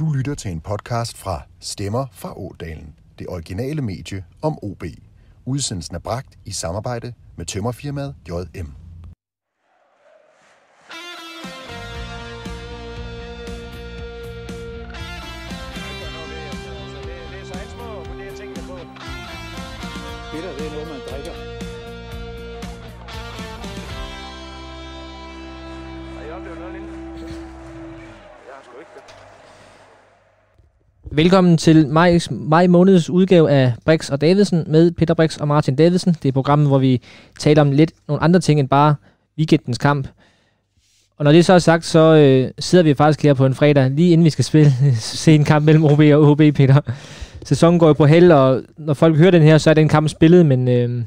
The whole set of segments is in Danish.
Du lytter til en podcast fra Stemmer fra Ådalen, det originale medie om OB. Udsendelsen er bragt i samarbejde med tømmerfirmaet JM. Velkommen til maj, maj måneds udgave af Brix og Davidsen med Peter Brix og Martin Davidsen. Det er programmet, hvor vi taler om lidt nogle andre ting end bare weekendens kamp. Og når det så er sagt, så øh, sidder vi faktisk her på en fredag, lige inden vi skal spille, se en kamp mellem OB og OB, Peter. Sæsonen går jo på held, og når folk hører den her, så er den kamp spillet, men øh,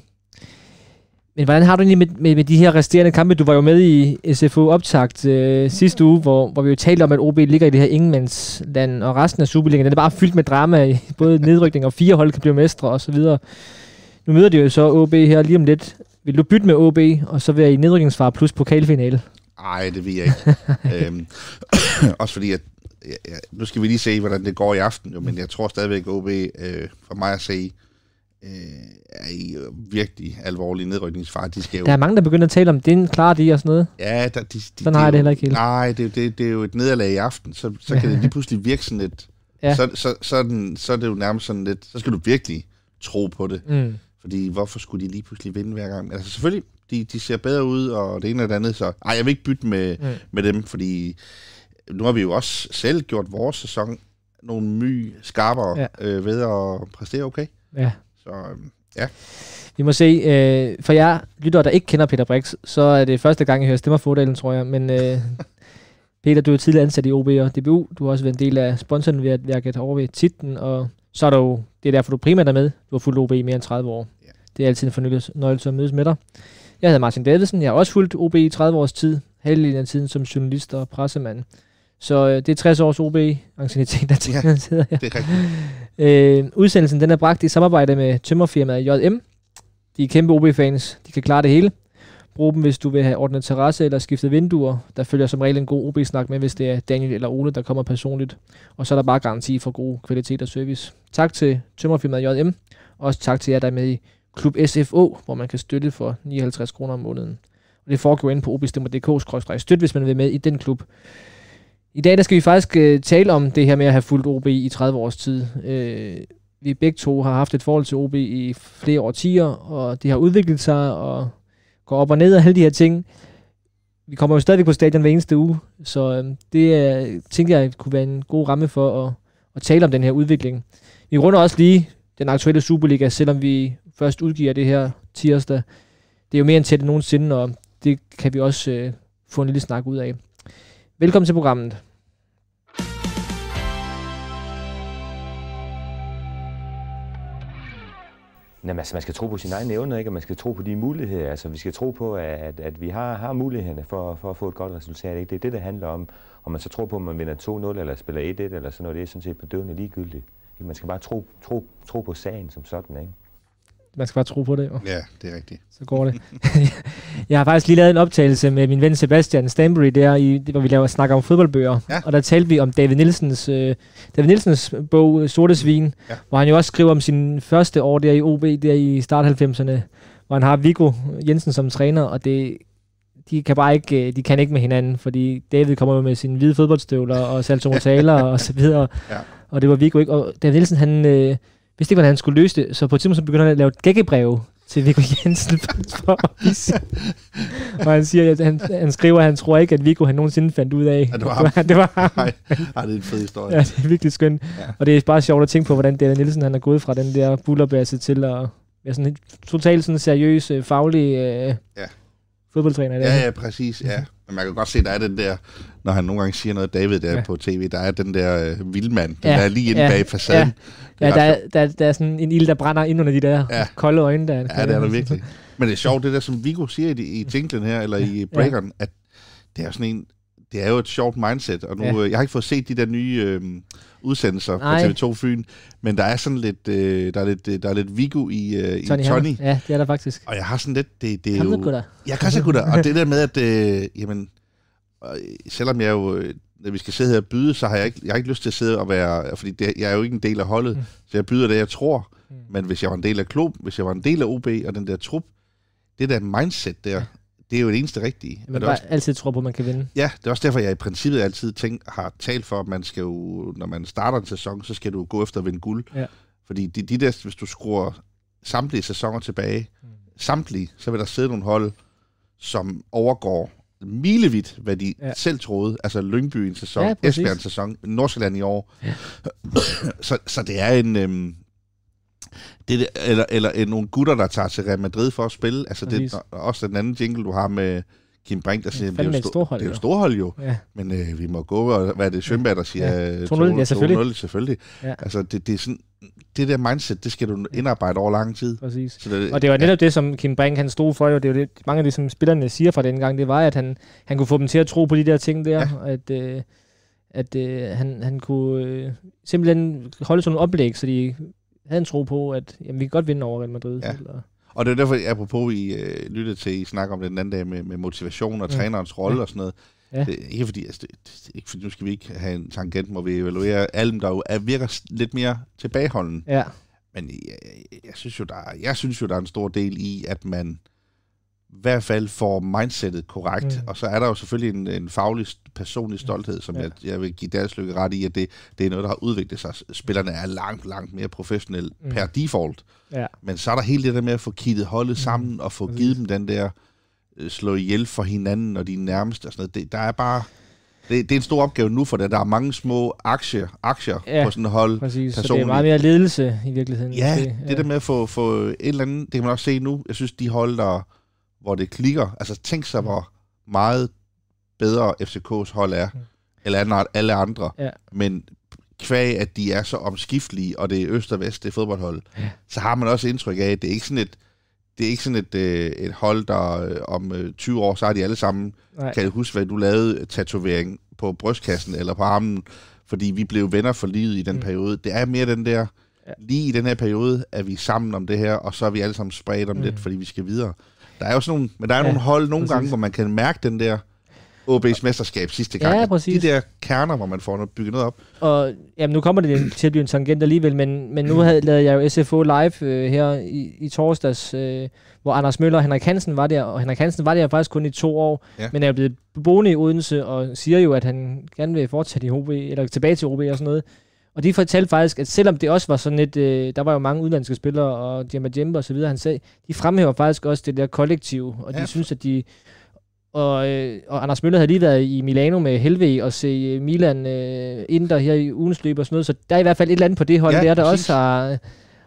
men hvordan har du egentlig med, med, med de her resterende kampe? Du var jo med i SFO optagt øh, sidste uge, hvor, hvor vi jo talte om, at OB ligger i det her ingenmandsland, og resten af Superligaen, er bare fyldt med drama, både nedrykning og fire hold kan blive mestre osv. Nu møder de jo så OB her lige om lidt. Vil du bytte med OB, og så være i nedrykningsfar plus pokalfinale? Nej, det vil jeg ikke. øhm, også fordi, at ja, ja, nu skal vi lige se, hvordan det går i aften, jo, men jeg tror stadigvæk, at OB øh, for mig at se, øh, er i øh, virkelig alvorlig nedrykningsfar. De skal jo... Der er mange, der begynder at tale om, det er en klar de og sådan noget. Ja, der, de, de, sådan har jeg det heller ikke helt. Nej, det, det, det er jo et nederlag i aften, så, så kan det lige pludselig virke sådan lidt... Ja. Så, så, så, den, så er det jo nærmest sådan lidt, så skal du virkelig tro på det. Mm. Fordi hvorfor skulle de lige pludselig vinde hver gang? Altså selvfølgelig, de, de ser bedre ud, og det ene og det andet, så ej, jeg vil ikke bytte med, mm. med dem, fordi nu har vi jo også selv gjort vores sæson nogle my skarpere ja. øh, ved at præstere okay. Ja. Så øhm, ja. Vi må se. Øh, for jer lyttere, der ikke kender Peter Brix, så er det første gang, I hører stemmerfordelen, tror jeg. Men øh, Peter, du er tidligere ansat i OB og DBU. Du har også været en del af sponsoren ved at værke over ved titlen, og så er du, jo, det er derfor, du primært er med. Du har fulgt OB i mere end 30 år. Ja. Det er altid en fornøjelse at mødes med dig. Jeg hedder Martin Davidsen. Jeg har også fulgt OB i 30 års tid. Halvdelen af tiden som journalist og pressemand. Så øh, det er 60 års OB anciennitet der tænker, ja, sidder her. det er rigtigt. Øh, udsendelsen den er bragt i samarbejde med tømmerfirmaet JM. De er kæmpe OB-fans. De kan klare det hele. Brug dem, hvis du vil have ordnet terrasse eller skiftet vinduer. Der følger som regel en god OB-snak med, hvis det er Daniel eller Ole, der kommer personligt. Og så er der bare garanti for god kvalitet og service. Tak til tømmerfirmaet JM. Også tak til jer, der er med i Klub SFO, hvor man kan støtte for 59 kroner om måneden. Og det foregår ind på obstemmer.dk-støt, hvis man vil med i den klub. I dag der skal vi faktisk øh, tale om det her med at have fulgt OB i 30 års tid. Øh, vi begge to har haft et forhold til OB i flere årtier, og det har udviklet sig og går op og ned og alle de her ting. Vi kommer jo stadig på stadion hver eneste uge, så øh, det er, øh, tænker jeg kunne være en god ramme for at, at tale om den her udvikling. Vi runder også lige den aktuelle Superliga, selvom vi først udgiver det her tirsdag. Det er jo mere end tæt end nogensinde, og det kan vi også øh, få en lille snak ud af. Velkommen til programmet. Jamen, altså, man skal tro på sine egne evner, ikke? og man skal tro på de muligheder. Altså, vi skal tro på, at, at vi har, har mulighederne for, for at få et godt resultat. Ikke? Det er det, det handler om. Om man så tror på, at man vinder 2-0 eller spiller 1-1 eller sådan noget, det er sådan set bedøvende ligegyldigt. Ikke? Man skal bare tro, tro, tro på sagen som sådan. Ikke? man skal bare tro på det. Jo. Ja, det er rigtigt. Så går det. jeg har faktisk lige lavet en optagelse med min ven Sebastian Stanbury, der, i, hvor vi laver, snakker om fodboldbøger. Ja. Og der talte vi om David Nielsens, øh, David Nielsens bog øh, Sorte Svin, ja. hvor han jo også skriver om sin første år der i OB, der i start 90'erne, hvor han har Viggo Jensen som træner, og det de kan bare ikke, øh, de kan ikke med hinanden, fordi David kommer med sine hvide fodboldstøvler og salto og så videre, ja. og det var Viggo ikke. Og David Nielsen, han, øh, vidste ikke, hvordan han skulle løse det, så på et tidspunkt så begynder han at lave et gækkebreve til Viggo Jensen. For og han siger, at han, han skriver, at han tror ikke, at Viggo han nogensinde fandt ud af. Ja, det var ham. det var, det var ham. Ej, det er en fed historie. Ja, det er virkelig skønt. Ja. Og det er bare sjovt at tænke på, hvordan Daniel Nielsen han er gået fra den der bullerbasse til at være sådan en totalt sådan seriøs, øh, faglig øh, ja fodboldtræner. dag. Ja, ja, præcis. Ja. Men man kan godt se, der er den der, når han nogle gange siger noget, David der ja. på tv, der er den der øh, vildmand, ja. der er lige inde ja. bag facaden. Ja, ja der, er, der, der er sådan en ild, der brænder ind under de der ja. kolde øjne. Der, ja, det er der virkelig. Men det er sjovt, det der, som Vigo siger i, i tinklen her, eller i breakeren, ja. at det er sådan en, det er jo et sjovt mindset, og nu, ja. Øh, jeg har ikke fået set de der nye øh, udsendelser Nej. på TV2 Fyn, men der er sådan lidt, øh, der er lidt, øh, der er lidt vigo i, øh, Tony i Tony. Ja, det er der faktisk. Og jeg har sådan lidt, det, det er Kampen, jo... Gutter. Ja, kasse og det der med, at, øh, jamen, og, øh, selvom jeg jo, når vi skal sidde her og byde, så har jeg ikke, jeg har ikke lyst til at sidde og være, fordi det, jeg er jo ikke en del af holdet, mm. så jeg byder det, jeg tror. Mm. Men hvis jeg var en del af klub, hvis jeg var en del af OB og den der trup, det der mindset der, ja det er jo det eneste rigtige. Man bare også... altid tror på, at man kan vinde. Ja, det er også derfor, jeg i princippet altid tænk, har talt for, at man skal jo, når man starter en sæson, så skal du gå efter at vinde guld. Ja. Fordi de, de der, hvis du skruer samtlige sæsoner tilbage, mm. samtlige, så vil der sidde nogle hold, som overgår milevidt, hvad de ja. selv troede. Altså Lyngby en sæson, ja, Esbjerg en sæson, Nordsjælland i år. Ja. så, så det er en... Øhm, det, eller, eller nogle gutter, der tager til Real Madrid for at spille. Altså, det er også den anden jingle, du har med Kim Brink, der siger, det er, jo storhold, det er jo storhold jo, ja. men øh, vi må gå, og hvad er det, Sjønberg, der siger ja. 2-0, ja, selvfølgelig. 2-0, selvfølgelig. Ja. Altså, det, det er sådan, det der mindset, det skal du indarbejde over lang tid. Præcis. Så det, og det var netop ja. det, som Kim Brink han stod for, og det er det, mange af de som spillerne siger fra den gang, det var, at han, han kunne få dem til at tro på de der ting der, ja. at, øh, at øh, han, han kunne øh, simpelthen holde sådan nogle oplæg, så de havde en tro på, at jamen, vi kan godt vinde over Real Madrid. Ja. Eller... Og det er derfor, apropos, I øh, lyttede til, I snakker om det den anden dag med, med motivation og ja. trænerens rolle ja. og sådan noget. Ja. Det, ikke fordi, altså, det, det, ikke fordi, nu skal vi ikke have en tangent, hvor vi evaluerer dem, der jo er, virker lidt mere tilbageholden. Ja. Men jeg, øh, jeg, jeg, synes jo, der, jeg synes jo, der er en stor del i, at man hvert fald får mindsetet korrekt. Mm. Og så er der jo selvfølgelig en, en faglig, personlig stolthed, som ja. jeg, jeg vil give deres lykke ret i, at det, det er noget, der har udviklet sig. Spillerne er langt, langt mere professionelle mm. per default. Ja. Men så er der hele det der med at få kittet holdet mm. sammen og få givet dem den der øh, slå ihjel for hinanden og de nærmeste og sådan noget. Det, der er bare... Det, det er en stor opgave nu for det. Der er mange små aktier, aktier ja, på sådan et hold. Præcis, personligt. så det er meget mere ledelse i virkeligheden. Ja, det, ja. det der med at få, få et eller andet, det kan man også se nu. Jeg synes, de hold, der hvor det klikker. Altså tænk sig, mm. hvor meget bedre FCK's hold er, mm. eller alle andre. Ja. Men kvæg, at de er så omskiftelige, og det er øst og vest, det er fodboldhold, ja. så har man også indtryk af, at det er ikke sådan et, det er ikke sådan et, øh, et hold, der øh, om 20 øh, år, så har de alle sammen, Nej. kan du huske, hvad du lavede, tatovering på brystkassen eller på armen, fordi vi blev venner for livet i den mm. periode. Det er mere den der, ja. lige i den her periode er vi sammen om det her, og så er vi alle sammen spredt om mm. lidt, fordi vi skal videre. Der er jo sådan nogle, men der er ja, nogle hold nogle præcis. gange, hvor man kan mærke den der OB's mesterskab sidste gang. Ja, altså, præcis. De der kerner, hvor man får noget bygget noget op. Og jamen, nu kommer det til at blive en tangent alligevel, men, men nu havde, lavede jeg jo SFO live øh, her i, i torsdags, øh, hvor Anders Møller og Henrik Hansen var der, og Henrik Hansen var der faktisk kun i to år, ja. men er blevet boende i Odense og siger jo, at han gerne vil fortsætte i OB, eller tilbage til OB og sådan noget. Og de fortalte faktisk, at selvom det også var sådan et, øh, der var jo mange udenlandske spillere, og Jemma Jemba og så videre, han sagde, de fremhæver faktisk også det der kollektiv, og de ja. synes, at de... Og, øh, og Anders Møller havde lige været i Milano med Helve og se øh, Milan øh, Inter her i ugens løb og sådan noget, så der er i hvert fald et eller andet på det hold ja, der, der præcis. også har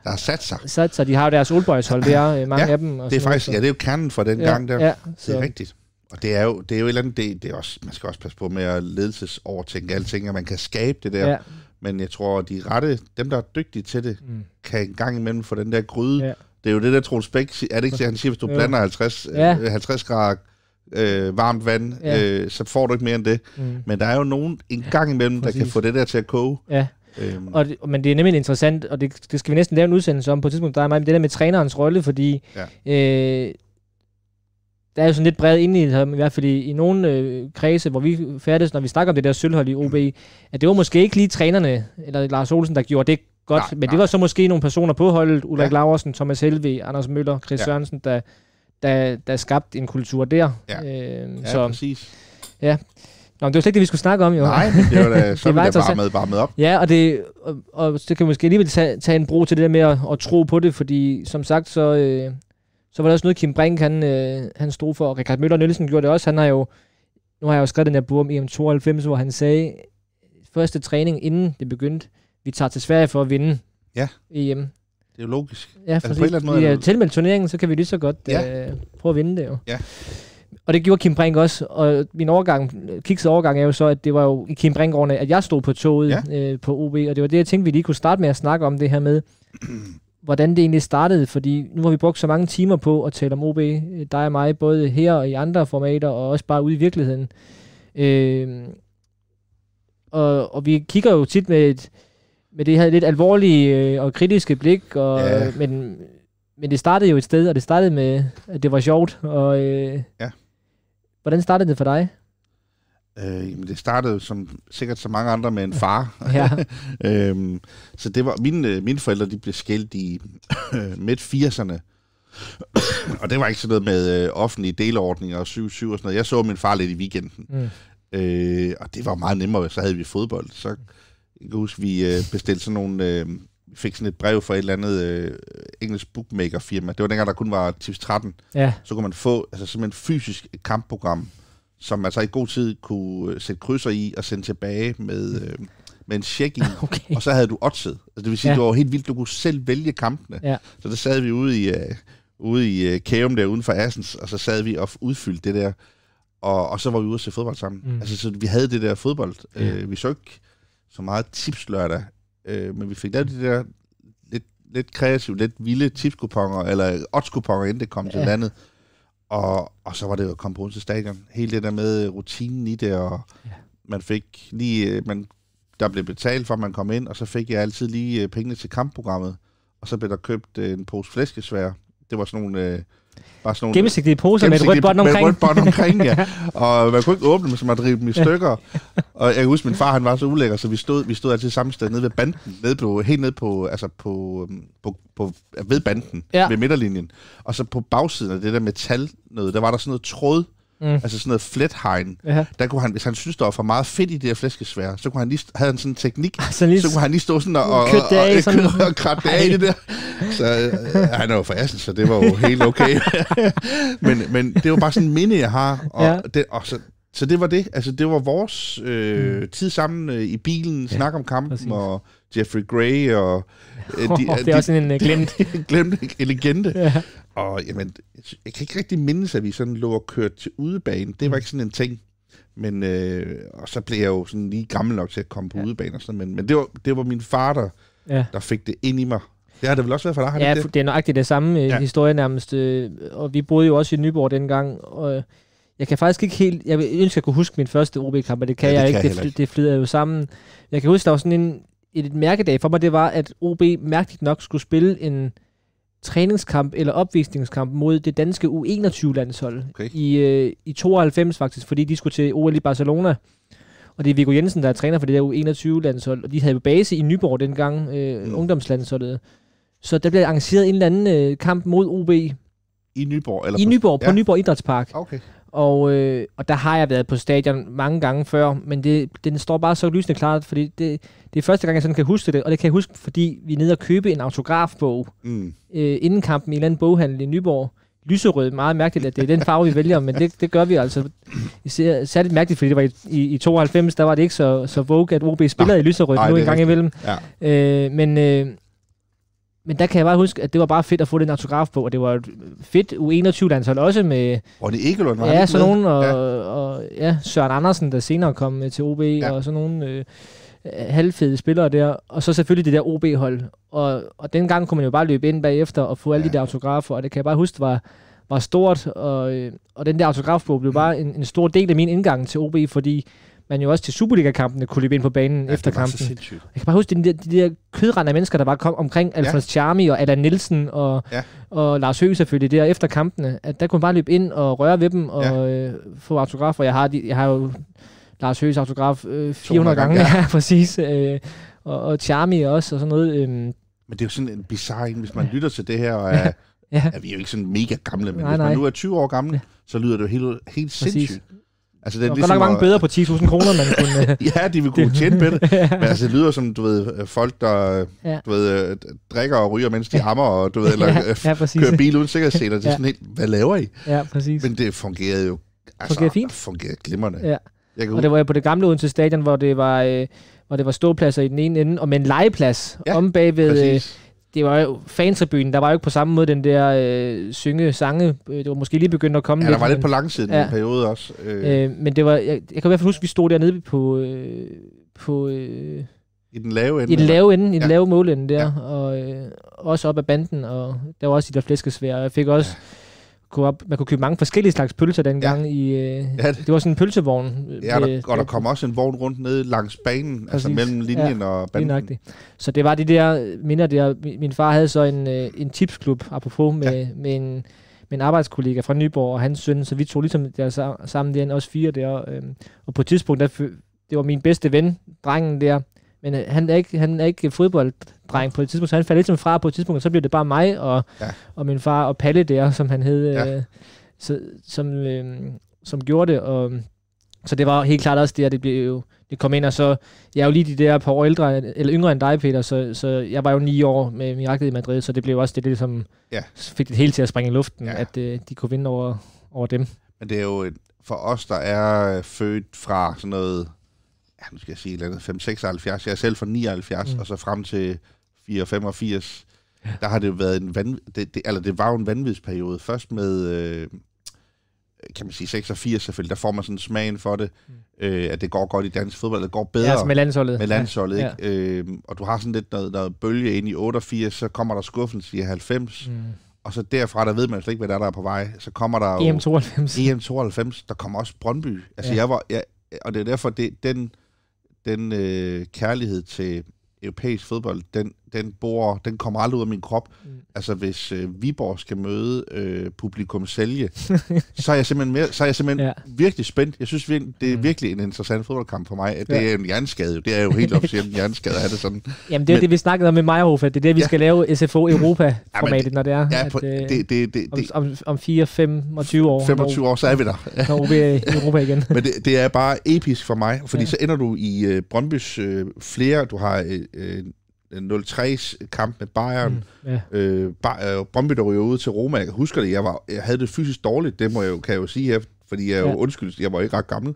der har sat sig. Sat sig. De har jo deres Old Boys hold, det er øh, mange ja, af dem. Og det er faktisk, noget, ja, det er jo kernen for den ja, gang der. Ja, så. det er rigtigt. Og det er jo, det er jo et eller andet, det, det er også, man skal også passe på med at ledelsesovertænke alting, at man kan skabe det der. Ja. Men jeg tror, de rette, dem der er dygtige til det, mm. kan en gang imellem få den der gryde. Ja. Det er jo det der Troels Bæk, er det ikke, han siger, hvis du blander 50, ja. 50 øh, grader øh, varmt vand, ja. øh, så får du ikke mere end det. Mm. Men der er jo nogen en gang imellem, ja, der kan få det der til at koge. Ja. Øhm. Og det, men det er nemlig interessant, og det, det skal vi næsten lave en udsendelse om på et tidspunkt, der er meget det der med trænerens rolle, fordi ja. øh, der er jo sådan lidt bred ind i hvert fald i, i nogle øh, kredse, hvor vi færdes, når vi snakker om det der sølvhold i mm. OB, at det var måske ikke lige trænerne, eller Lars Olsen, der gjorde det godt, nej, men nej. det var så måske nogle personer på holdet, Ulrik ja. Laversen, Thomas Helve, Anders Møller, Chris ja. Sørensen, der, der, der skabte en kultur der. Ja, øh, ja så, præcis. Ja. Nå, men det var slet ikke det, vi skulle snakke om, jo. Nej, det var da, så det var bare med, bare med op. Ja, og det, og, og det kan vi måske alligevel tage, tage en bro til det der med at, at tro på det, fordi som sagt, så, øh, så var der også noget, Kim Brink, han, øh, han stod for, og Richard Møller Nielsen gjorde det også. Han har jo, nu har jeg jo skrevet den her bog om EM92, hvor han sagde, første træning, inden det begyndte, vi tager til Sverige for at vinde ja. EM. Det er jo logisk. Ja, for altså, på en eller anden måde, vi er turneringen, så kan vi lige så godt ja. øh, prøve at vinde det jo. Ja. Og det gjorde Kim Brink også, og min overgang, kiksede overgang er jo så, at det var jo i Kim brink at jeg stod på toget ja. øh, på OB, og det var det, jeg tænkte, vi lige kunne starte med at snakke om det her med, hvordan det egentlig startede, fordi nu har vi brugt så mange timer på at tale om OB, øh, dig og mig, både her og i andre formater, og også bare ude i virkeligheden. Øh, og, og vi kigger jo tit med, et, med det her lidt alvorlige øh, og kritiske blik, og, ja. men, men det startede jo et sted, og det startede med, at det var sjovt. Og, øh, ja. Hvordan startede det for dig? Øh, jamen det startede som sikkert så mange andre med en far. Ja. øhm, så det var mine, øh, mine forældre, de blev skilt i midt 80'erne. og det var ikke sådan noget med øh, offentlige delordninger og 7-7 og sådan noget. Jeg så min far lidt i weekenden. Mm. Øh, og det var meget nemmere, så havde vi fodbold. Så jeg kan huske, vi øh, bestilte sådan nogle... Øh, fik sådan et brev fra et eller andet øh, engelsk bookmaker firma. Det var dengang, der kun var tips 13. Ja. Så kunne man få altså, simpelthen fysisk kampprogram som man så i god tid kunne øh, sætte krydser i og sende tilbage med, mm. øh, med en check i, okay. og så havde du oddset. Altså, det vil sige, ja. du var helt vildt, du kunne selv vælge kampene. Ja. Så der sad vi ude i, øh, ude i øh, Kæum der uden for Assens, og så sad vi og udfyldte det der, og, og så var vi ude og se fodbold sammen. Mm. Altså, så vi havde det der fodbold. Ja. Øh, vi så ikke så meget tips lørdag, øh, men vi fik lavet det der lidt, lidt kreative, lidt vilde tipskuponger, eller oddskuponger, inden det kom ja. til landet. Og, og så var det jo at komme på Odense Stadion. Hele det der med øh, rutinen i det, og ja. man fik lige, øh, man, der blev betalt for, at man kom ind, og så fik jeg altid lige øh, pengene til kampprogrammet. Og så blev der købt en pose flæskesvær. Det var sådan nogle... Øh, Bare sådan gennemsigtige poser med et rødt bånd omkring. rødt bånd omkring, ja. Og man kunne ikke åbne dem, så man drev dem i stykker. Og jeg kan huske, min far han var så ulækker, så vi stod, vi stod altid samme sted nede ved banden, nede på, helt nede på, altså på, øhm, på, på ved banden, ja. ved midterlinjen. Og så på bagsiden af det der metal noget, der var der sådan noget tråd, Mm. Altså sådan noget flethegn. Ja. Der kunne han, hvis han synes, der var for meget fedt i det her flæskesvær, så kunne han lige, havde han sådan en teknik, altså lige, så kunne han lige stå sådan og, og, og, og, og, og kratte af i det der. Så øh, han er jo fra så det var jo helt okay. men, men det var bare sådan en minde, jeg har. Og, ja. det, og så, så det var det. Altså, det var vores øh, mm. tid sammen øh, i bilen, ja, snak om kampen præcis. og Jeffrey Gray og... Øh, de, oh, det er de, også en, de, øh, en glemt. glemt legende. Ja. Og jamen, jeg kan ikke rigtig mindes, at vi sådan lå og kørte til udebane. Det var mm. ikke sådan en ting. Men, øh, og så blev jeg jo sådan lige gammel nok til at komme på ja. udebane og sådan Men, men det, var, det var min far, der, ja. der fik det ind i mig. Det har det vel også været for dig, har ja, det? det er nøjagtigt det samme øh, ja. historie nærmest. Øh, og vi boede jo også i Nyborg dengang, og øh, jeg kan faktisk ikke helt... Jeg ønsker, at jeg kunne huske min første OB-kamp, men det kan ja, det jeg kan ikke. Jeg det, det flyder jo sammen. Jeg kan huske, der var sådan en, et mærkedag for mig, det var, at OB mærkeligt nok skulle spille en træningskamp eller opvisningskamp mod det danske U21-landshold okay. i, øh, i 92 faktisk, fordi de skulle til OL i Barcelona. Og det er Viggo Jensen, der er træner for det der U21-landshold, og de havde jo base i Nyborg dengang, øh, mm. ungdomslandsholdet. Så der blev arrangeret en eller anden øh, kamp mod OB. I Nyborg? Eller I Nyborg, på ja. Nyborg Idrætspark. Okay. Og, øh, og der har jeg været på stadion mange gange før, men det, den står bare så lysende klart, fordi det, det er første gang, jeg sådan kan huske det, og det kan jeg huske, fordi vi er nede og købe en autografbog mm. øh, inden kampen i en eller anden boghandel i Nyborg. Lyserød, meget mærkeligt, at det er den farve, vi vælger, men det, det gør vi altså. Især, særligt mærkeligt, fordi det var i, i, i 92, der var det ikke så, så vogue, at OB spillede nej, i lyserød nu en gang imellem. Ja. Øh, men... Øh, men der kan jeg bare huske, at det var bare fedt at få den autograf på, og det var et fedt U21-landshold også med... det ikke var Ja, sådan nogen, og, ja. og ja, Søren Andersen, der senere kom til OB, ja. og sådan nogle øh, halvfede spillere der, og så selvfølgelig det der OB-hold. Og, og dengang kunne man jo bare løbe ind bagefter og få alle ja. de der autografer, og det kan jeg bare huske, var, var stort, og, øh, og den der autografbog blev mm. bare en, en stor del af min indgang til OB, fordi men jo også til Superliga-kampene kunne løbe ind på banen ja, efter kampen. Jeg kan bare huske de der, de der kødrende af mennesker, der var kom omkring Alfons Charmi og Adam Nielsen og, ja. og Lars Høgh selvfølgelig der efter kampene. At der kunne man bare løbe ind og røre ved dem og ja. øh, få autografer. Jeg har, de, jeg har jo Lars Høghs autograf øh, 400 gange, gange. Ja. ja, præcis. Øh, og, og Charmi også og sådan noget. Øh. Men det er jo sådan en bizarre hvis man ja. lytter til det her og er... Ja. Ja. ja. vi er jo ikke sådan mega gamle, men nej, hvis man nej. nu er 20 år gammel, ja. så lyder det jo helt, helt Præcis. sindssygt. Altså, det er der ligesom, nok mange bedre på 10.000 kroner, man kunne... Øh, ja, de vil kunne tjene på det. Men altså, det lyder som, du ved, øh, folk, der ja. du ved, øh, drikker og ryger, mens de hammer, og, du ved, eller ja, ja, kører bil uden og Det er sådan helt, hvad laver I? Ja, præcis. Men det fungerede jo... Altså, fungerede fint. Fungerede glimrende. Ja. Jeg kan og det var jo på det gamle Odense Stadion, hvor det var... Øh, hvor det var ståpladser i den ene ende, og med en legeplads ja, om bagved, præcis det var jo fantribunen, der var jo ikke på samme måde den der øh, synge-sange. Øh, det var måske lige begyndt at komme ja, lidt. Ja, der var lidt på langsiden ja. i en periode også. Øh. Øh, men det var, jeg, jeg kan i hvert fald huske, at vi stod dernede på... Øh, på øh, i den lave ende. I den lave ende, ja. i den lave målende der, ja. og øh, også op ad banden, og der var også de der flæskesvær, og jeg fik også... Ja kunne op, man kunne købe mange forskellige slags pølser dengang. Ja. I, øh, ja, det, det var sådan en pølsevogn. Ja, der, øh, og der kom også en vogn rundt nede langs banen, altså præcis. altså mellem linjen ja, og banen. Lignagtigt. Så det var de der minder der. Min far havde så en, øh, en tipsklub, apropos, med, ja. med, en, med en arbejdskollega fra Nyborg og hans søn, så vi tog ligesom der sammen der, også fire der. Øh, og på et tidspunkt, der, det var min bedste ven, drengen der, men øh, han, er ikke, han er ikke fodbolddreng på et tidspunkt, så han faldt som fra på et tidspunkt, og så blev det bare mig og, ja. og min far og Palle der, som han hed, øh, ja. så, som, øh, som gjorde det. Og, så det var helt klart også det, at det blev jo, det kom ind, og så, jeg er jo lige de der par år ældre, eller yngre end dig, Peter, så, så jeg var jo ni år med Miraklet i Madrid, så det blev også det, det som ligesom ja. fik det hele til at springe i luften, ja. at øh, de kunne vinde over, over dem. Men det er jo, et, for os, der er født fra sådan noget ja, nu skal jeg sige et eller andet, 76, jeg er selv fra 79, mm. og så frem til 485, ja. der har det været en vanv... det, det, eller det var jo en vanvidsperiode. Først med, øh, kan man sige, 86 selvfølgelig, der får man sådan smagen for det, mm. øh, at det går godt i dansk fodbold, det går bedre. Ja, altså med landsholdet. Med landsholdet, ja. ikke? Ja. Øh, og du har sådan lidt noget, noget bølge ind i 88, så kommer der skuffelsen i 90, mm. og så derfra, der ved man slet ikke, hvad der er, der er på vej. Så kommer der jo... E EM92. EM92, der kommer også Brøndby. Altså ja. jeg var... Jeg, og det er derfor, det, den den øh, kærlighed til europæisk fodbold, den den, bor, den kommer aldrig ud af min krop. Mm. Altså, hvis øh, Viborg skal møde øh, publikum sælge, så er jeg simpelthen, mere, så er jeg simpelthen ja. virkelig spændt. Jeg synes, det er mm. virkelig en interessant fodboldkamp for mig. Det ja. er en hjerneskade jo. Det er jo helt officielt en hjerneskade at det sådan. Jamen, det er Men, det, vi snakkede om med Meyerhof, at det er det, vi ja. skal lave SFO Europa-formatet, ja, når det er. Ja, på, at, øh, det, det, det, om, om, om 4, 5 og 20 år. 25 når, år, så er vi der. når vi er i Europa igen. Men det, det er bare episk for mig, fordi ja. så ender du i øh, Brøndbys øh, flere. Du har øh, øh den 0-3 kamp med Bayern. Mm, yeah. øh, øh, Brøndby, der ryger ud til Roma. Jeg husker det, jeg, var, jeg havde det fysisk dårligt, det må jeg jo, kan jeg jo sige her, fordi jeg yeah. jo undskyld, jeg var ikke ret gammel.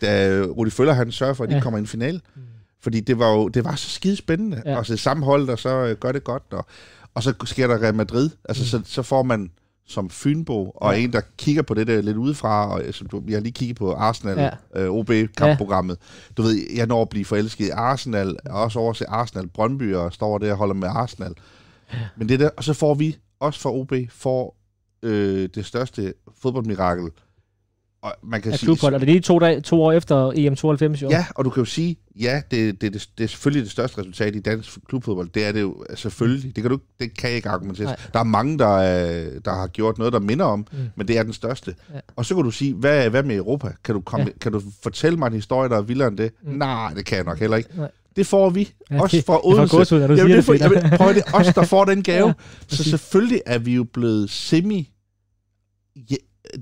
Da Rudi Føller, han sørger for, at de kommer i en final. Mm. Fordi det var jo det var så skide spændende. Yeah. Altså, og så sammenholdet, øh, og så gør det godt. Og, og så sker der Real Madrid. Altså, mm. så, så får man som Fynbo, og ja. en, der kigger på det der lidt udefra, og øh, som du, jeg har lige kigget på Arsenal, ja. øh, OB-kampprogrammet. Ja. Du ved, jeg når at blive forelsket i Arsenal, og også over til Arsenal Brøndby, og står der og holder med Arsenal. Ja. Men det der, og så får vi, også fra OB, får øh, det største fodboldmirakel og man kan sige, klubhold, og det er lige to, dag, to år efter e EM92, jo. Ja, og du kan jo sige, ja, det, det, det, det er selvfølgelig det største resultat i dansk klubfodbold. Det er det jo altså, selvfølgelig. Det kan, du, det kan jeg ikke argumentere. Nej. Der er mange, der, øh, der har gjort noget, der minder om, mm. men det er den største. Ja. Og så kan du sige, hvad, hvad med Europa? Kan du, komme, ja. kan du fortælle mig en historie, der er vildere end det? Mm. Nej, det kan jeg nok heller ikke. Nej. Det får vi. Ja, også fra Odense. Jeg får ud, når du siger det, os, der får den gave. ja, så selvfølgelig er vi jo blevet semi... Ja,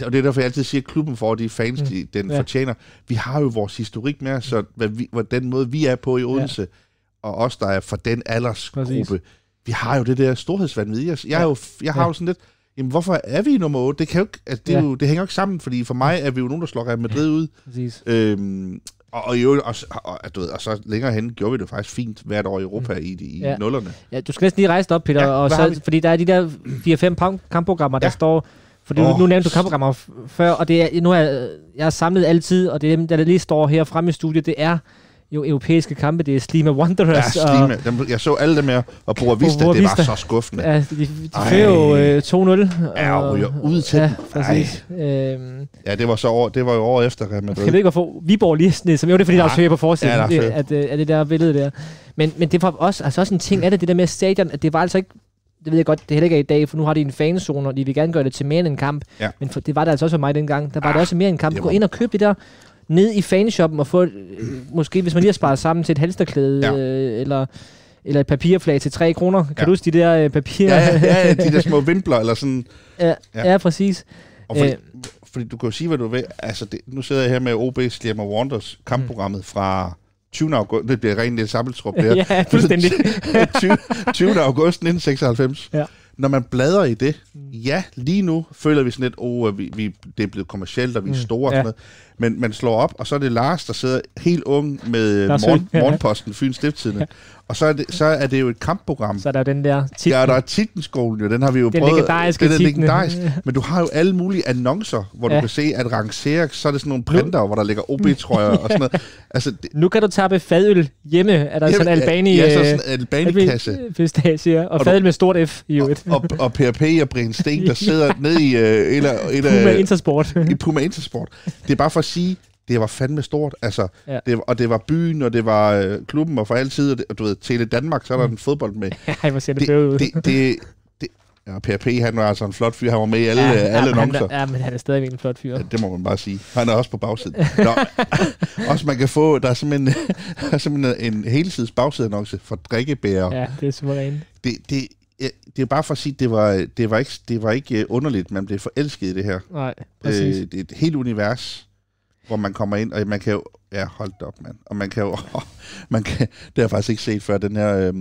og det er derfor, jeg altid siger, at klubben får de fans, mm. de, den ja. fortjener. Vi har jo vores historik med os, så mm. hvad vi, hvad den måde, vi er på i Odense, ja. og os, der er fra den aldersgruppe, Præcis. vi har jo det der storhedsvandvid i os. Jeg, ja. jo, jeg har jo sådan lidt, jamen hvorfor er vi i nummer 8? Det, kan jo ikke, altså, det, ja. jo, det hænger jo ikke sammen, fordi for mig er vi jo nogen, der slår af Madrid ud. Præcis. Øhm, og, og, og, og, og, du ved, og så længere hen gjorde vi det faktisk fint hvert år i Europa mm. i, i ja. nullerne. Ja, du skal næsten lige rejse op, Peter, ja, og så, fordi der er de der 4-5 kampprogrammer, der ja. står for oh. nu nævnte du kampprogrammer før, og det er, nu er jeg, er samlet altid, og det er dem, der lige står her fremme i studiet, det er jo europæiske kampe, det er Slima Wanderers. Ja, Og, dem, jeg så alle dem her, og Bora Vista, Bora Vista. det var så skuffende. Ja, de, de fører jo øh, 2-0. Ja, og ud til ja, præcis. Øhm, ja, det var, så over, det var jo året efter Real Jeg ved ikke, hvorfor Viborg lige sned, som jo det er, fordi ja. der er søger på forsiden, ja, er at, at, øh, at, det der billede der. Men, men det var også, altså også en ting er det, det der med stadion, at det var altså ikke det ved jeg godt, det heller ikke er i dag, for nu har de en fanzone, og de vil gerne gøre det til mere end en kamp. Ja. Men for, det var det altså også for mig dengang. Der var Arh, det også mere end en kamp. Gå ind og køb det der ned i fanshoppen og få, øh, måske hvis man lige har sparet sammen til et halsterklæde, ja. øh, eller eller et papirflag til 3 kroner. Kan ja. du huske de der øh, papir... Ja, ja, ja, de der små vimpler, eller sådan... Ja, ja. ja præcis. Og fordi, øh. fordi du kan jo sige, hvad du vil. Altså, det, nu sidder jeg her med OB's Glamour Wonders kampprogrammet mm. fra 20. august, det bliver rent det Appeltrup, det her. ja, fuldstændig. 20, 20. august 1996. Ja. Når man bladrer i det, mm. ja, lige nu føler vi sådan lidt, oh, vi, vi, det er blevet kommercielt, og vi er mm. store mm, og sådan ja. noget. Men man slår op, og så er det Lars, der sidder helt ung med øh, morgen, ja. Morgenposten, Fyns Stiftstidende. Ja. Og så er, det, så er det jo et kampprogram. Så er der den der titlen. Ja, der er titlenskolen jo. Den har vi jo den prøvet. Legendariske den er legendarisk. Men du har jo alle mulige annoncer, hvor ja. du kan se, at rangere, så er det sådan nogle printer, nu. hvor der ligger OB-trøjer og sådan noget. Altså, det, nu kan du tappe fadøl hjemme. Er der Jamen, sådan en albani... Ja, så øh, sådan en albanikasse. Og, og fadøl med stort F i øvrigt. Og, og, og PRP og Brian Sten, der sidder ja. nede i... Uh, et af, et af, Puma Intersport. I Puma Intersport. Det er bare for at sige, det var fandme stort. Altså, ja. det, og det var byen, og det var øh, klubben, og for altid, og, det, og du ved, Tele Danmark, så er der mm. en fodbold med. Ja, hvor ser det, det ud. Det, det, det, ja, PRP, han var altså en flot fyr. Han var med i alle, ja, alle ja, annoncer. Han, ja, men han er stadigvæk en flot fyr. Ja, det må man bare sige. Han er også på bagsiden. Nå, også man kan få, der er simpelthen, der er simpelthen en, en helsides bagsideannonce for drikkebærer. Ja, det er suverænt. Det, det, ja, det er bare for at sige, det var, det var, ikke, det var ikke øh, underligt, man blev forelsket i det her. Nej, præcis. Øh, det er et helt univers hvor man kommer ind, og man kan jo... Ja, hold op, mand. Og man kan jo... Oh, man kan, det har jeg faktisk ikke set før, den her... Øh,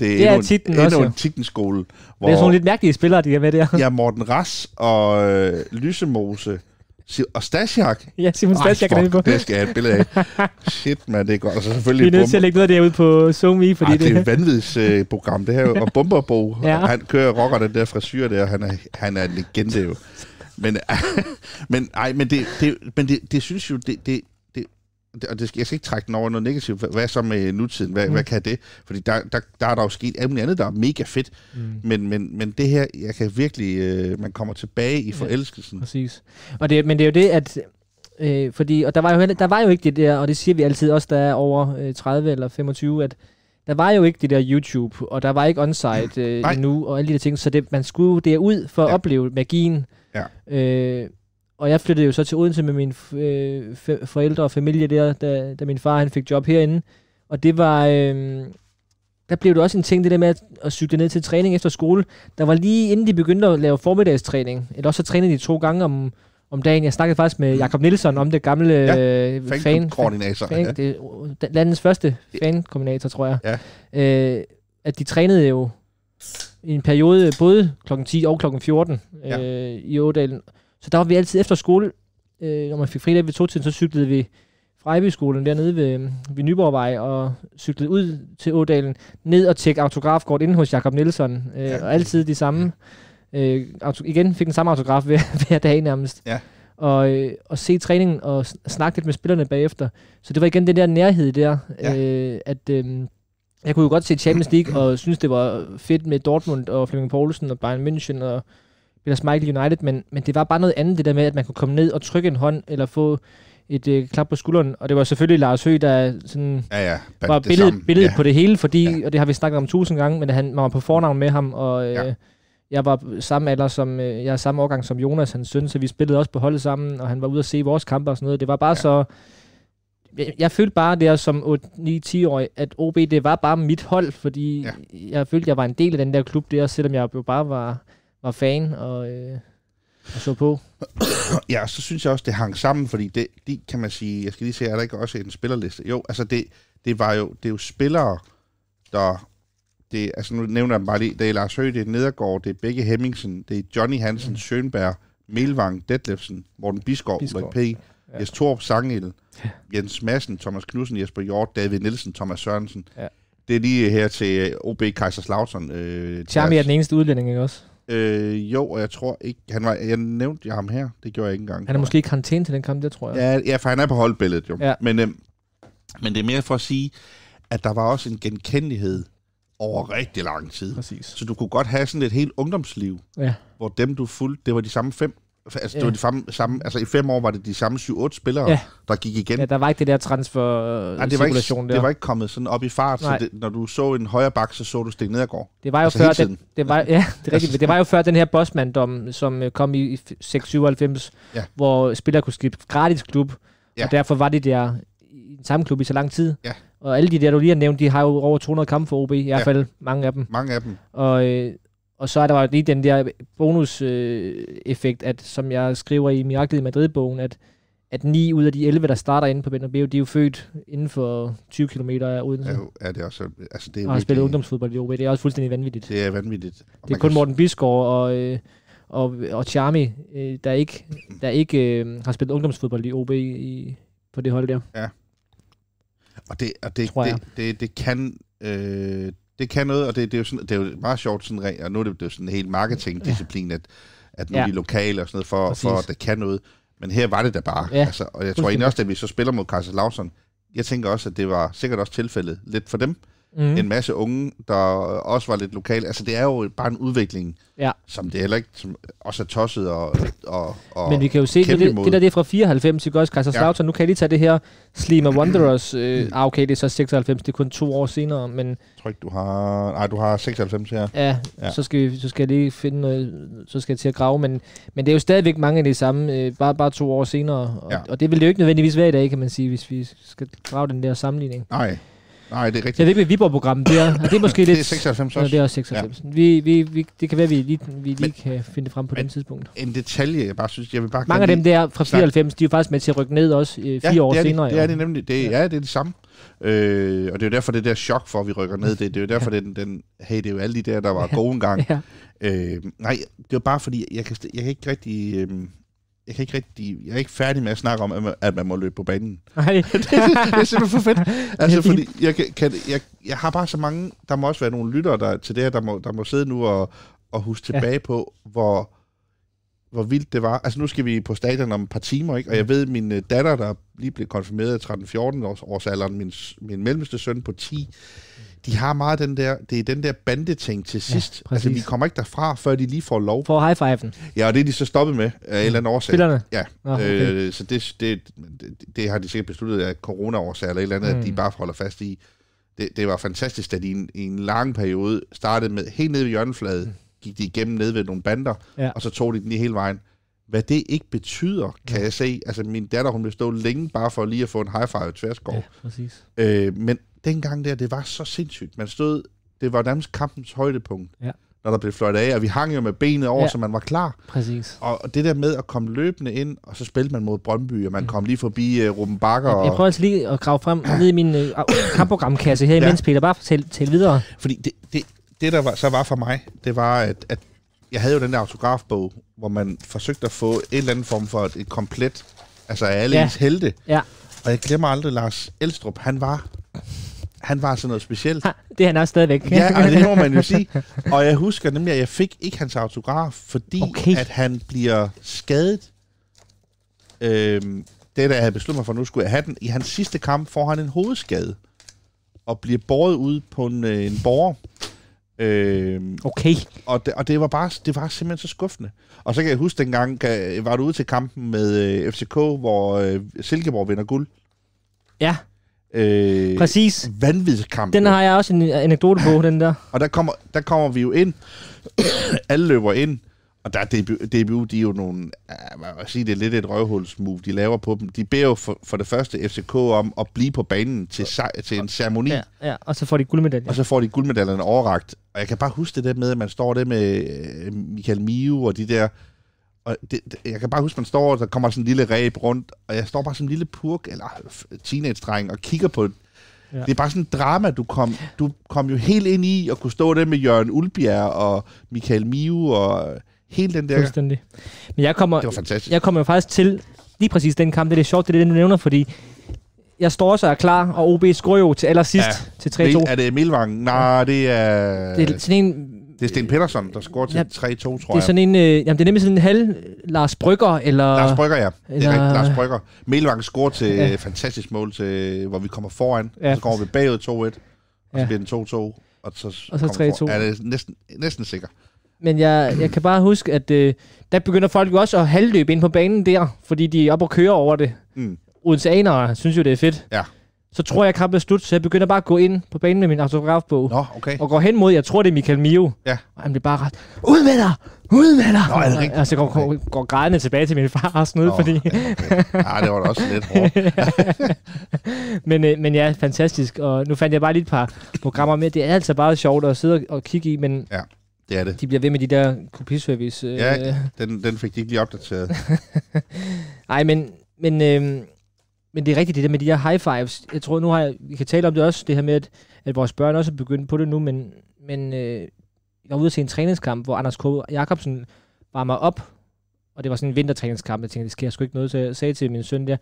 det er, det er titlen en, også, en skole, Hvor, det er sådan lidt mærkelige spillere, de er med der. Ja, Morten Ras og øh, Lysemose og Stasjak? Ja, Simon Stasjak er det på. Det skal jeg have et billede af. Shit, mand, det er godt. Og så selvfølgelig Vi er nødt til at lægge noget derude på i, fordi Ej, det... det er et vanvittigt uh, program, det her. Og Bumperbo, ja. han kører rocker den der frisyr der, han er, han er en legende jo. Men, men, ej, men, det, det, men det, det synes jo, det, det, det, og det, jeg skal ikke trække den over noget negativt. Hvad så med nutiden? Hvad, mm. hvad kan det? Fordi der, der, der er der jo sket alt muligt andet, der er mega fedt. Mm. Men, men, men det her, jeg kan virkelig, øh, man kommer tilbage i forelskelsen. Ja, præcis. Og det, men det er jo det, at Øh, fordi, og der var, jo, der var jo ikke det der, og det siger vi altid også, der er over øh, 30 eller 25, at der var jo ikke det der YouTube, og der var ikke onsite øh, endnu, og alle de der ting, så det, man skulle derud for at opleve magien. Ja. Øh, og jeg flyttede jo så til Odense med mine øh, forældre og familie der, da, da min far han fik job herinde. Og det var... Øh, der blev det også en ting, det der med at, at cykle ned til træning efter skole. Der var lige inden de begyndte at lave formiddagstræning, eller også så trænede de to gange om, om dagen. Jeg snakkede faktisk med Jakob Nielsen om det gamle ja, øh, fan, koordinator fan, ja. det, landets første fan-koordinator, tror jeg. Ja. Øh, at de trænede jo i en periode både kl. 10 og kl. 14 ja. øh, i Ådalen. Så der var vi altid efter skole, øh, når man fik fridag ved to-tiden, så cyklede vi fra Ejbyskolen dernede ved, øh, ved Nyborgvej og cyklede ud til Ådalen, ned og tjekke autografkort inde hos Jakob Nielsen. Øh, ja. Og altid de samme. Øh, igen fik den samme autograf hver, hver dag nærmest. Ja og, øh, og se træningen og snakke lidt med spillerne bagefter. Så det var igen den der nærhed der, ja. øh, at, øh, jeg kunne jo godt se Champions League, og synes, det var fedt med Dortmund og Flemming Poulsen og Bayern München og Peter Michael United, men, men det var bare noget andet, det der med, at man kunne komme ned og trykke en hånd, eller få et øh, klap på skulderen, og det var selvfølgelig Lars Høgh, der sådan ja, ja, var billedet, billedet ja. på det hele, fordi, ja. og det har vi snakket om tusind gange, men han, man var på fornavn med ham, og øh, ja. jeg var samme alder som, øh, jeg er samme årgang som Jonas, hans søn, så vi spillede også på holdet sammen, og han var ude at se vores kampe og sådan noget. Det var bare ja. så jeg, jeg følte bare der som 8 9-10-årig, at OB, det var bare mit hold, fordi ja. jeg følte, jeg var en del af den der klub der, selvom jeg jo bare var, var fan og, øh, og så på. Ja, så synes jeg også, det hang sammen, fordi det, det kan man sige, jeg skal lige se, er der ikke også en spillerliste? Jo, altså det, det var jo, det er jo spillere, der, det, altså nu nævner jeg dem bare lige, det er Lars Høgh, det er Nedergaard, det er Begge Hemmingsen, det er Johnny Hansen, mm. Sjønberg, Melvang, Detlefsen, Morten Bisgaard, Bisgaard. P ja. Jes Torp, Sangel, ja. Jens Madsen, Thomas Knudsen, Jesper Hjort, David Nielsen, Thomas Sørensen. Ja. Det er lige her til OB Kaiserslautern. Øh, øh Charmi er den eneste udlænding, ikke også? Øh, jo, og jeg tror ikke... Han var, jeg nævnte ham her, det gjorde jeg ikke engang. Han er måske i karantæne til den kamp, det tror jeg. Ja, ja for han er på holdbilledet jo. Ja. Men, øh, men det er mere for at sige, at der var også en genkendelighed over rigtig lang tid. Præcis. Så du kunne godt have sådan et helt ungdomsliv, ja. hvor dem, du fulgte, det var de samme fem. Altså, det var de samme, samme, altså i fem år var det de samme 7-8 spillere, ja. der gik igen. Ja, der var ikke det der transfer ja, det var ikke, der. det var ikke kommet sådan op i fart, Nej. så det, når du så en højre bak, så så du Stig Nedergaard. Det var jo altså før den, det var, ja, det er rigtigt, altså, det var jo før den her bossmanddom, som øh, kom i 697, ja. hvor spillere kunne skifte gratis klub, ja. og derfor var de der i den samme klub i så lang tid. Ja. Og alle de der, du lige har nævnt, de har jo over 200 kampe for OB, i hvert fald ja. mange af dem. Mange af dem. Og, øh, og så er der jo lige den der bonus-effekt, øh, at, som jeg skriver i Miraklet i Madrid-bogen, at, at 9 ud af de 11, der starter inde på Bernabeu, de er jo født inden for 20 km af Odense. Ja, det er det også, altså det er og har spillet ungdomsfodbold i OB. Det er også fuldstændig vanvittigt. Det er vanvittigt. Og det er kun kan... Morten Bisgaard og, øh, og, og Charmi, øh, der ikke, der ikke øh, har spillet ungdomsfodbold i OB i, på det hold der. Ja. Og det, og det, det, det, det kan... Øh, det kan noget, og det, det, er, jo sådan, det er jo meget sjovt, sådan, og nu er det, det er jo sådan en hel marketingdisciplin, ja. at, at nu ja. de lokale og sådan noget, for, for at det kan noget. Men her var det da bare. Ja. Altså, og jeg tror egentlig også, at vi så spiller mod Carsten Lawson, jeg tænker også, at det var sikkert også tilfældet lidt for dem, mm. en masse unge, der også var lidt lokale. Altså, det er jo bare en udvikling, ja. som det heller ikke som også er tosset og, og, og Men vi kan jo se, det, det, der det er fra 94, ikke også? Kaiserslautern, ja. nu kan jeg lige tage det her Slima Wanderers. Øh, ah, okay, det er så 96, det er kun to år senere, men... Jeg tror ikke, du har... Nej, du har 96 her. Ja, ja. Så, skal, vi, så skal jeg lige finde noget, så skal jeg til at grave, men, men det er jo stadigvæk mange af de samme, øh, bare, bare to år senere, og, ja. og det vil det jo ikke nødvendigvis være i dag, kan man sige, hvis vi skal grave den der sammenligning. Nej. Nej, det er rigtigt. Ja, det med Viborg-programmet, det er, og det er måske lidt... det er 96 også. Ja, det er også 96. Ja. Vi, vi, vi, det kan være, vi lige, vi lige men, kan finde det frem på det tidspunkt. En detalje, jeg bare synes, jeg vil bare... Mange af dem der fra 94, de er jo faktisk med til at rykke ned også øh, fire ja, år det senere. Det, det er det nemlig. Det, ja. ja, det er det samme. Øh, og det er jo derfor, det der chok for, at vi rykker ned, det, det er jo derfor, ja. den, den, hey, det er jo alle de der, der var ja. gode engang. Ja. Øh, nej, det var bare fordi, jeg kan, jeg kan ikke rigtig... Øh, jeg kan ikke rigtig, jeg er ikke færdig med at snakke om, at man, at man må løbe på banen. Nej. det, det, det, er simpelthen for fedt. Altså, fordi jeg, kan, kan, jeg, jeg har bare så mange, der må også være nogle lyttere der, til det her, der må, der må sidde nu og, og huske tilbage ja. på, hvor, hvor vildt det var. Altså nu skal vi på stadion om et par timer, ikke? og jeg mm. ved, min øh, datter, der lige blev konfirmeret i 13-14 års, alderen, min, min mellemste søn på 10, de har meget den der, det er den der bandeting til sidst. Ja, altså, vi kommer ikke derfra, før de lige får lov. For high five'en. Ja, og det er de så stoppet med af en eller anden årsag. Spillerne? Ja. Oh, okay. øh, så det, det, det, det, har de sikkert besluttet af corona-årsag eller et eller andet, mm. at de mm. bare holder fast i. Det, det var fantastisk, at de i en, i en lang periode startede med helt nede ved hjørnefladet, mm gik de igennem ned ved nogle bander, ja. og så tog de den lige hele vejen. Hvad det ikke betyder, kan ja. jeg se. Altså, min datter, hun blev stå længe bare for lige at få en high five tværskov. Ja, præcis. Øh, men dengang der, det var så sindssygt. Man stod, det var nærmest kampens højdepunkt. Ja når der blev fløjt af, og vi hang jo med benet over, ja. så man var klar. Præcis. Og det der med at komme løbende ind, og så spillede man mod Brøndby, og man kom lige forbi uh, Ruben Bakker. Jeg, jeg prøver altså lige at grave frem ned i min uh, kampprogramkasse her, i ja. Peter bare fortæl, fortæl videre. Fordi det, det, det der var, så var for mig, det var, at, at jeg havde jo den der autografbog, hvor man forsøgte at få en eller anden form for et, et komplet, altså alle ja. ens helte. Ja. Og jeg glemmer aldrig Lars Elstrup, han var han var sådan noget specielt. Ha, det er han også stadigvæk. Ja, og det må man jo sige. Og jeg husker nemlig, at jeg fik ikke hans autograf, fordi okay. at han bliver skadet. Øhm, det, der jeg havde besluttet mig for, nu skulle jeg have den. I hans sidste kamp får han en hovedskade og bliver båret ud på en, øh, en borger. Øh, okay. Og det, og det var bare det var simpelthen så skuffende. Og så kan jeg huske dengang, kan, var du ude til kampen med øh, FCK, hvor øh, Silkeborg vinder guld. Ja. Øh, Præcis. Vanvidskamp. Den har jeg også en anekdote på, den der. Og der kommer, der kommer vi jo ind. Alle løber ind. Og der er DBU, de er jo nogle, jeg vil sige, det er lidt et røvhulsmove, de laver på dem. De beder jo for, for det første FCK om at blive på banen til, sej, til en ceremoni. Ja, ja, og så får de guldmedaljerne. Og så får de guldmedaljerne overragt. Og jeg kan bare huske det der med, at man står der med øh, Michael Miu og de der, og det, det, jeg kan bare huske, man står, og der kommer sådan en lille ræb rundt, og jeg står bare som en lille purk, eller teenage-dreng, og kigger på det. Ja. Det er bare sådan en drama, du kom, du kom jo helt ind i, og kunne stå der med Jørgen Ulbjerg og Michael Miu, og Hele den der... Fuldstændig. Men jeg kommer, det var fantastisk. Jeg kommer faktisk til lige præcis den kamp. Det er det sjovt, det er det, du nævner, fordi jeg står også og er klar, og OB skruer jo til allersidst ja. til 3-2. Er det Milvang? Nej, det er... Det er sådan en det er Sten Pedersen, der scorer til ja, 3-2, tror jeg. Det er sådan en, øh, jamen det er nemlig sådan en halv Lars Brygger, eller... Lars Brygger, ja. Eller, det er rigtigt, Lars Brygger. Melvang scorer til ja. fantastisk mål, til, hvor vi kommer foran, ja. så kommer vi bagud 2-1, og så ja. bliver den 2-2, og så, og så 3-2. Er det næsten, næsten sikker. Men jeg, jeg kan bare huske, at øh, der begynder folk jo også at halvløbe ind på banen der, fordi de er oppe og kører over det. Mm. Odenseanere synes jo, det er fedt. Ja. Så tror jeg, at kampen er slut, så jeg begynder bare at gå ind på banen med min autografbog. Nå, okay. Og går hen mod, jeg tror, det er Michael Mio. Ja. Og han bliver bare ret, ud med dig! Ud med dig! Nå, er det rigtigt? Og så går, okay. går, grædende tilbage til min far og sådan noget, Nå, fordi... Ja, okay. ah, det var da også lidt hårdt. men, øh, men ja, fantastisk. Og nu fandt jeg bare lige et par programmer med. Det er altså bare sjovt at sidde og kigge i, men... Ja det er det. De bliver ved med de der kopiservice. Øh. Ja, den, den fik de ikke lige opdateret. Nej, men, men, øh, men det er rigtigt, det der med de der high fives. Jeg tror, nu har jeg, vi kan tale om det også, det her med, at, at vores børn også er begyndt på det nu, men, men øh, jeg var ude til en træningskamp, hvor Anders K. Jacobsen mig op, og det var sådan en vintertræningskamp, jeg tænkte, det sker jeg sgu ikke noget, så jeg sagde til min søn der,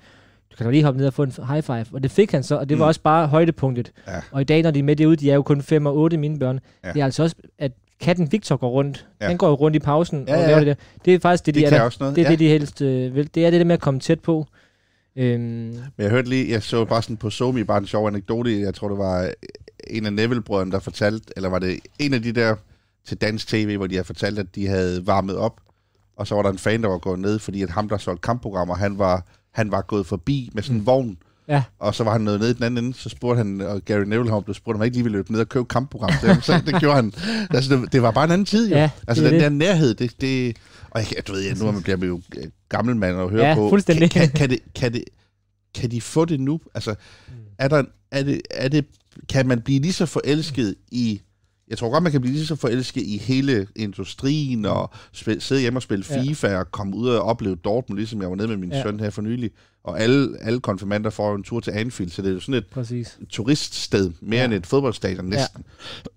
du kan da lige hoppe ned og få en high five. Og det fik han så, og det mm. var også bare højdepunktet. Ja. Og i dag, når de er med derude, de er jo kun 5 og 8, mine børn. Ja. Det er altså også, at katten Victor går rundt. Ja. Den går jo rundt i pausen ja, ja, ja. og laver det der. Det er faktisk det, de, det er, også noget. Det er ja. det, de helst øh, vil. Det er det der med at komme tæt på. Øhm. Men jeg hørte lige, jeg så bare sådan på Somi, bare en sjov anekdote. Jeg tror, det var øh, en af Neville-brødrene, der fortalte, eller var det en af de der til dansk tv, hvor de har fortalt, at de havde varmet op, og så var der en fan, der var gået ned, fordi at ham, der solgte kampprogrammer, han var, han var gået forbi med sådan en mm. vogn, Ja. Og så var han nede ned i den anden ende, så spurgte han, og Gary Neville ham blevet spurgt, om han ikke lige ville løbe ned og købe kampprogram Så, Så det gjorde han. Altså, det, det, var bare en anden tid, jo. Ja, altså, den det. der nærhed, det, det og jeg, du ved, jeg, nu man bliver man jo øh, gammel mand og hører ja, på. Kan, kan, kan, det, kan, det, kan de få det nu? Altså, mm. er, der, er, det, er det, kan man blive lige så forelsket i jeg tror godt, man kan blive lige så forelsket i hele industrien, og spil, sidde hjemme og spille FIFA, ja. og komme ud og opleve Dortmund, ligesom jeg var nede med min ja. søn her for nylig. Og alle, alle konfirmander får en tur til Anfield, så det er jo sådan et Præcis. turiststed, mere ja. end et fodboldstadion næsten.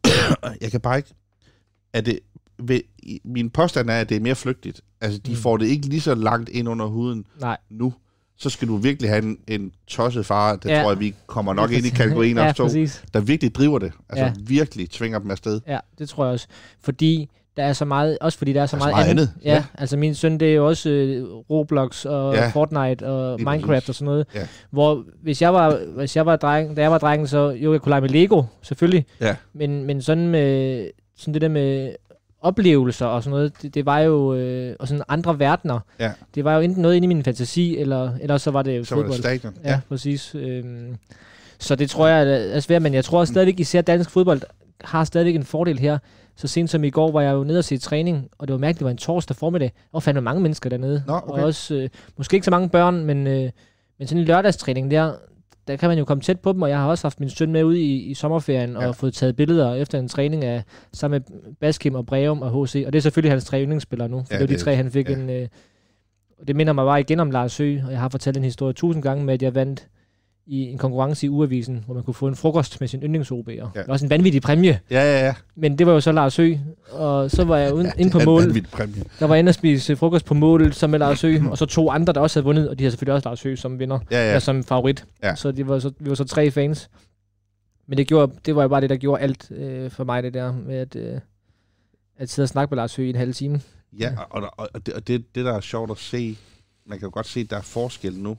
Ja. jeg kan bare ikke... Er det, ved, min påstand er, at det er mere flygtigt. Altså, de mm. får det ikke lige så langt ind under huden Nej. nu så skal du virkelig have en, en tosset far, det ja. tror jeg, vi kommer nok ind i kategorien ja, to, der virkelig driver det. Altså ja. virkelig tvinger dem afsted. Ja, det tror jeg også. Fordi der er så meget, også fordi der er så, der altså er meget, meget andet. andet. Ja, ja, altså min søn, det er jo også uh, Roblox og ja. Fortnite og Lige Minecraft præcis. og sådan noget. Ja. Hvor hvis jeg var, hvis jeg var dreng, da jeg var dreng, så jo, jeg kunne lege med Lego, selvfølgelig. Ja. Men, men sådan med, sådan det der med oplevelser og sådan noget, det, det var jo, øh, og sådan andre verdener, ja. det var jo enten noget inde i min fantasi, eller, eller så var det jo så fodbold. Var det stadion. Ja, ja. præcis. Øhm, så det tror jeg er svært, men jeg tror stadigvæk, især dansk fodbold har stadigvæk en fordel her. Så sent som i går var jeg jo nede og se træning, og det var mærkeligt, det var en torsdag formiddag, og fandme mange mennesker dernede. Nå, okay. Og også, øh, måske ikke så mange børn, men, øh, men sådan en lørdagstræning der, der kan man jo komme tæt på dem, og jeg har også haft min søn med ud i, i sommerferien ja. og fået taget billeder efter en træning af sammen med Baskim og Breum og HC. Og det er selvfølgelig hans tre yndlingsspillere nu, for ja, det var de tre, han fik ja. en... Øh, det minder mig bare igen om Lars Høgh, og jeg har fortalt en historie tusind gange med, at jeg vandt i en konkurrence i Uavisen, hvor man kunne få en frokost med sin yndlings Det Ja. Også en vanvittig præmie. Ja, ja, ja. Men det var jo så Lars Høgh, og så var jeg uden, ja, inde på mål. præmie. Der var inde at spise frokost på målet sammen med Lars Hø, og så to andre, der også havde vundet, og de havde selvfølgelig også Lars Høgh som vinder, ja, ja. ja som favorit. Ja. Så, de var så vi var så tre fans. Men det, gjorde, det var jo bare det, der gjorde alt øh, for mig, det der med at, øh, at sidde og snakke med Lars Høgh i en halv time. Ja, ja. og, og, og, det, og det, det, der er sjovt at se, man kan jo godt se, at der er forskel nu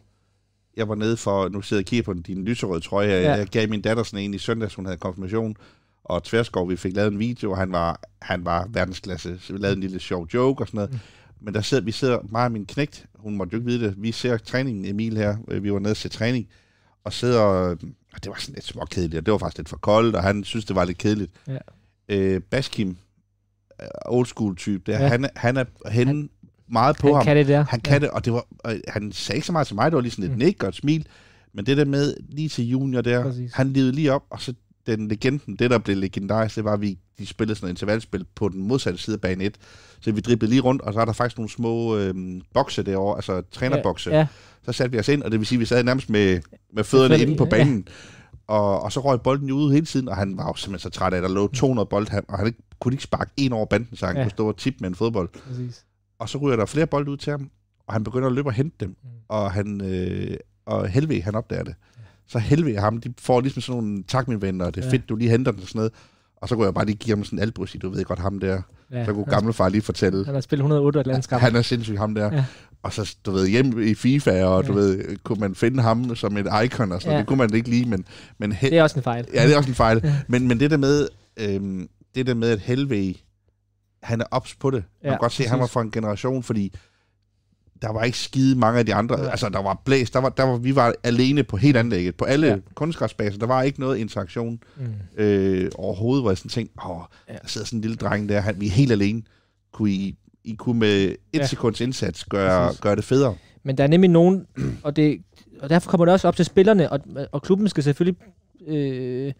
jeg var nede for, nu sidder jeg og kigger på din lyserøde trøje, ja. jeg gav min datter sådan en i søndags, hun havde konfirmation, og Tverskov, vi fik lavet en video, og han var, han var verdensklasse, så vi lavede en lille sjov joke og sådan noget. Mm. Men der sidder, vi sidder, mig og min knægt, hun måtte jo ikke vide det, vi ser træningen, Emil her, øh, vi var nede til træning, og sidder, øh, og det var sådan lidt småkedeligt, og det var faktisk lidt for koldt, og han synes, det var lidt kedeligt. Ja. Øh, Baskim, øh, old school type, der, ja. han, han er henne, han, meget på han ham. Han kan det der. Han kan ja. det, og det var, og han sagde ikke så meget til mig, det var lige sådan et mm. nik og et smil, men det der med lige til junior der, Præcis. han levede lige op, og så den legenden, det der blev legendarisk, det var, at vi, de spillede sådan et intervalspil på den modsatte side af banen 1. Så vi driblede lige rundt, og så er der faktisk nogle små øh, bokse derovre, altså trænerbokse. Ja, ja. Så satte vi os ind, og det vil sige, at vi sad nærmest med, med fødderne inde på banen. Ja. Og, og så røg bolden jo ud hele tiden, og han var jo simpelthen så træt af, at der lå 200 bold, han, og han ikke, kunne ikke sparke en over banden, så han ja. kunne stå og tippe med en fodbold. Præcis og så ryger der flere bolde ud til ham, og han begynder at løbe og hente dem, mm. og, han, øh, og Helve, han opdager det. Ja. Så Helve ham, de får ligesom sådan nogle, tak min venner, det er ja. fedt, du lige henter den og sådan noget. Og så går jeg bare lige og giver ham sådan en albryds, du ved godt ham der. Ja, så kunne gamle far lige fortælle. Han har spillet 108 landskab. Han er sindssygt ham der. Ja. Og så, du ved, hjem i FIFA, og du ja. ved, kunne man finde ham som et icon og sådan ja. Det kunne man ikke lige, men... men he- det er også en fejl. Ja, det er også en fejl. men, men det der med, øhm, det der med at helvede han er ops på det. Man ja, kan godt se, at han var fra en generation, fordi der var ikke skide mange af de andre. Ja. Altså, der var blæs. Der var, der var, vi var alene på helt anlægget. På alle ja. kunstgræsbaser. Der var ikke noget interaktion mm. øh, overhovedet, hvor jeg sådan tænkte, åh, ja. der sidder sådan en lille dreng der. Han, vi er helt alene. Kunne I, I kunne med et ja. sekunds indsats gøre, gøre det federe. Men der er nemlig nogen, og, det, og derfor kommer det også op til spillerne, og, og klubben skal selvfølgelig... Øh,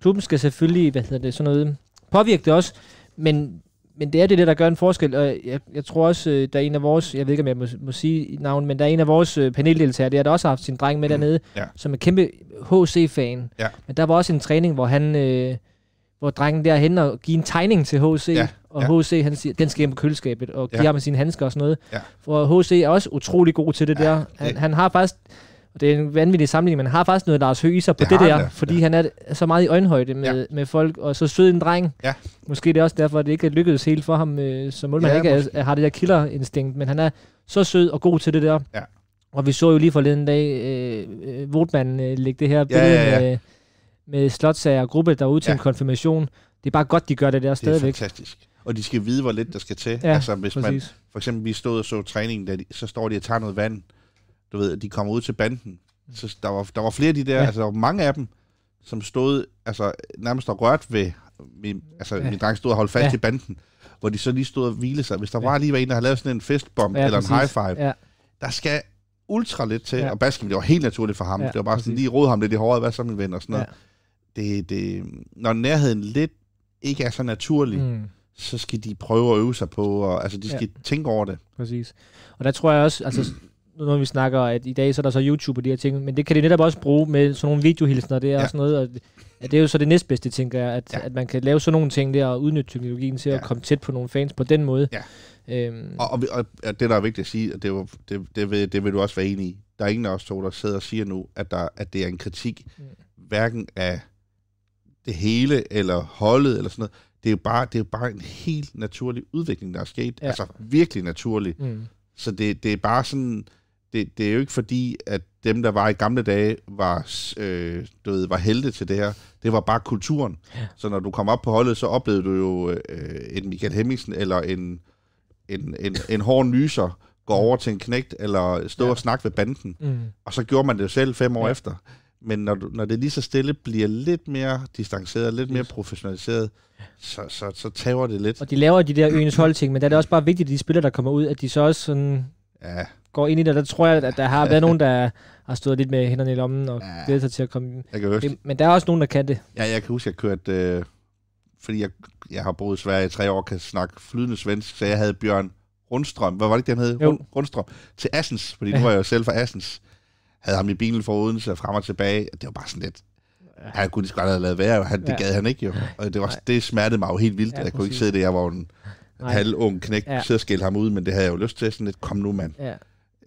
klubben skal selvfølgelig, hvad hedder det, sådan noget, påvirke det også, men men det er det, der, der gør en forskel, og jeg, jeg tror også, øh, der er en af vores, jeg ved ikke, om jeg må, må sige navn, men der er en af vores øh, paneldeltagere, der, har også haft sin dreng med mm. dernede, ja. som er kæmpe HC-fan. Ja. Men der var også en træning, hvor han... Øh, hvor drengen der hen og giver en tegning til HC, ja, og ja. HC han siger, den skal hjem på køleskabet, og giver ja. ham sine handsker og sådan noget. Ja. For HC er også utrolig god til det ja, der. Han, det. han har faktisk, og det er en vanvittig sammenligning, men har faktisk noget Lars Høgh i sig på det, det der, han, fordi ja. han er så meget i øjenhøjde med, ja. med folk, og så sød en dreng. Ja. Måske det er også derfor, at det ikke er lykkedes helt for ham, øh, som målmand ja, ikke måske. har det der killerinstinkt, men han er så sød og god til det der. Ja. Og vi så jo lige forleden dag øh, øh Votman øh, lægge det her billede ja, ja, ja. med, med Slotsager og gruppe, der er ude til ja. en konfirmation. Det er bare godt, de gør det der stadigvæk. Det er fantastisk og de skal vide, hvor lidt der skal til. Ja, altså, hvis præcis. man for eksempel vi stod og så træningen, så står de og tager noget vand, du ved, de kommer ud til banden. Mm. Så der var, der var flere af de der, ja. altså der var mange af dem, som stod altså, nærmest og rørt ved, min, altså ja. min dreng stod og holdt fast ja. i banden, hvor de så lige stod og hvilede sig. Hvis der ja. var lige var en, der havde lavet sådan en festbomb ja, eller præcis. en high five, ja. der skal ultra lidt til, ja. og basken, det var helt naturligt for ham. Ja, det var bare præcis. sådan lige rode ham lidt i håret, hvad så min ven og sådan noget. Ja. Det, det, når nærheden lidt ikke er så naturlig, mm så skal de prøve at øve sig på, og altså de skal ja. tænke over det. Præcis. Og der tror jeg også, altså nu når vi snakker, at i dag så er der så YouTube og de her ting, men det kan de netop også bruge med sådan nogle videohilsner der ja. og sådan noget, og det, det er jo så det næstbedste, tænker jeg, at, ja. at man kan lave sådan nogle ting der og udnytte teknologien til ja. at komme tæt på nogle fans på den måde. Ja. Øhm. Og, og, og det, der er vigtigt at sige, og det, var, det, det, vil, det vil du også være enig i, der er ingen af os to, der sidder og siger nu, at, der, at det er en kritik, mm. hverken af det hele eller holdet eller sådan noget. Det er jo bare, det er bare en helt naturlig udvikling, der er sket. Ja. Altså virkelig naturlig. Mm. Så det, det er bare sådan, det, det er jo ikke fordi, at dem, der var i gamle dage, var, øh, du ved, var helte til det her. Det var bare kulturen. Ja. Så når du kom op på holdet, så oplevede du jo øh, en Michael Hemmingsen eller en, en, en, en hård nyser gå over til en knægt eller stå ja. og snakke ved banden. Mm. Og så gjorde man det jo selv fem år ja. efter. Men når, du, når det lige så stille bliver lidt mere distanceret, lidt mere professionaliseret, så, så, så tager det lidt. Og de laver de der øens holdting, men der er det også bare vigtigt, at de spillere, der kommer ud, at de så også sådan... Ja går ind i det, der tror jeg, at der har været nogen, der har stået lidt med hænderne i lommen og ja, glædet sig til at komme. Jeg kan huske. Men der er også nogen, der kan det. Ja, jeg kan huske, at jeg kørte, øh, fordi jeg, jeg har boet i Sverige i tre år, kan snakke flydende svensk, så jeg havde Bjørn Rundstrøm, hvad var det, den hed? Jo. Rundstrøm, til Assens, fordi ja. nu var jeg jo selv fra Assens. Havde ham i bilen for Odense frem og tilbage, det var bare sådan lidt, Ja. Han kunne lige godt have lavet være, han, det ja. gad han ikke jo. Og det, var, Nej. det smertede mig jo helt vildt, ja, jeg kunne ikke sidde det, jeg var en halv ung knæk, ja. sidde og skælde ham ud, men det havde jeg jo lyst til, sådan lidt, kom nu mand. Ja.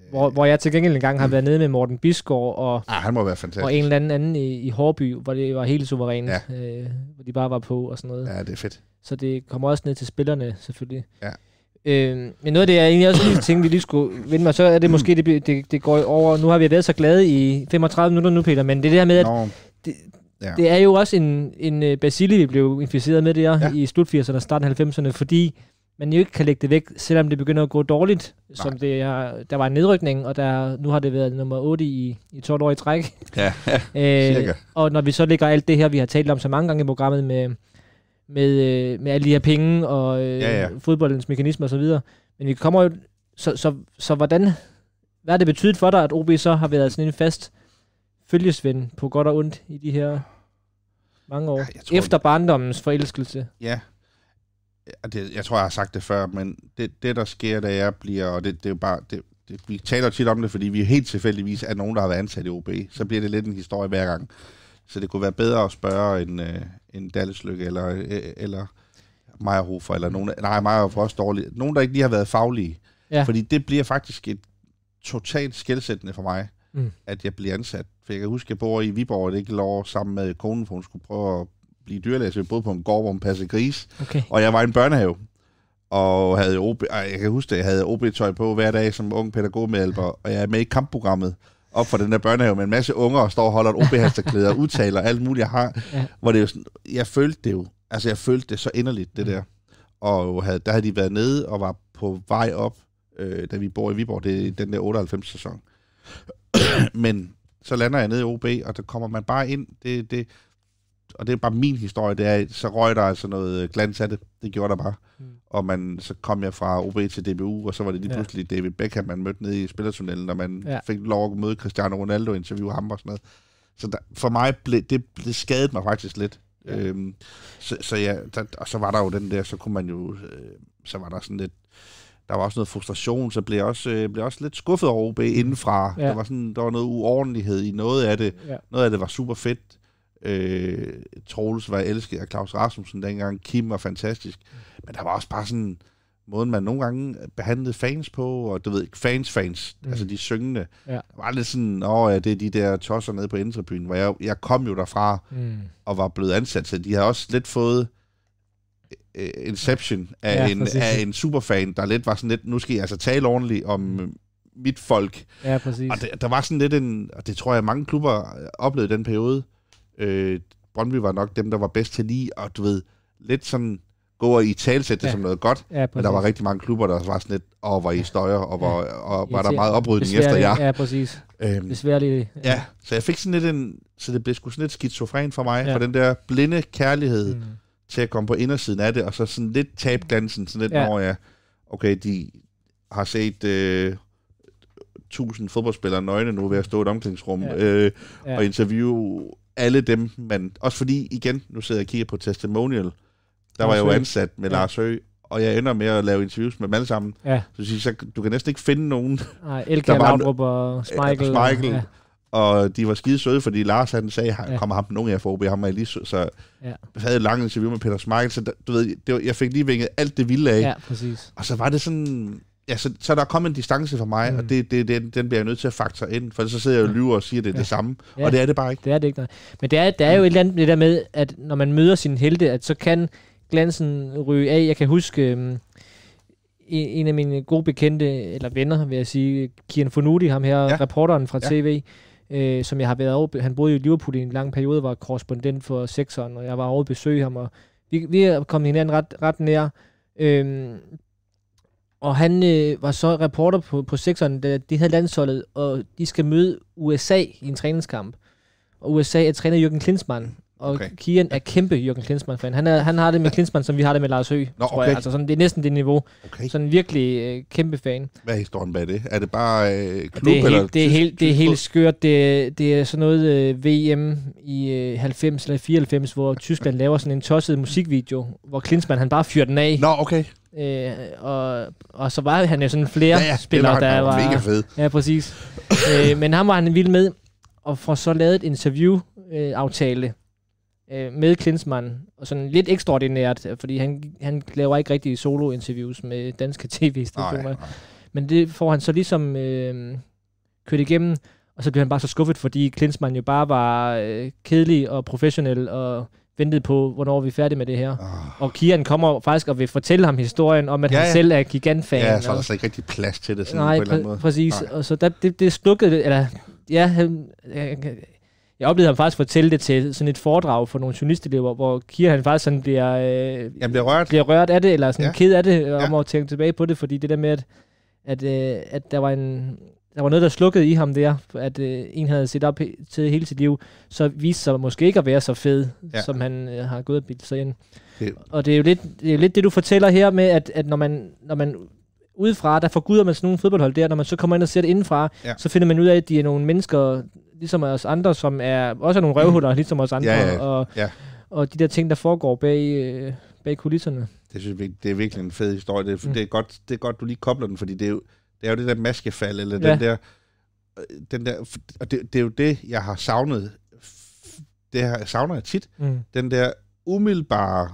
Øh, hvor, hvor jeg til gengæld engang har mm. været nede med Morten Bisgaard og, ah, han må være fantastisk. og en eller anden anden i, i Hårby, hvor det var helt suverænt, ja. øh, hvor de bare var på og sådan noget. Ja, det er fedt. Så det kommer også ned til spillerne selvfølgelig. Ja. Øh, men noget af det, jeg egentlig også lige tænkte, vi lige skulle vende mig, så er det mm. måske, det, det, det går over, nu har vi været så glade i 35 minutter nu, Peter, men det der med, at Nå. det, ja. det er jo også en, en øh, basili, vi blev inficeret med der ja. i slut 80'erne og start 90'erne, fordi man jo ikke kan lægge det væk, selvom det begynder at gå dårligt, Nej. som det er, der var en nedrykning, og der, nu har det været nummer 8 i, i 12 år i træk. Ja, ja øh, cirka. og når vi så lægger alt det her, vi har talt om så mange gange i programmet med, med, øh, med alle de her penge og øh, ja, ja. fodboldens mekanismer osv., men vi kommer jo, så, så, så, så hvordan, hvad har det betydet for dig, at OB så har været sådan en fast følgesvend på godt og ondt i de her mange år, ja, tror, efter barndommens forelskelse? Ja, det, jeg tror, jeg har sagt det før, men det, det der sker, da jeg bliver, og det, det er jo bare, det, det, vi taler tit om det, fordi vi helt tilfældigvis er nogen, der har været ansat i OB, så bliver det lidt en historie hver gang. Så det kunne være bedre at spørge en, øh, en Dalleslykke eller, øh, eller Hofer, eller nogen, nej, Hofer også dårlig, nogen, der ikke lige har været faglige. Ja. Fordi det bliver faktisk et totalt skældsættende for mig, mm. at jeg bliver ansat. For jeg kan huske, at jeg bor i Viborg et ikke lov sammen med konen, for hun skulle prøve at blive dyrlæge, så vi boede på en gård, hvor man passede gris. Okay. Og jeg var i en børnehave, og havde OB, jeg kan huske, at jeg havde OB-tøj på hver dag som ung pædagogmedhjælper, og jeg er med i kampprogrammet op for den der børnehave med en masse unger, og står og holder et ob og udtaler alt muligt, jeg har. Ja. Hvor det jo sådan, jeg følte det jo. Altså, jeg følte det så inderligt, det der. Og havde, der havde de været nede og var på vej op, øh, da vi bor i Viborg, det er den der 98-sæson. Men så lander jeg nede i OB, og der kommer man bare ind. Det, det, og det er bare min historie, det er, så røg der altså noget øh, glans af det. Det gjorde der bare. Mm. Og man, så kom jeg fra OB til DBU, og så var det lige ja. pludselig David Beckham, man mødte nede i spillertunnelen, og man ja. fik lov at møde Cristiano Ronaldo, interviewe ham og sådan noget. Så der, for mig, ble, det, det skadede mig faktisk lidt. Ja. Øhm, så, så ja, der, og så var der jo den der, så kunne man jo, øh, så var der sådan lidt, der var også noget frustration, så blev jeg også, øh, blev også lidt skuffet over OB mm. indenfra. Ja. Der, var sådan, der var noget uordentlighed i noget af det. Ja. Noget af det var super fedt, Øh, Troels var elsket af Claus Rasmussen dengang. Kim var fantastisk. Men der var også bare sådan måden, man nogle gange behandlede fans på, og du ved, fans-fans, mm. altså de syngende. Ja. var lidt sådan, åh ja, det er de der tosser nede på indtribunen, hvor jeg, jeg kom jo derfra, mm. og var blevet ansat, så de har også lidt fået uh, Inception af, ja, en, af en superfan, der lidt var sådan lidt, nu skal jeg altså tale ordentligt om mm. mit folk. Ja, præcis. Og det, der var sådan lidt en, og det tror jeg mange klubber oplevede den periode, Øh, Brøndby var nok dem, der var bedst til lige, og du ved, lidt sådan gå og i talsætte ja. som noget godt, ja, men der var rigtig mange klubber, der var sådan lidt, og var I støjer, og var, ja. og var der meget oprydning efter jer. Ja, præcis. Øhm, Besværligt. Ja. ja, så jeg fik sådan lidt en, så det blev sgu sådan lidt skizofren for mig, ja. for den der blinde kærlighed mm. til at komme på indersiden af det, og så sådan lidt tabglansen, sådan lidt, ja. jeg, okay, de har set... Øh, fodboldspillere nøgne nu ved at stå i et omklædningsrum ja. Øh, ja. og interviewe alle dem, man... Også fordi, igen, nu sidder jeg og kigger på Testimonial. Der var jeg jo ansat med ja. Lars Høgh, og jeg ender med at lave interviews med dem alle sammen. Ja. Så, så du kan næsten ikke finde nogen. Nej, Elke Laudrup og Michael. Og, Ja. og de var skide søde, fordi Lars han sagde, han kommer ham nogen af for ham er lige så, Så ja. jeg havde et langt interview med Peter Smeichel, så der, du ved, det var, jeg fik lige vinget alt det vilde af. Ja, præcis. Og så var det sådan, ja, så, så der er kommet en distance for mig, mm. og det, det, den, den bliver jeg nødt til at faktor ind, for så sidder jeg jo og lyver og siger, at det er ja. det samme, ja. og det er det bare ikke. Det er det ikke. Nej. Men det er, der er jo mm. et eller andet det der med, at når man møder sin helte, at så kan glansen ryge af. Jeg kan huske, um, en af mine gode bekendte, eller venner, vil jeg sige, Kian Fonuti, ham her, ja. reporteren fra ja. TV, øh, som jeg har været over, han boede i Liverpool i en lang periode, var korrespondent for sekseren, og jeg var over at besøge ham, og vi, vi er kommet hinanden ret, ret nær. Øhm, og han øh, var så reporter på, på sektoren, da det havde landsholdet, og de skal møde USA i en træningskamp. Og USA er træner Jürgen Klinsmann, og okay. Kian er kæmpe Jürgen Klinsmann-fan. Han, er, han har det med Klinsmann, som vi har det med Lars Høgh, Nå, tror okay. jeg. Altså sådan, det er næsten det niveau. Okay. Sådan virkelig øh, kæmpe fan. Hvad er historien bag det? Er det bare øh, klub? Det er, helt, eller det er, helt, det er helt skørt. Det, det er sådan noget øh, VM i øh, 90 eller 94, hvor Tyskland laver sådan en tosset musikvideo, hvor Klinsmann han bare fyrer den af. Nå, okay. Øh, og, og så var han jo sådan flere ja, ja, spillere, var, der var... mega fed. Ja, præcis. øh, men ham var han vild med, og får så lavet et interview-aftale øh, øh, med Klinsmann, og sådan lidt ekstraordinært, fordi han, han laver ikke rigtige solo-interviews med danske tv-stationer. Men det får han så ligesom øh, kørt igennem, og så blev han bare så skuffet, fordi Klinsmann jo bare var øh, kedelig og professionel og ventede på, hvornår vi er færdige med det her. Oh. Og Kian kommer faktisk og vil fortælle ham historien om, at ja, ja. han selv er gigantfan. Ja, så er der slet ikke rigtig plads til det sådan Nej, på en pr- eller anden måde. præcis. Nej. Og så der, det, det slukkede, eller ja, han, jeg, jeg oplevede ham faktisk fortælle det til sådan et foredrag for nogle journalistelever, hvor Kian han faktisk sådan bliver, øh, bliver, rørt. bliver rørt af det, eller sådan ja. ked af det, om ja. at tænke tilbage på det, fordi det der med, at, at, øh, at der var en der var noget, der slukkede i ham der, at øh, en havde set op he- til hele sit liv, så viste sig måske ikke at være så fed, ja. som han øh, har gået og bildt sig ind. Det. Og det er jo lidt det, er jo lidt det du fortæller her med, at, at når, man, når man udefra, der forguder man sådan nogle fodboldhold der, når man så kommer ind og ser det indenfra, ja. så finder man ud af, at de er nogle mennesker, ligesom os andre, som er også er nogle røvhuller, mm. ligesom os andre, ja, ja, ja. Og, ja. og de der ting, der foregår bag, øh, bag kulisserne. Det, synes jeg, det er virkelig en fed historie. Det, er, mm. det, er godt, det er godt, du lige kobler den, fordi det er jo, det er jo det der maskefald, eller ja. den der... Øh, den der og det, det er jo det, jeg har savnet. Det her savner jeg tit. Mm. Den der umiddelbare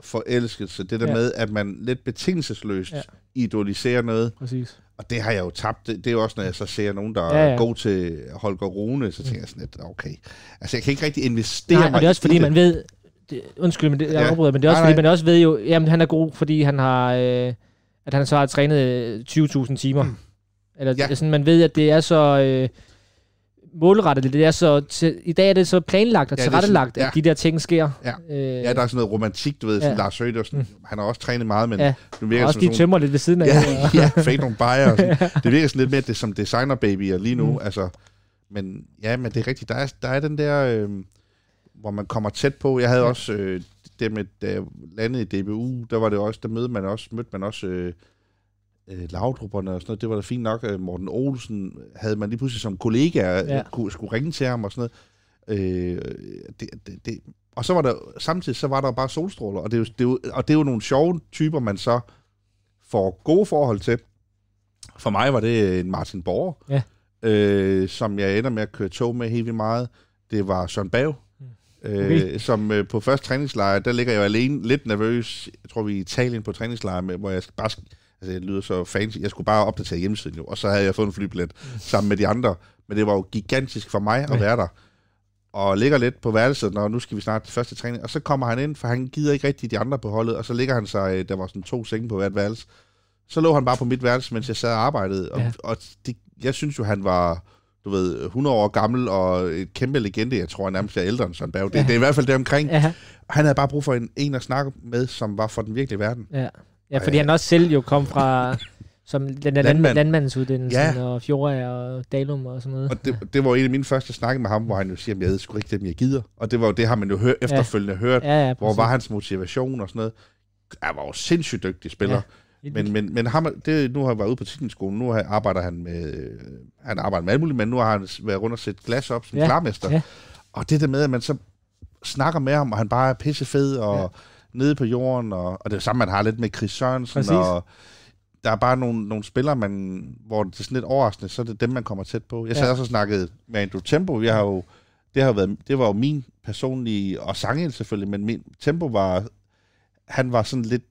forelskelse. Det der ja. med, at man lidt betingelsesløst ja. idoliserer noget. Præcis. Og det har jeg jo tabt. Det, det er jo også, når jeg så ser nogen, der ja, ja. er god til Holger Rune, så mm. tænker jeg sådan lidt, okay. Altså, jeg kan ikke rigtig investere nej, mig det er også, fordi det. man ved... Det, undskyld, men det, jeg ja. opryder, men det er også, nej, nej. fordi man også ved jo, jamen han er god, fordi han har... Øh, at han så har trænet 20.000 øh, timer. Mm. Eller ja. sådan, man ved, at det er så øh, målrettet, det er så, til, i dag er det så planlagt og ja, tilrettelagt, sådan, ja. at de der ting sker. Ja, øh, ja der er sådan noget romantik, du ved, sådan ja. Lars sådan, mm. han har også trænet meget, men ja. nu virker og også sådan de tømmer lidt ved siden af. Ja, ja, fade nogle bajer og sådan. Det virker sådan lidt mere det, som baby lige nu, mm. altså, men ja, men det er rigtigt, der er, der er den der, øh, hvor man kommer tæt på, jeg havde ja. også... Øh, med, da jeg landede i DBU, der var det også, der mødte man også, mødte man også øh, øh lavdrupperne og sådan noget. Det var da fint nok. Øh, Morten Olsen havde man lige pludselig som kollega øh, ja. kunne, skulle ringe til ham og sådan noget. Øh, det, det, det. Og så var der, samtidig så var der bare solstråler, og det, er jo, det, er jo, og det er jo nogle sjove typer, man så får gode forhold til. For mig var det en Martin Borger, ja. øh, som jeg ender med at køre tog med helt vildt meget. Det var Søren Bav, Øh, okay. Øh, som øh, på første træningslejr, der ligger jeg jo alene lidt nervøs. Jeg tror, vi er i Italien på træningslejr, med, hvor jeg bare... Altså, det lyder så fancy. Jeg skulle bare opdatere hjemmesiden jo, og så havde jeg fået en flybillet sammen med de andre. Men det var jo gigantisk for mig at være der. Og ligger lidt på værelset, når nu skal vi snart til første træning. Og så kommer han ind, for han gider ikke rigtig de andre på holdet. Og så ligger han sig, øh, der var sådan to senge på hvert værelse. Så lå han bare på mit værelse, mens jeg sad og arbejdede. Og, ja. og det, jeg synes jo, han var du ved, 100 år gammel og et kæmpe legende, jeg tror han nærmest er ældre end Søren Berg. Det, ja. det er i hvert fald det omkring. Ja. Han havde bare brug for en, en at snakke med, som var for den virkelige verden. Ja, ja fordi ja. han også selv jo kom fra som den der Landmand. landmandsuddannelsen ja. og Fjora og Dalum og sådan noget. Og det, det var en af mine første snakke med ham, hvor han jo siger, at jeg sgu ikke dem, jeg gider. Og det var jo det, har man jo hør, efterfølgende ja. hørt, ja, ja, hvor var hans motivation og sådan noget. Han var jo sindssygt dygtig spiller. Ja men, men, men ham, det, nu har han været ude på teknikskolen, nu har, arbejder han med, øh, han arbejder med alt muligt, men nu har han været rundt og sætte glas op som ja. klarmester. Ja. Og det der med, at man så snakker med ham, og han bare er pissefed og ja. nede på jorden, og, og det er samme, man har lidt med Chris Sørensen, Præcis. og der er bare nogle, nogle spillere, man, hvor det er sådan lidt overraskende, så er det dem, man kommer tæt på. Jeg sad også og snakkede med Andrew Tempo, vi har jo, det, har været, det var jo min personlige, og sangen selvfølgelig, men min Tempo var, han var sådan lidt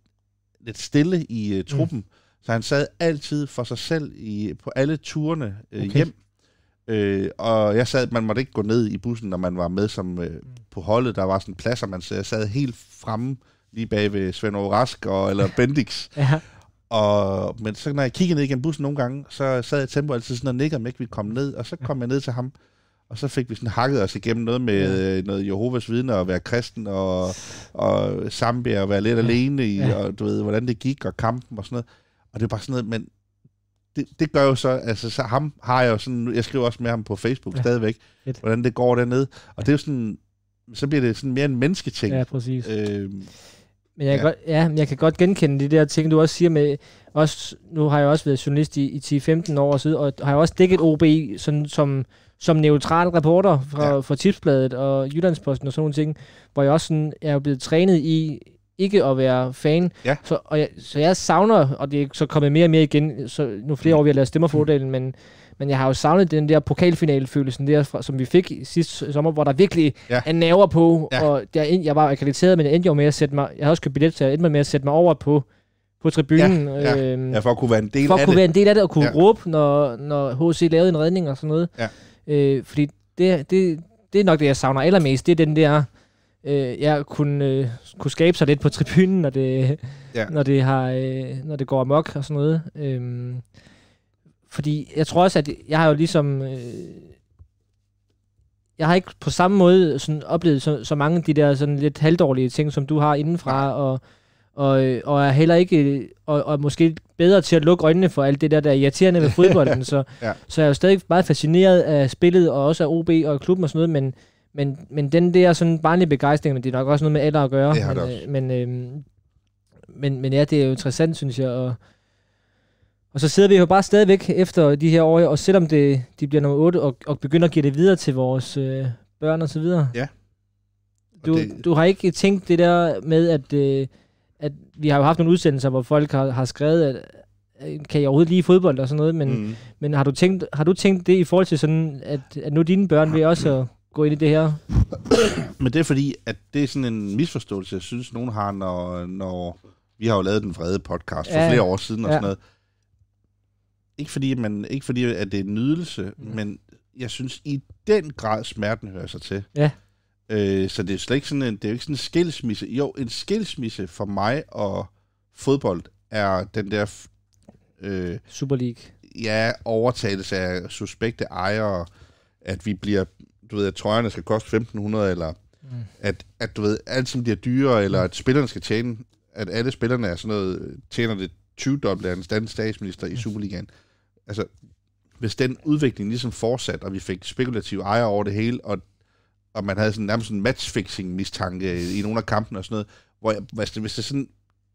lidt stille i uh, truppen, mm. så han sad altid for sig selv i, på alle turene uh, okay. hjem. Øh, og jeg sad, man måtte ikke gå ned i bussen, når man var med som øh, mm. på holdet. Der var sådan pladser, man sad, sad helt fremme lige bag ved Svend Rask og, eller Bendix. ja. Og, men så når jeg kiggede ned igennem bussen nogle gange, så sad jeg tempo altid sådan og nikkede, om ikke vi kom ned. Og så kom jeg ned til ham, og så fik vi sådan hakket os igennem noget med ja. Øh, noget Jehovas vidner og være kristen og, og Zambia og være lidt ja. alene i, ja. og du ved, hvordan det gik og kampen og sådan noget. Og det er bare sådan noget, men det, det gør jo så, altså så ham har jeg jo sådan, jeg skriver også med ham på Facebook ja. stadigvæk, Fedt. hvordan det går dernede. Og ja. det er jo sådan, så bliver det sådan mere en mennesketing. Ja, præcis. Øhm, men jeg, ja. Godt, ja, jeg kan godt genkende de der ting, du også siger med, også, nu har jeg også været journalist i, i 10-15 år siden, og har jeg også dækket OB, sådan som som neutral reporter fra, ja. fra Tipsbladet og Jyllandsposten og sådan nogle ting, hvor jeg også sådan, er blevet trænet i ikke at være fan. Ja. Så, og jeg, så jeg savner, og det er så kommet mere og mere igen, så nu flere mm. år vi har lavet stemmerfordelen, mm. men, men jeg har jo savnet den der pokalfinalfølelsen der, som vi fik sidste sommer, hvor der virkelig ja. er naver på, ja. og der, jeg var akkrediteret, men jeg endte jo med at sætte mig, jeg havde også købt billet til, jeg endte med at sætte mig over på på tribunen. Ja, ja. Øh, ja, for at kunne være en del af det. For at kunne det. være en del af det, og kunne ja. råbe, når, når HC lavede en redning og sådan noget. Ja. Øh, fordi det, det, det er nok det, jeg savner allermest. Det er den der, øh, jeg kunne, øh, kunne skabe sig lidt på tribunen, når det, ja. når det, har, øh, når det går amok og sådan noget. Øh, fordi jeg tror også, at jeg har jo ligesom... Øh, jeg har ikke på samme måde sådan oplevet så, så mange af de der sådan lidt halvdårlige ting, som du har indenfra, og og, og er heller ikke, og, og måske bedre til at lukke øjnene for alt det der, der er irriterende ved fodbolden. Så, ja. så jeg er jo stadig meget fascineret af spillet, og også af OB og klubben og sådan noget, men, men, men den der sådan barnlige begejstring, men det er nok også noget med alder at gøre. Det men, øh, men, øh, men, men ja, det er jo interessant, synes jeg, og, og så sidder vi jo bare stadigvæk efter de her år, og selvom det, de bliver nummer 8, og, og begynder at give det videre til vores øh, børn og så videre. Ja. Og du, det... du har ikke tænkt det der med, at... Øh, at vi har jo haft nogle udsendelser, hvor folk har, har skrevet, at øh, kan jeg overhovedet lide fodbold og sådan noget, men, mm. men har, du tænkt, har du tænkt det i forhold til sådan, at, at nu dine børn vil også gå ind i det her? Men det er fordi, at det er sådan en misforståelse, jeg synes, nogen har, når, når vi har jo lavet den frede podcast for ja, flere år siden og ja. sådan noget. Ikke fordi, man, ikke fordi, at det er en nydelse, mm. men jeg synes i den grad, smerten hører sig til. Ja. Øh, så det er slet ikke sådan en, det er jo ikke sådan en skilsmisse. Jo, en skilsmisse for mig og fodbold er den der... Øh, Super League. Ja, overtagelse af suspekte ejere, at vi bliver, du ved, at trøjerne skal koste 1.500, eller mm. at, at du ved, alt som bliver dyrere, eller at spillerne skal tjene, at alle spillerne er sådan noget, tjener det 20-dobbelt af en dansk statsminister mm. i Superligaen. Altså, hvis den udvikling ligesom fortsat, og vi fik spekulative ejere over det hele, og og man havde sådan, nærmest en matchfixing-mistanke i nogle af kampene og sådan noget, hvor jeg, hvis, det, hvis det sådan,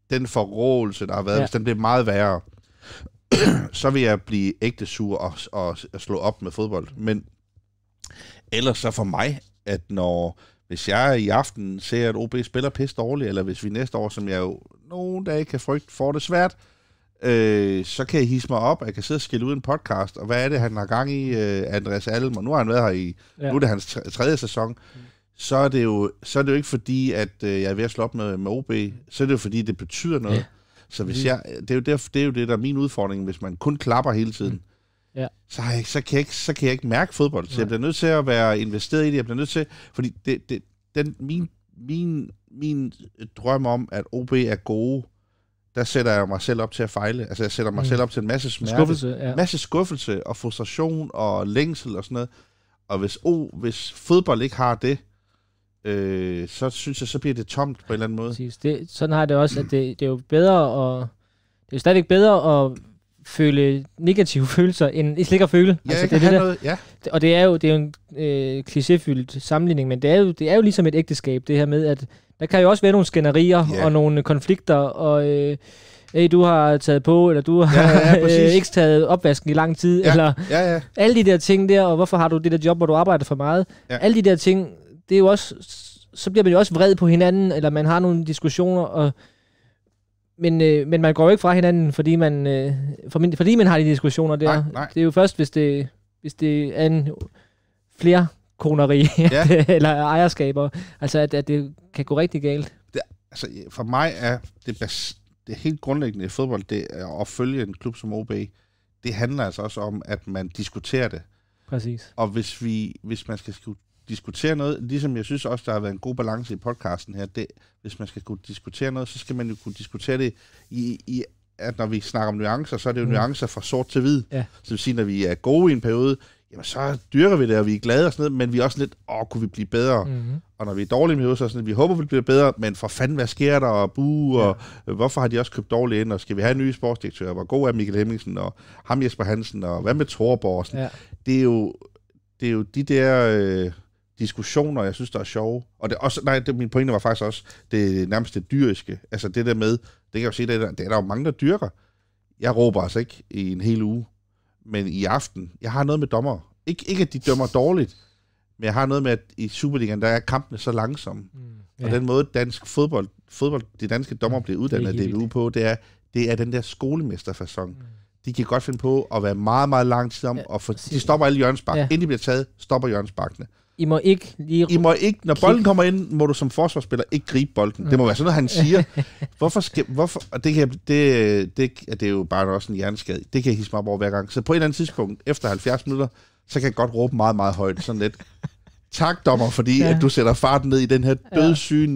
den forrådelse, der har været, ja. hvis den bliver meget værre, så vil jeg blive ægte sur og, og, og slå op med fodbold. Men ellers så for mig, at når hvis jeg i aften ser, at OB spiller pisse dårligt, eller hvis vi næste år, som jeg jo nogle dage kan frygte, får det svært, øh, så kan jeg hisse mig op, og jeg kan sidde og skille ud en podcast, og hvad er det, han har gang i, øh, Andreas Alm, og nu har han været her i, ja. nu er det hans tredje sæson, mm. så er det jo, så er det jo ikke fordi, at øh, jeg er ved at slå op med, med OB, så er det jo fordi, det betyder noget. Ja. Så hvis jeg, det er, jo der, det er jo det, der er min udfordring, hvis man kun klapper hele tiden, mm. ja. så, har jeg, så, kan jeg ikke, så kan jeg ikke mærke fodbold. Så jeg bliver nødt til at være investeret i det, jeg bliver nødt til, fordi det, det, den, min, min, min drøm om, at OB er gode, der sætter jeg mig selv op til at fejle. Altså, jeg sætter mig mm. selv op til en masse smerte. Skuffelse, ja. Masse skuffelse og frustration og længsel og sådan noget. Og hvis, oh, hvis fodbold ikke har det, øh, så synes jeg, så bliver det tomt på en eller anden måde. Det, sådan har det også, at det, det er jo bedre at... Det er jo stadigvæk bedre at føle negative følelser, end slet ikke at føle. Ja, altså, det er det noget, ja. Og det er jo, det er jo en øh, klichéfyldt sammenligning, men det er, jo, det er jo ligesom et ægteskab, det her med, at der kan jo også være nogle skænderier yeah. og nogle konflikter, og øh, hey, du har taget på, eller du har ja, ja, øh, ikke taget opvasken i lang tid, ja. eller ja, ja. alle de der ting der, og hvorfor har du det der job, hvor du arbejder for meget? Ja. Alle de der ting, det er jo også, så bliver man jo også vred på hinanden, eller man har nogle diskussioner, og men, øh, men man går jo ikke fra hinanden, fordi man, øh, fordi man har de diskussioner der. Nej, nej. Det er jo først, hvis det, hvis det er en flere koneri ja. eller ejerskaber. Altså, at, at det kan gå rigtig galt. Det, altså, for mig er det, bas, det helt grundlæggende i fodbold, det er at følge en klub som OB. Det handler altså også om, at man diskuterer det. Præcis. Og hvis, vi, hvis man skal diskutere noget, ligesom jeg synes også, der har været en god balance i podcasten her, det, hvis man skal kunne diskutere noget, så skal man jo kunne diskutere det i, i at når vi snakker om nuancer, så er det jo mm. nuancer fra sort til hvid. Ja. Så det vil sige, når vi er gode i en periode, jamen så dyrker vi det, og vi er glade og sådan noget, men vi er også lidt, åh, kunne vi blive bedre? Mm-hmm. Og når vi er dårlige med så er sådan, at vi håber, vi bliver bedre, men for fanden, hvad sker der? Og bu, ja. og øh, hvorfor har de også købt dårligt ind? Og skal vi have en ny sportsdirektør, Hvor god er Michael Hemmingsen? Og ham Jesper Hansen? Og hvad med Thorborg? Ja. Det, er jo, det er jo de der... Øh, diskussioner, jeg synes, der er sjove. Og det er også, nej, det, min pointe var faktisk også det nærmest det dyriske. Altså det der med, det kan jeg jo se, det er, der, det er der jo mange, der dyrker. Jeg råber altså ikke i en hel uge men i aften, jeg har noget med dommer. Ik- ikke at de dømmer dårligt, men jeg har noget med, at i Superligaen, der er kampene så langsomme. Mm, ja. Og den måde, dansk fodbold, fodbold, de danske dommer bliver uddannet af DBU på, det er, det er den der skolemesterfasong. Mm. De kan godt finde på at være meget, meget lang tid om, ja, og få, de stopper alle hjørnsbakken. Ja. Inden de bliver taget, stopper hjørnsbakkene. I må ikke lige... I må ikke, når bolden kommer ind, må du som forsvarsspiller ikke gribe bolden. Det må være sådan noget, han siger. Hvorfor skal, hvorfor, og det, kan, det, det, det er jo bare også en hjerneskade. Det kan jeg hisse mig op over hver gang. Så på et eller andet tidspunkt, efter 70 minutter, så kan jeg godt råbe meget, meget højt. Sådan lidt, tak dommer, fordi ja. at du sætter farten ned i den her dødssyge 0-0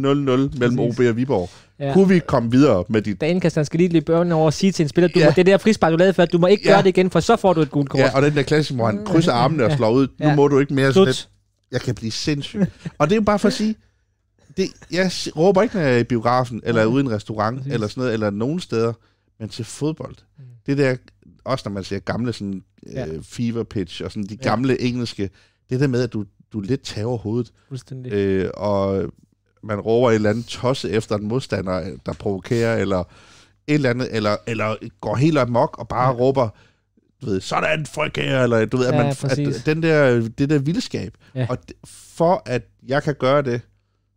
mellem OB og Viborg. Ja. Kunne vi komme videre med dit... Dan Kastan skal lige lige børnene over og sige til en spiller, du ja. må, det der frispark, du lavede før, du må ikke ja. gøre det igen, for så får du et gult kort. Ja, og den der klassisk, hvor han mm. krydser armene og slår ud, nu må du ikke mere Slut. sådan lidt. Jeg kan blive sindssyg. og det er jo bare for at sige, det, jeg råber ikke, når jeg er i biografen, eller ude i en restaurant, Præcis. eller sådan noget, eller nogen steder, men til fodbold. Mm. Det der, også når man ser gamle sådan, øh, ja. øh, fever pitch, og sådan de gamle ja. engelske, det der med, at du, du lidt tager hovedet. Øh, og man råber et eller andet tosse efter en modstander, der provokerer, eller et eller andet, eller, eller går helt amok og bare ja. råber, du ved, sådan folk her, eller du ved, ja, at, man, at den der, det der vildskab. Ja. Og for at jeg kan gøre det,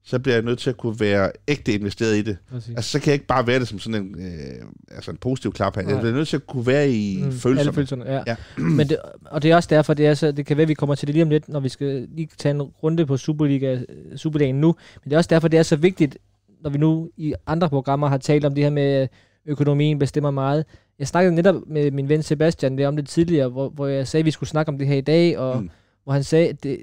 så bliver jeg nødt til at kunne være ægte investeret i det. Præcis. Altså, så kan jeg ikke bare være det som sådan en, øh, altså en positiv klap Jeg bliver nødt til at kunne være i mm, følelserne. Alle følelserne, ja. ja. Men det, og det er også derfor, det, er så, det kan være, at vi kommer til det lige om lidt, når vi skal lige tage en runde på Superliga, Superligaen nu. Men det er også derfor, det er så vigtigt, når vi nu i andre programmer har talt om det her med, økonomien bestemmer meget, jeg snakkede netop med min ven Sebastian det om det tidligere, hvor, hvor jeg sagde, at vi skulle snakke om det her i dag, og mm. hvor han sagde, at det,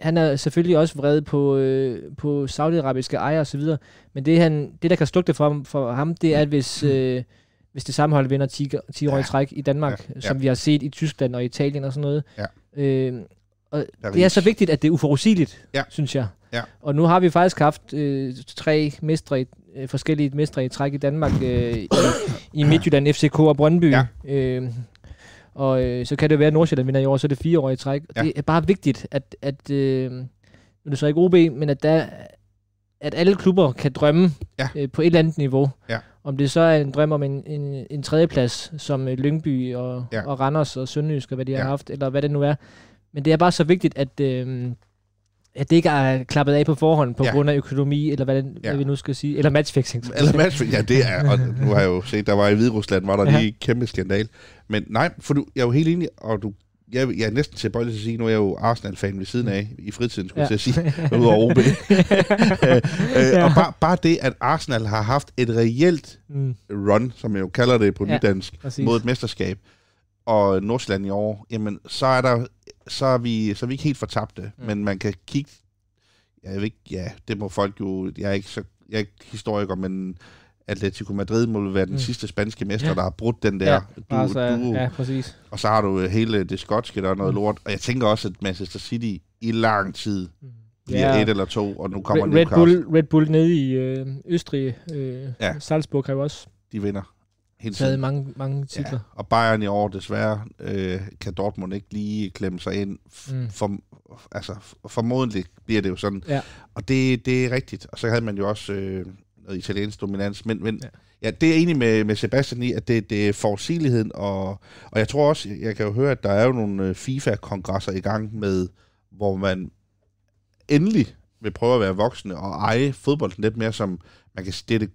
han er selvfølgelig også vred på, øh, på saudiarabiske ejere osv., men det, han, det, der kan slukke det for, for ham, det er, at mm. hvis, mm. øh, hvis det samme hold vinder 10, 10 år i træk i Danmark, ja, ja. som vi har set i Tyskland og Italien og sådan noget, ja. øh, og er det er så vigtigt, at det er uforudsigeligt, ja. synes jeg. Ja. Og nu har vi faktisk haft øh, tre mestre i, øh, forskellige mestre i træk i Danmark, øh, i, i Midtjylland, FCK og Brøndby. Ja. Øh, og øh, så kan det være, at Nordsjælland vinder i år, så er det fire år i træk. Ja. Det er bare vigtigt, at, at øh, nu er det så ikke OB, men at, der, at alle klubber kan drømme ja. øh, på et eller andet niveau. Ja. Om det så er en drøm om en, en, en tredjeplads, som øh, Lyngby og, ja. og Randers og Sønderjysk og hvad de ja. har haft, eller hvad det nu er. Men det er bare så vigtigt, at... Øh, at det ikke er klappet af på forhånd på ja. grund af økonomi, eller hvad, den, ja. hvad vi nu skal sige. Eller matchfixing. Eller matchfixing, ja det er. Og nu har jeg jo set, der var i Rusland, var der ja. lige en kæmpe skandal. Men nej, for du, jeg er jo helt enig, og du, jeg, jeg er næsten til at sige, nu er jeg jo Arsenal-fan ved siden mm. af, i fritiden skulle ja. jeg sige, ud over OB. ja. Øh, og bare, bare det, at Arsenal har haft et reelt mm. run, som jeg jo kalder det på ja, nydansk, præcis. mod et mesterskab, og Nordsjælland i år, jamen, så er, der, så er, vi, så er vi ikke helt fortabte. Mm. Men man kan kigge... Jeg ved ikke, ja, det må folk jo... Jeg er ikke, så, jeg er ikke historiker, men Atletico Madrid må være den mm. sidste spanske mester, ja. der har brudt den der ja, du, altså, du, ja, præcis. Og så har du øh, hele det skotske, der er noget mm. lort. Og jeg tænker også, at Manchester City i lang tid mm. bliver ja. et eller to, og nu kommer Red, Newcastle. Red Bull, Red Bull nede i øh, Østrig, øh, ja. Salzburg har jo også. De vinder hele tiden. mange, mange titler. Ja, og Bayern i år desværre øh, kan Dortmund ikke lige klemme sig ind. mm. for, altså, formodentlig bliver det jo sådan. Ja. Og det, det er rigtigt. Og så havde man jo også øh, noget italiensk dominans. Men, men ja. ja, det er enig med, med Sebastian i, at det, det er forudsigeligheden. Og, og jeg tror også, jeg kan jo høre, at der er jo nogle øh, FIFA-kongresser i gang med, hvor man endelig vil prøve at være voksne og eje fodbolden lidt mere som, man kan, det er det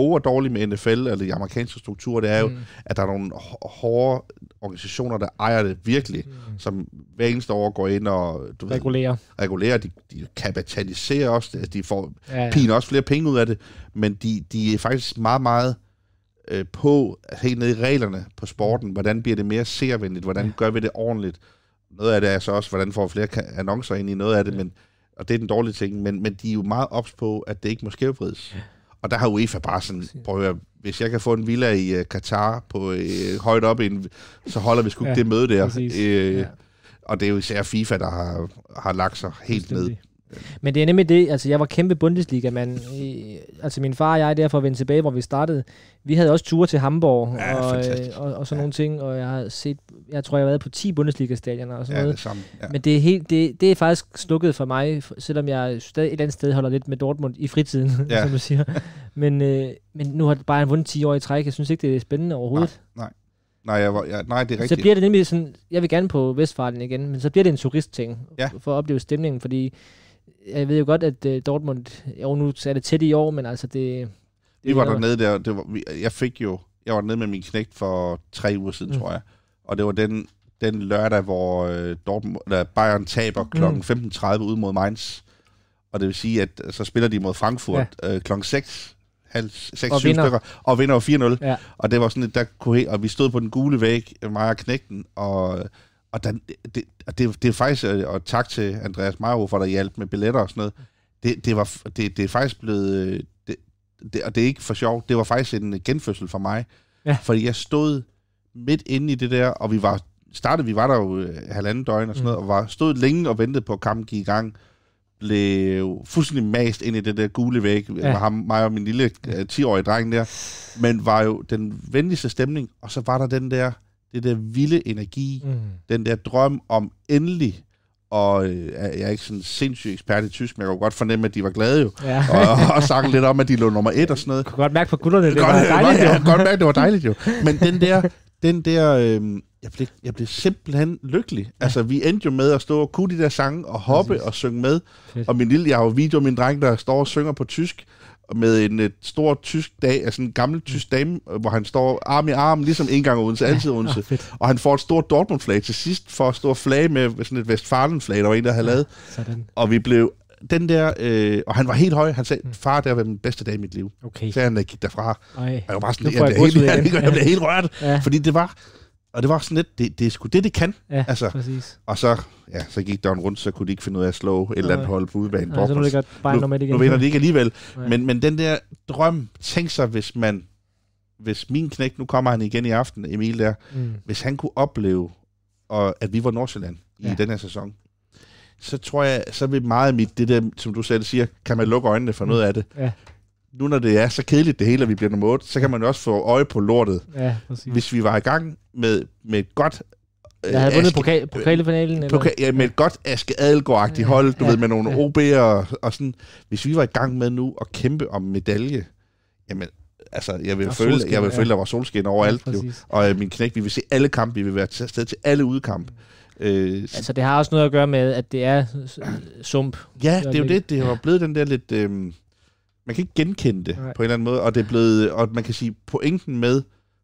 gode og dårlige med NFL, eller de amerikanske strukturer, det er jo, mm. at der er nogle hårde organisationer, der ejer det virkelig, mm. som hver eneste år går ind og... Du regulerer. Ved, regulerer, de, de kapitaliserer også, de får ja, ja. også flere penge ud af det, men de, de er faktisk meget, meget øh, på, helt ned i reglerne på sporten, hvordan bliver det mere servenligt, hvordan ja. gør vi det ordentligt, noget af det er så også, hvordan får flere annoncer ind i noget af det, ja. men, og det er den dårlige ting, men, men de er jo meget ops på, at det ikke må skævvrides. Ja. Og der har UEFA bare sådan, prøv at høre, hvis jeg kan få en villa i uh, øh, Katar på uh, højt op, en, så holder vi sgu ikke ja, det møde der. Uh, ja. Og det er jo især FIFA, der har, har lagt sig helt ned. Men det er nemlig det, altså jeg var kæmpe Bundesliga, men øh, altså min far og jeg, derfor vendte tilbage, hvor vi startede, vi havde også ture til Hamburg ja, og, øh, og, og, sådan ja. nogle ting, og jeg har set, jeg tror jeg har været på 10 Bundesliga-stadioner og sådan ja, noget. Det samme, ja. Men det er, helt, det, det er faktisk slukket for mig, selvom jeg stadig et eller andet sted holder lidt med Dortmund i fritiden, ja. som du siger. Men, øh, men nu har Bayern vundet 10 år i træk, jeg synes ikke, det er spændende overhovedet. Nej, nej. Nej, jeg var, jeg, nej, det er rigtigt. Så bliver det nemlig sådan, jeg vil gerne på Vestfarten igen, men så bliver det en turistting ja. for at opleve stemningen, fordi jeg ved jo godt, at uh, Dortmund, jo nu er det tæt i år, men altså det... det vi var nede der, det var, vi, jeg fik jo, jeg var nede med min knægt for tre uger siden, mm. tror jeg, og det var den, den lørdag, hvor uh, Dortmund, der Bayern taber kl. Mm. 15.30 ud mod Mainz, og det vil sige, at øh, så spiller de mod Frankfurt ja. øh, kl. 6, 6 og vinder. stykker, og vinder 4-0, ja. og det var sådan, at der kunne, og vi stod på den gule væg, mig og knægten, og og, der, det, og det, det er faktisk, øh, og tak til Andreas Majo for, der hjælpe med billetter og sådan noget, det, det, var, det, det er faktisk blevet, øh, det, det, og det er ikke for sjov, det var faktisk en genfødsel for mig, ja. fordi jeg stod midt inde i det der, og vi var startede, vi var der jo øh, halvanden døgn og sådan mm. noget, og var, stod længe og ventede på, at kampen gik i gang, blev fuldstændig mast ind i det der gule væg, ja. ham, mig og min lille 10-årige dreng der, men var jo den venligste stemning, og så var der den der, det der vilde energi, mm. den der drøm om endelig, og øh, jeg er ikke sådan en sindssyg ekspert i tysk, men jeg kunne godt fornemme, at de var glade jo, ja. og, og, sagde lidt om, at de lå nummer et og sådan noget. Jeg kunne godt mærke på gutterne, det godt, var dejligt jo. kunne godt mærke, det var dejligt jo. Men den der, den der øh, jeg, blev, jeg blev simpelthen lykkelig. Ja. Altså, vi endte jo med at stå og kunne de der sange, og hoppe Præcis. og synge med. Fedt. Og min lille, jeg har jo video min dreng, der står og synger på tysk, med en et øh, stor tysk dag, altså en gammel tysk dame, øh, hvor han står arm i arm, ligesom en gang Odense, altid Odense. Ja, oh, og han får et stort Dortmund-flag til sidst, for at stå flag med sådan et Vestfalen-flag, der var en, der havde ja, lavet. Sådan. Og vi blev den der, øh, og han var helt høj, han sagde, mm. far, det har været den bedste dag i mit liv. Okay. Så han gik derfra. Ej. Og jeg var bare sådan, jeg, jeg, jeg, jeg, jeg, jeg, jeg, jeg, jeg blev helt rørt, ja. fordi det var, og det var sådan lidt, det, det er sgu det, det kan. Ja, altså, præcis. Og så, ja, så gik der en rundt, så kunne de ikke finde ud af at slå et ja, eller andet hold på udebanen. Ja, så nu, ligger bare normalt igen. nu vinder de ikke alligevel. Ja. Men, men den der drøm, tænk sig, hvis man, hvis min knæk, nu kommer han igen i aften, Emil der, mm. hvis han kunne opleve, og, at vi var Nordsjælland ja. i den her sæson, så tror jeg, så vil meget af mit, det der, som du selv siger, kan man lukke øjnene for mm. noget af det. Ja nu når det er så kedeligt det hele, at vi bliver nummer 8, så kan man også få øje på lortet. Ja, præcis. Hvis vi var i gang med, med et godt jeg havde øh, vundet pokal, pokalfinalen. Eller? Pokal, ja, med et godt Aske Adelgaard-agtigt ja, hold, du ja, ved, med nogle ja. OB'er og, og sådan. Hvis vi var i gang med nu at kæmpe om medalje, jamen, altså, jeg vil, føle, jeg vil ja. føle, der var solskin overalt. Ja, jo. Og øh, min knæk, vi vil se alle kampe, vi vil være til sted til alle udkampe. Øh, altså, det har også noget at gøre med, at det er sump. Ja, det er jo det. Det har blevet den der lidt... Øh, man kan ikke genkende det Nej. på en eller anden måde, og det er blevet, og man kan sige, pointen med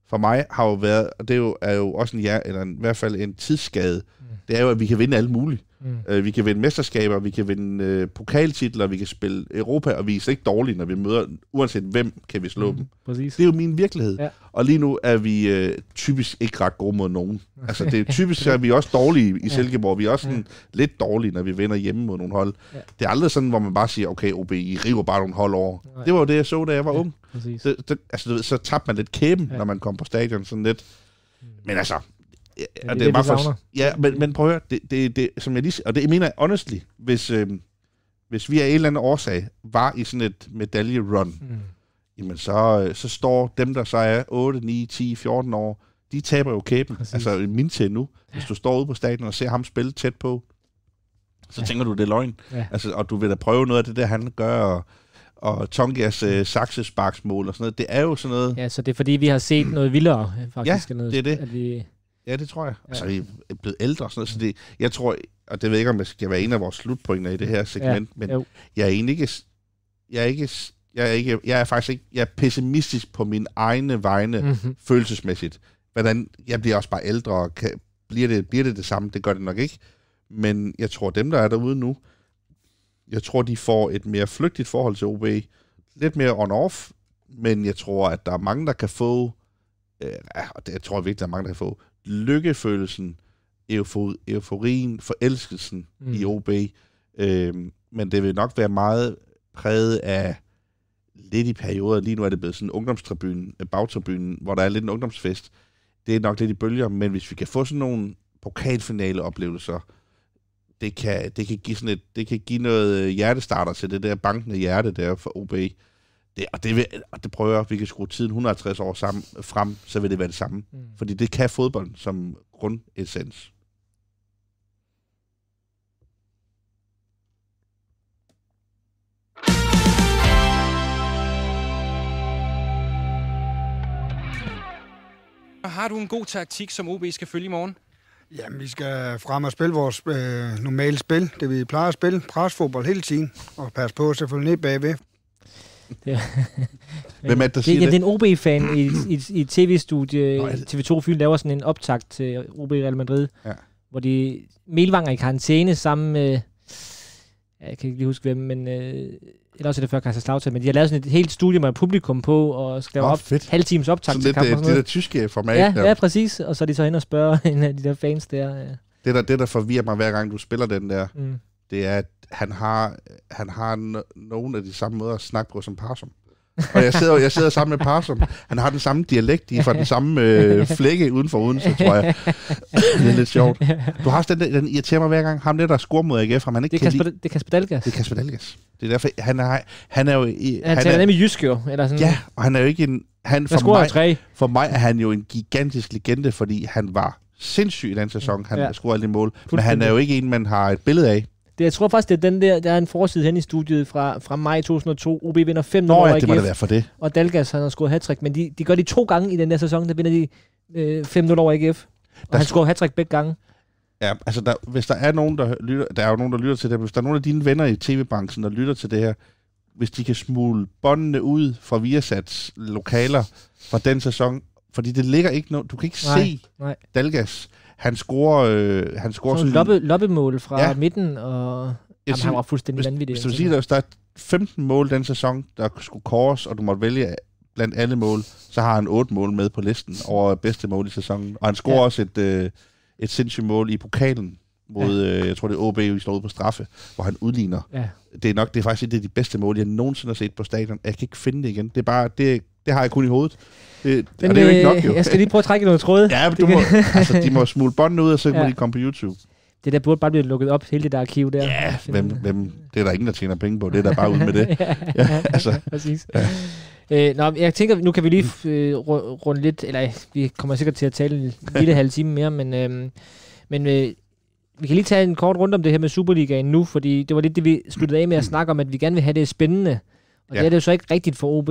for mig har jo været, og det er jo, er jo også en ja, eller en, i hvert fald en tidsskade, mm. det er jo, at vi kan vinde alt muligt. Mm. Øh, vi kan vinde mesterskaber, vi kan vinde øh, pokaltitler, vi kan spille Europa, og vi er slet ikke dårlige, når vi møder, uanset hvem, kan vi slå mm. dem. Præcis. Det er jo min virkelighed. Ja. Og lige nu er vi øh, typisk ikke ret gode mod nogen. Altså, det er typisk, at vi er også dårlige i Silkeborg. Vi er også sådan, ja. lidt dårlige, når vi vinder hjemme mod nogle hold. Ja. Det er aldrig sådan, hvor man bare siger, okay, OB, I river bare nogle hold over. Nej. Det var jo det, jeg så, da jeg var ja, ung. Så, Det, altså, så tabte man lidt kæben, ja. når man kom på stadion. Sådan lidt. Mm. Men altså, Ja, det er det, det for, ja men, men prøv at høre, det, det, det, som jeg lige og det jeg mener jeg honestly, hvis, øh, hvis vi af en eller anden årsag var i sådan et medaljerun, mm. jamen så, øh, så står dem, der så er 8, 9, 10, 14 år, de taber jo kæben. Præcis. Altså min til nu. Hvis du står ude på stadion og ser ham spille tæt på, så ja. tænker du, det er løgn. Ja. Altså, og du vil da prøve noget af det der, han gør, og, og Tongas øh, saksesparksmål og sådan noget. Det er jo sådan noget... Ja, så det er fordi, vi har set noget vildere, faktisk. Ja, noget, det er det. At vi... Ja, det tror jeg. Ja. Altså, vi er blevet ældre og sådan noget, så det, jeg tror, og det ved jeg ikke, om jeg skal være en af vores slutpointer i det her segment, ja. men jo. jeg er egentlig ikke, jeg er ikke, jeg er, ikke, jeg er faktisk ikke, jeg er pessimistisk på min egne vegne, mm-hmm. følelsesmæssigt. Hvordan, jeg bliver også bare ældre, og kan, bliver, det, bliver det det samme? Det gør det nok ikke. Men jeg tror, dem, der er derude nu, jeg tror, de får et mere flygtigt forhold til OB. Lidt mere on-off, men jeg tror, at der er mange, der kan få, øh, jeg tror virkelig, der er mange, der kan få lykkefølelsen, eufor, euforien, forelskelsen mm. i OB. Øhm, men det vil nok være meget præget af lidt i perioder. Lige nu er det blevet sådan en ungdomstribune, bagtribunen, hvor der er lidt en ungdomsfest. Det er nok lidt i bølger, men hvis vi kan få sådan nogle pokalfinaleoplevelser, det kan, det kan give sådan et, det kan give noget hjertestarter til det der bankende hjerte der for OB. Det, og, det vil, og det prøver jeg, vi kan skrue tiden 150 år sammen, frem, så vil det være det samme. Mm. Fordi det kan fodbold som grundessens. Har du en god taktik, som OB skal følge i morgen? Jamen, vi skal frem og spille vores øh, normale spil, det vi plejer at spille, presfodbold hele tiden, og passe på selvfølgelig ned bagved. Det, Hvem er det, der siger det? Ja, det er en OB-fan i, i, i tv-studie. TV2 Fyn laver sådan en optakt til OB Real Madrid, ja. hvor de Melvanger i karantæne sammen med... Ja, jeg kan ikke lige huske hvem, men... Øh, eller også er det før Kaiserslautern, men de har lavet sådan et helt studie med publikum på, og skal lave oh, op, fedt. halv times optag til kampen. Øh, det, det, det der tyske format. Ja, ja, præcis. Og så er de så hen og spørger en af de der fans der. Øh. Det der, det der forvirrer mig hver gang, du spiller den der. Mm det er, at han har, han har nogle af de samme måder at snakke på som Parsom. og jeg sidder, jeg sidder sammen med Parsom. Han har den samme dialekt, de er fra den samme øh, flække uden for Odense, tror jeg. det er lidt sjovt. Du har også den, den irriterer mig hver gang. Ham der, der scorer mod AGF, han ikke det er kan Kasper, lide. Det er Kasper Dalgas. Det er Kasper Dalgas. Det er derfor, han er, han er jo... I, han, han taler nemlig jysk jo, eller sådan Ja, og han er jo ikke en... Han, for, mig, tre. for mig er han jo en gigantisk legende, fordi han var sindssyg i den sæson. Han ja. scorede alle de mål. Men han er jo ikke en, man har et billede af. Det, jeg tror faktisk, det er den der, der er en forside hen i studiet fra, fra maj 2002. OB vinder 5 Nå, ja, det må det være for det. Og Dalgas, han har scoret hat men de, de gør de to gange i den der sæson, der vinder de øh, 5-0 over AGF. Og der han scorer hat begge gange. Ja, altså der, hvis der er nogen, der lytter, der er jo nogen, der lytter til det, hvis der er nogen af dine venner i tv-branchen, der lytter til det her, hvis de kan smule båndene ud fra Viasats lokaler fra den sæson, fordi det ligger ikke noget, du kan ikke nej, se nej. Dalgas. Han scorer... Øh, han scorer sådan, sådan loppemål fra ja. midten, og jamen, jamen, han var fuldstændig hvis, vanvittig. Hvis du altså. siger, at der er 15 mål den sæson, der skulle kores, og du måtte vælge blandt alle mål, så har han 8 mål med på listen over bedste mål i sæsonen. Og han scorer ja. også et, øh, et sindssygt mål i pokalen mod, ja. øh, jeg tror det er OB, vi står ud på straffe, hvor han udligner. Ja. Det er nok, det er faktisk det er de bedste mål, jeg nogensinde har set på stadion. Jeg kan ikke finde det igen. Det er bare, det, det har jeg kun i hovedet. Det, Men, og det er jo ikke nok, øh, jo. Jeg skal lige prøve at trække noget tråd. Ja, men du må, altså, de må smule båndene ud, og så ja. må de komme på YouTube. Det der burde bare blive lukket op, hele det der arkiv der. Ja, hvem, hvem, det er der ingen, der tjener penge på. Det er der bare ud med det. ja, ja, altså. præcis. Ja. Øh, nå, jeg tænker, nu kan vi lige mm. øh, runde lidt, eller vi kommer sikkert til at tale en lille halv time mere, men, øh, men øh, vi kan lige tage en kort rundt om det her med Superligaen nu, fordi det var lidt det, vi sluttede af med at snakke om, at vi gerne vil have det spændende. Og ja. det er det jo så ikke rigtigt for OB.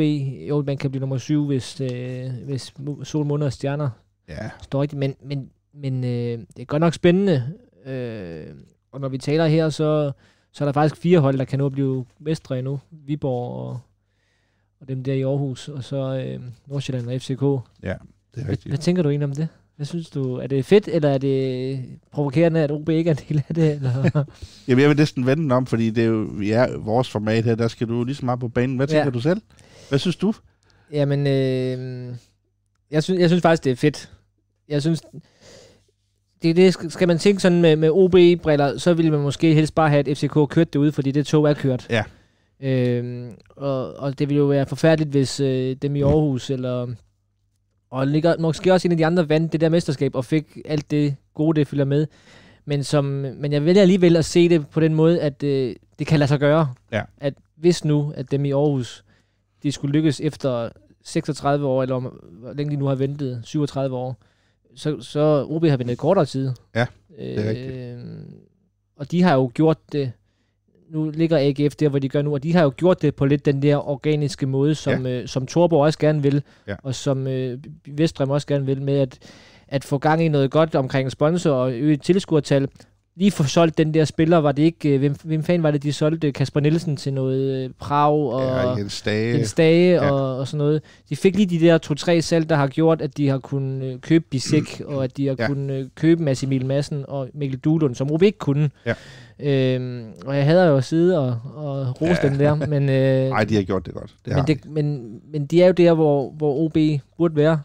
Jo, man kan blive nummer syv, hvis, øh, hvis sol, måned og stjerner ja. står rigtigt. Men, men, men øh, det er godt nok spændende. Øh, og når vi taler her, så, så er der faktisk fire hold, der kan nå at blive mestre endnu. Viborg og, og dem der i Aarhus, og så øh, Nordsjælland og FCK. Ja, det er rigtigt. Hvad, hvad tænker du egentlig om det? Hvad synes du? Er det fedt, eller er det provokerende, at OB ikke er en del af det? Eller? Jamen, jeg vil næsten vende den om, fordi det er jo ja, vores format her, der skal du lige så meget på banen. Hvad tænker ja. du selv? Hvad synes du? Jamen, øh, jeg, synes, jeg synes faktisk, det er fedt. Jeg synes, det, det skal man tænke sådan med, med OB-briller, så ville man måske helst bare have, at FCK kørt det ud, fordi det tog er kørt. Ja. Øh, og, og det ville jo være forfærdeligt, hvis øh, dem i Aarhus mm. eller og ligger måske også en af de andre vandt det der mesterskab, og fik alt det gode, det fylder med. Men, som, men jeg vælger alligevel at se det på den måde, at øh, det kan lade sig gøre. Ja. At hvis nu, at dem i Aarhus, de skulle lykkes efter 36 år, eller om, hvor længe de nu har ventet, 37 år, så, så OB har ventet kortere tid. Ja, det er øh, rigtigt. Og de har jo gjort det nu ligger AGF der, hvor de gør nu, og de har jo gjort det på lidt den der organiske måde, som, ja. øh, som Torborg også gerne vil, ja. og som øh, Vestrem også gerne vil, med at, at få gang i noget godt omkring sponsor og øge tilskuertal. Lige for solgt den der spiller, var det ikke, øh, hvem, hvem fanden var det, de solgte Kasper Nielsen til noget øh, Prag og ja, Jens Dage, Jens Dage ja. og, og sådan noget. De fik lige de der to-tre salg, der har gjort, at de har kunnet øh, købe mm. og at de har ja. kunnet øh, købe Massimil Madsen og Mikkel Dulund, som Rube ikke kunne. Ja. Øhm, og jeg hader jo at sidde og, og rose ja. dem der. Men, øh, Ej, de har gjort det godt. Det men, det, de. men, men de er jo der, hvor, hvor OB burde være.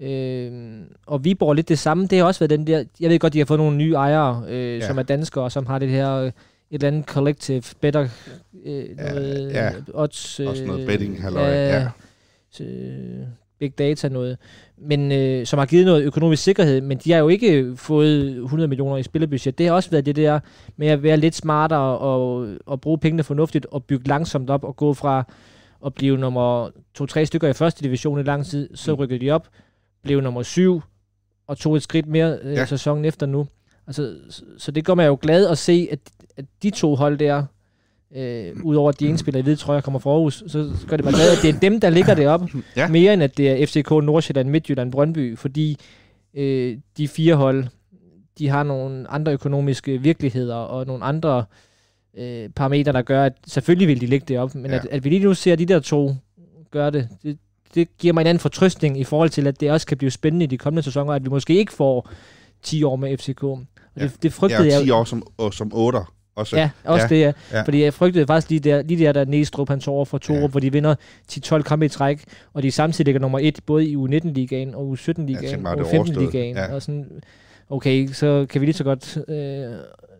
Ja. Øhm, og Viborg lidt det samme. Det har også været den der... Jeg ved godt, de har fået nogle nye ejere, øh, ja. som er danskere, og som har det her... Øh, et eller andet collective, better øh, noget, øh, ja, odds... Øh, også noget øh, betting, halløj. Ja, ja. Øh, big data noget men øh, som har givet noget økonomisk sikkerhed, men de har jo ikke fået 100 millioner i spillerbudget. Det har også været det der med at være lidt smartere og, og bruge pengene fornuftigt og bygge langsomt op og gå fra at blive nummer 2-3 stykker i første division i lang tid, så mm. rykkede de op, blev nummer 7 og tog et skridt mere øh, ja. sæsonen efter nu. Altså, så, så det gør mig jo glad at se, at, at de to hold der øh, udover at de ene spiller i hvide trøjer kommer fra Aarhus, så gør det mig glad, at det er dem, der ligger det op, ja. mere end at det er FCK, Nordsjælland, Midtjylland, Brøndby, fordi øh, de fire hold, de har nogle andre økonomiske virkeligheder og nogle andre øh, parametre, der gør, at selvfølgelig vil de ligge det op, men ja. at, at vi lige nu ser at de der to gøre det, det, det giver mig en anden fortrøstning i forhold til, at det også kan blive spændende i de kommende sæsoner, at vi måske ikke får 10 år med FCK. Og ja. det, det frygtede ja, 10 jeg... år som, og som 8'er. Også. Ja, også ja. det, ja. ja. Fordi jeg frygtede faktisk lige der, lige der, der Næstrup, han over for Torup, ja. hvor de vinder 10-12 kampe i træk, og de samtidig ligger nummer 1, både i U19-ligaen og U17-ligaen ja, og U15-ligaen. Ja. Og sådan, okay, så kan vi lige så godt... Øh,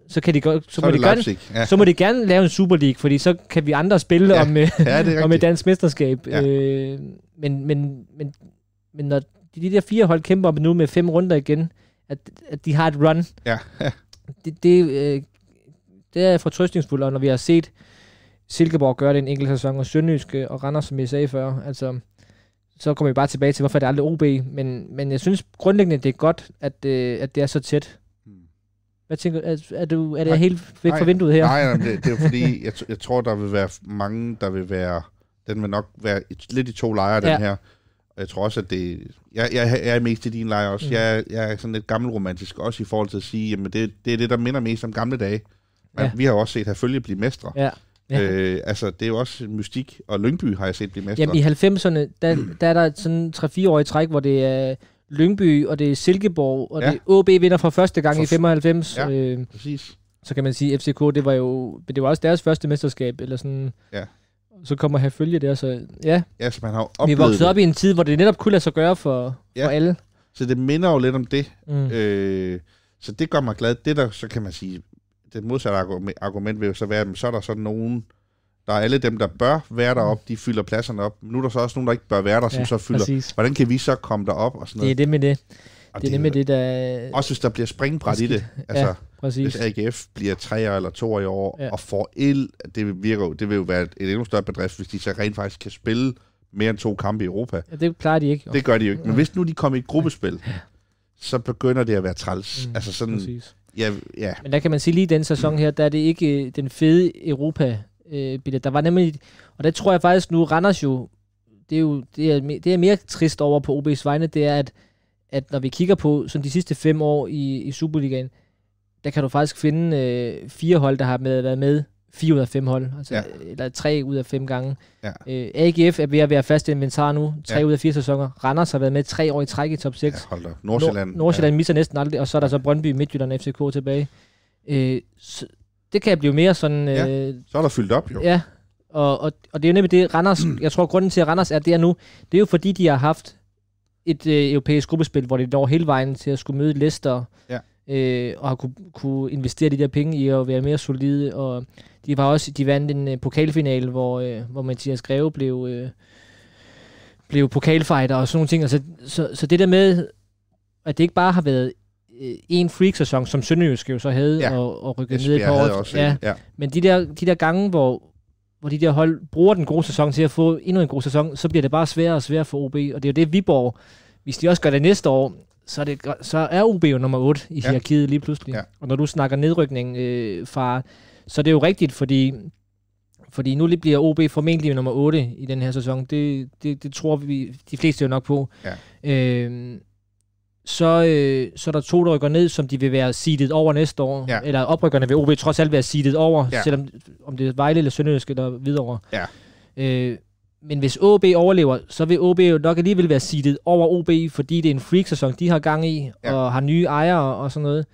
så kan de godt, så, så, må de gerne, ja. så må de gerne lave en Super League, fordi så kan vi andre spille ja. om, øh, ja, om et dansk mesterskab. Ja. Øh, men, men, men, men når de, de der fire hold kæmper om nu med fem runder igen, at, at de har et run, ja. det, det øh, det er fortrystningsfuldt, og når vi har set Silkeborg gøre det en enkelt sæson, og Sønderjyske øh, og Randers, som jeg sagde før, altså, så kommer vi bare tilbage til, hvorfor det aldrig OB, men, men jeg synes grundlæggende, det er godt, at, øh, at det er så tæt. Hmm. Hvad tænker du? Er, er, du, er det nej, helt væk nej, fra vinduet her? Nej, nej, det, det er fordi, jeg, jeg tror, der vil være mange, der vil være... Den vil nok være lidt i to lejre, den ja. her. Og jeg tror også, at det... Jeg, jeg, jeg er mest i din lejr også. Mm. Jeg, jeg er sådan lidt gammelromantisk, også i forhold til at sige, jamen det, det er det, der minder mest om gamle dage. Man, ja. Vi har jo også set Herfølge blive mestre. Ja. Ja. Øh, altså, det er jo også mystik, og Lyngby har jeg set blive mestre. Jamen, i 90'erne, der, der er der sådan 3-4 år i træk, hvor det er Lyngby, og det er Silkeborg, og ja. det OB vinder for første gang for i 95. Ja, øh, præcis. Så kan man sige, at FCK, det var jo det var også deres første mesterskab, eller sådan... Ja så kommer her følge der, så ja. Ja, så man har oplevet Vi er vokset op i en tid, hvor det netop kunne lade sig gøre for, ja. for alle. Så det minder jo lidt om det. Mm. Øh, så det gør mig glad. Det der, så kan man sige, det modsatte argument vil jo så være, at så er der sådan nogen, der er alle dem, der bør være derop, de fylder pladserne op. Nu er der så også nogen, der ikke bør være der, som ja, så fylder. Præcis. Hvordan kan vi så komme derop og sådan noget? Det er det med det. Og det er det, med det, der... Også hvis der bliver springbræt i det. Altså, ja, præcis. hvis AGF bliver tre eller to i år, ja. og får el, det, virker jo, det vil jo være et endnu større bedrift, hvis de så rent faktisk kan spille mere end to kampe i Europa. Ja, det plejer de ikke. Det gør de jo ikke. Men hvis nu de kommer i et gruppespil, ja. så begynder det at være træls. Mm, altså sådan, præcis. Ja, ja. Men der kan man sige, lige den sæson her, der er det ikke øh, den fede Europa øh, billet. Der var nemlig, og der tror jeg faktisk nu, Randers jo, det er jo det er, det er mere trist over på OB's vegne, det er, at, at når vi kigger på sådan de sidste fem år i, i Superligaen, der kan du faktisk finde øh, fire hold, der har med, været med 4 ud af 5 hold, altså, ja. eller 3 ud af 5 gange. Ja. Øh, AGF er ved at være fast i inventar nu, 3 ja. ud af 4 sæsoner. Randers har været med 3 år i træk i top 6. Ja, hold da. Nordsjælland. Nord- Nordsjælland ja. misser næsten aldrig, og så er der så Brøndby, Midtjylland og FCK tilbage. Øh, så det kan blive mere sådan... Øh, ja. Så er der fyldt op jo. Ja, og, og, og det er jo nemlig det, Randers, mm. jeg tror grunden til, at Randers er der nu, det er jo fordi, de har haft et øh, europæisk gruppespil, hvor de når hele vejen til at skulle møde Leicester, ja øh, og har kunne, kunne investere de der penge i at være mere solide. Og de var også de vandt en øh, pokalfinale, hvor, øh, hvor Mathias Greve blev, øh, blev pokalfighter og sådan nogle ting. Altså, så, så det der med, at det ikke bare har været øh, en freak-sæson, som Sønderjysk jo så havde, ja. og, og rykket ned i på året. ja. ja. Men de der, de der gange, hvor, hvor de der hold bruger den gode sæson til at få endnu en god sæson, så bliver det bare sværere og sværere for OB. Og det er jo det, Viborg, hvis de også gør det næste år, så er, det, så er OB jo nummer 8 i ja. hierarkiet lige pludselig. Ja. Og når du snakker nedrykning, øh, far, så er det jo rigtigt, fordi, fordi nu lige bliver OB formentlig nummer 8 i den her sæson. Det, det, det tror vi de fleste jo nok på. Ja. Øh, så, øh, så er der to, der rykker ned, som de vil være seedet over næste år. Ja. Eller oprykkerne vil OB trods alt være seedet over, ja. selvom om det er Vejle eller Sønderjysk eller videre. Ja. Øh, men hvis OB overlever, så vil OB jo nok alligevel være seedet over OB, fordi det er en freak-sæson, de har gang i, ja. og har nye ejere og sådan noget.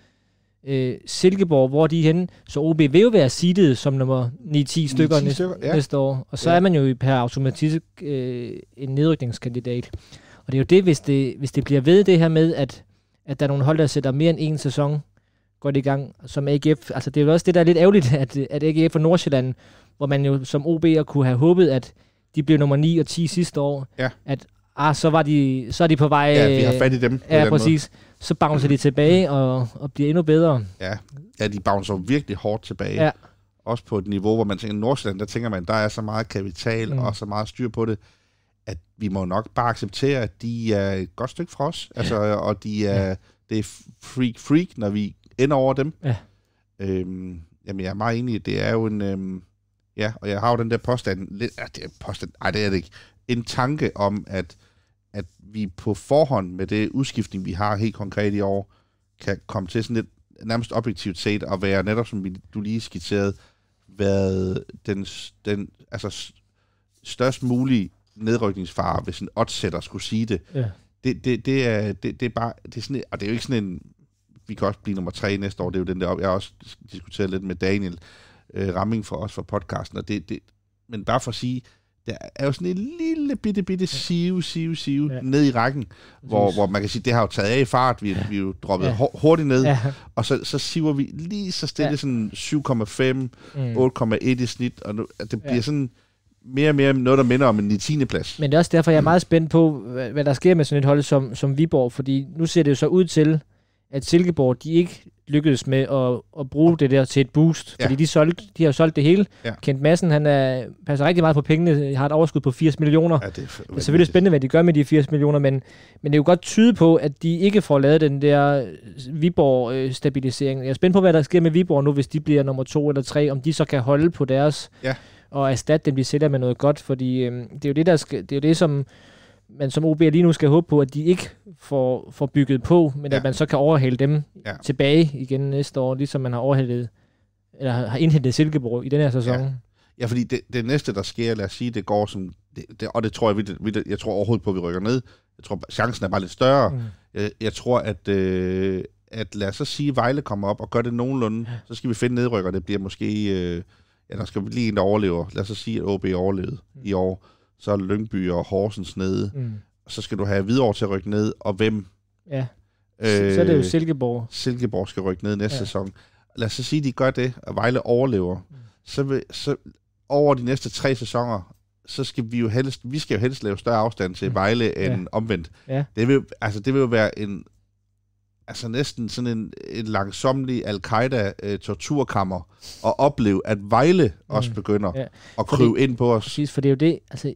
Øh, Silkeborg, hvor de er henne, så OB vil jo være seedet som nummer 9-10 stykker, 9-10 næste, ja. næste år. Og så ja. er man jo per automatisk øh, en nedrykningskandidat. Og det er jo det, hvis det, hvis det bliver ved det her med, at, at der er nogle hold, der sætter mere end en sæson godt i gang, som AGF. Altså det er jo også det, der er lidt ærgerligt, at, at AGF og Nordsjælland, hvor man jo som OB'er kunne have håbet, at de blev nummer 9 og 10 sidste år, ja. at ah, så, var de, så er de på vej... Ja, vi har fat i dem. Ja, præcis. Måde. Så bouncer de tilbage og, og bliver endnu bedre. Ja. ja, de bouncer virkelig hårdt tilbage. Ja. Også på et niveau, hvor man tænker, at Nordsjælland, der tænker man, der er så meget kapital mm. og så meget styr på det, at vi må nok bare acceptere, at de er et godt stykke fra os. Altså, og de er, ja. det er freak freak, når vi ender over dem. Ja. Øhm, jamen, jeg er meget enig. Det er jo en... Øhm, Ja, og jeg har jo den der påstand, lidt, ah, det er påstand, nej det er det ikke, en tanke om, at, at vi på forhånd med det udskiftning, vi har helt konkret i år, kan komme til sådan lidt, nærmest objektivt set, at være netop, som du lige skitserede, hvad den, den altså størst mulige nedrykningsfare, hvis en oddsætter skulle sige det. Ja. Det, det, det, er, det, det er bare, det er sådan, og det er jo ikke sådan en, vi kan også blive nummer tre næste år, det er jo den der, jeg har også diskuteret lidt med Daniel, øh, ramming for os for podcasten. Og det, det, men bare for at sige, der er jo sådan en lille bitte, bitte sive, sive, sive ja. ned i rækken, hvor, hvor man kan sige, det har jo taget af i fart, vi, ja. vi er jo droppet ja. hurtigt ned, ja. og så, så siver vi lige så stille ja. sådan 7,5, mm. 8,1 i snit, og nu, det bliver sådan mere og mere noget, der minder om en 10. plads. Men det er også derfor, jeg er mm. meget spændt på, hvad, hvad der sker med sådan et hold som, som Viborg, fordi nu ser det jo så ud til, at Silkeborg, de ikke lykkedes med at, at bruge det der til et boost, fordi ja. de, solgte, de har solgt det hele. Ja. Kent Madsen, han er, passer rigtig meget på pengene, har et overskud på 80 millioner. Ja, det, er det er selvfølgelig spændende, hvad de gør med de 80 millioner, men, men det er jo godt tyde på, at de ikke får lavet den der øh, Viborg-stabilisering. Jeg er spændt på, hvad der sker med Viborg nu, hvis de bliver nummer to eller tre, om de så kan holde på deres... Ja og erstatte dem, de sælger med noget godt, fordi øh, det er jo det, der skal, det er jo det som man som OB lige nu skal håbe på, at de ikke får, får bygget på, men ja. at man så kan overhale dem ja. tilbage igen næste år, ligesom man har overhalet, eller har indhentet Silkeborg i den her sæson. Ja. Ja, fordi det, det næste, der sker, lad os sige, det går som... Det, det, og det tror jeg, vi, det, jeg tror overhovedet på, at vi rykker ned. Jeg tror, chancen er bare lidt større. Mm. Jeg, jeg tror, at, øh, at lad os så sige, Vejle kommer op og gør det nogenlunde, ja. så skal vi finde nedrykker. Det bliver måske... Øh, ja, der skal lige en, der overlever. Lad os så sige, at OB overlevede mm. i år så er Lyngby og Horsens nede, mm. så skal du have Hvidovre til at rykke ned, og hvem? Ja, øh, så er det jo øh, Silkeborg. Silkeborg skal rykke ned næste ja. sæson. Lad os så sige, at de gør det, og Vejle overlever. Mm. Så, vil, så over de næste tre sæsoner, så skal vi jo helst, vi skal jo helst lave større afstand til mm. Vejle mm. end ja. omvendt. Ja. Det, vil, altså, det vil jo være en altså næsten sådan en, en langsomlig al-Qaida-torturkammer, øh, og opleve, at Vejle mm. også begynder ja. at krybe ind på os. Præcis, for det er jo det, altså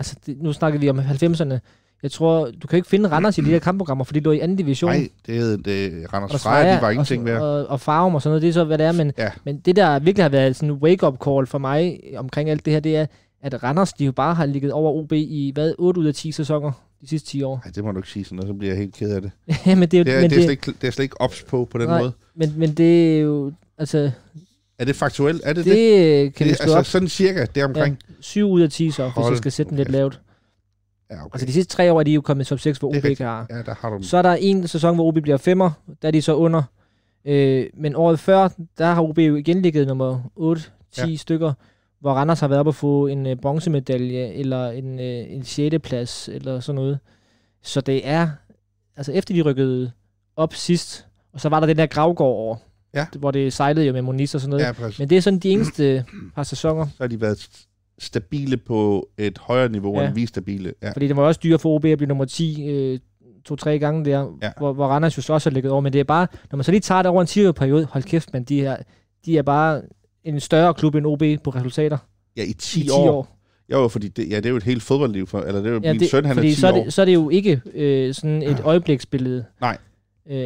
altså det, nu snakker vi om 90'erne. Jeg tror, du kan ikke finde Randers i de her kampprogrammer, fordi du er i anden division. Nej, det, det Randers og Freja, de var ingenting mere. Og, og Farum og sådan noget, det er så, hvad det er. Men, ja. men det, der virkelig har været sådan en wake-up call for mig omkring alt det her, det er, at Randers, de jo bare har ligget over OB i, hvad, 8 ud af 10 sæsoner de sidste 10 år. Nej, det må du ikke sige sådan noget, så bliver jeg helt ked af det. ja, men det er jo... Det er, men det, er slet ikke, det er slet ikke ops på, på den nej, måde. Men, men det er jo... Altså, er det faktuelt? Er det det? Det kan det, vi altså, op. sådan cirka omkring? Ja, 7 ud af 10 så, hvis jeg skal sætte den lidt lavt. Ja, okay. Altså de sidste tre år er de jo kommet i top 6, hvor OB ikke har. Ja, der har du... Så er der en sæson, hvor OB bliver femmer, der er de så under. Øh, men året før, der har OB jo igen ligget nummer 8, 10 ja. stykker, hvor Randers har været på at få en øh, bronzemedalje, eller en, øh, en 6. plads, eller sådan noget. Så det er, altså efter de rykkede op sidst, og så var der den der gravgård over, ja. hvor det sejlede jo med Moniz og sådan noget. Ja, Men det er sådan de eneste par sæsoner. Så har de været stabile på et højere niveau ja. end vi stabile. Ja. Fordi det var også dyre for OB at blive nummer 10 øh, to-tre gange der, ja. hvor, hvor Randers jo så også har ligget over. Men det er bare, når man så lige tager det over en 10 periode, hold kæft, men de, her, de er bare en større klub end OB på resultater. Ja, i 10, I 10 år. år. Jo, fordi det, ja, det er jo et helt fodboldliv, for, eller det er jo ja, min det, søn, han er 10 så er det, år. så er det jo ikke øh, sådan et øjebliksbillede. Nej. Øh...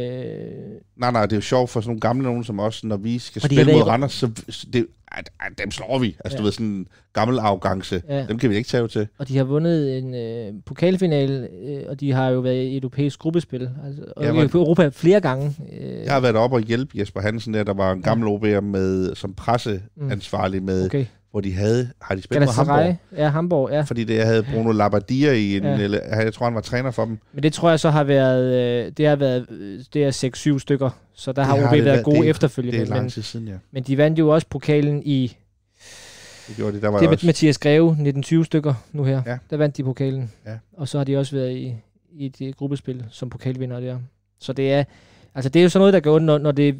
Nej, nej, det er jo sjovt for sådan nogle gamle nogen som os, når vi skal Fordi spille mod Randers, så det, at, at dem slår vi. Altså, ja. du ved, sådan en gammel afgangse. Ja. Dem kan vi ikke tage til. Og de har vundet en øh, pokalfinal, øh, og de har jo været i et europæisk gruppespil. Altså, og ja, men, Europa flere gange. Øh. Jeg har været op og hjælpe Jesper Hansen der, der var en gammel ja. OB'er med, som presseansvarlig med mm. okay hvor de havde... Har de spillet mod Hamburg? Ja, Hamburg, ja. Fordi det havde Bruno Labbadia i en... Ja. Eller, jeg tror, han var træner for dem. Men det tror jeg så har været... Øh, det har været øh, det er 6-7 stykker, så der det har OB været, været gode det, efterfølgende. Det er lang tid siden, ja. Men de vandt jo også pokalen i... Det gjorde de, der var det er også. Mathias Greve, 1920 stykker nu her. Ja. Der vandt de pokalen. Ja. Og så har de også været i, i et øh, gruppespil som pokalvinder der. Så det er... Altså, det er jo sådan noget, der gør ondt, når, når det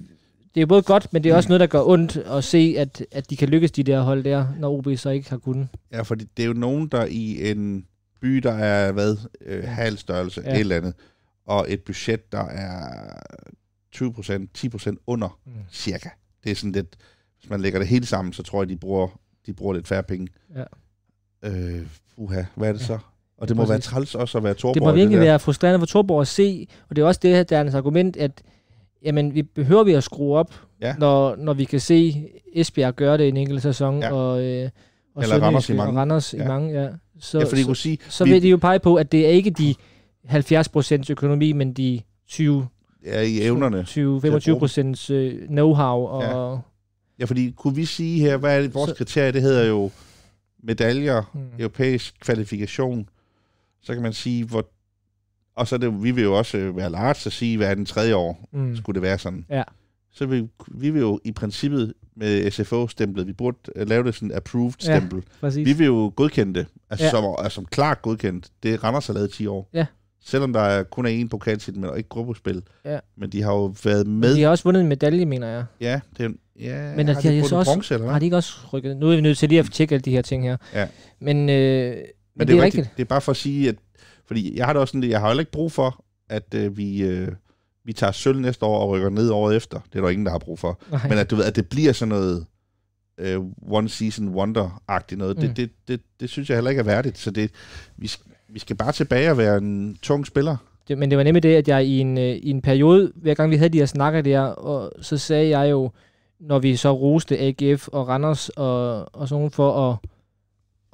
det er både godt, men det er også mm. noget, der gør ondt at se, at, at de kan lykkes, de der hold der, når OB så ikke har kunnet. Ja, for det, det er jo nogen, der i en by, der er hvad, øh, halv størrelse, ja. et eller andet, og et budget, der er 20%, 10% under, mm. cirka. Det er sådan lidt, hvis man lægger det hele sammen, så tror jeg, de bruger, de bruger lidt færre penge. Ja. Øh, uha, hvad er det ja. så? Og det må Præcis. være træls også at være Torborg. Det må virkelig det være frustrerende for Torborg at se, og det er også det her, der er hans argument, at jamen vi behøver vi at skrue op, ja. når, når vi kan se Esbjerg gøre det i en enkelt sæson, ja. og, øh, og Eller Randers i mange. Og Randers ja. i mange ja. Så, ja, fordi så, sige, så, vi... vil de jo pege på, at det er ikke de 70% økonomi, men de 20 ja, i evnerne. 20-25 procents øh, know-how. Og ja. ja, fordi kunne vi sige her, hvad er det, vores så... kriterie, det hedder jo medaljer, mm. europæisk kvalifikation. Så kan man sige, hvor og så det, vi vil jo også øh, være large og sige, hvad er den tredje år mm. skulle det være sådan. Ja. Så vi, vi vil jo i princippet med SFO-stemplet, vi burde øh, lave det sådan approved-stempel. Ja, præcis. vi vil jo godkende det, altså, ja. som, altså som klart godkendt. Det render sig lavet i 10 år. Ja. Selvom der er kun er én pokaltitel, men ikke gruppespil. Ja. Men de har jo været med. Men de har også vundet en medalje, mener jeg. Ja, det er, ja men har, altså, de, de, de så også, bronze, eller hvad? Har de ikke også rykket? Nu er vi nødt til lige at tjekke alle de her ting her. Ja. Men, øh, men, men det, det er rigtigt. Det er bare for at sige, at fordi jeg har det også sådan jeg har heller ikke brug for, at øh, vi, øh, vi tager sølv næste år og rykker ned året efter. Det er der ingen, der har brug for. Nej. Men at du ved, at det bliver sådan noget øh, one season wonder-agtigt noget, mm. det, det, det, det, synes jeg heller ikke er værdigt. Så det, vi, vi skal bare tilbage og være en tung spiller. Det, men det var nemlig det, at jeg i en, øh, i en periode, hver gang vi havde de her snakker der, og så sagde jeg jo, når vi så roste AGF og Randers og, og sådan for at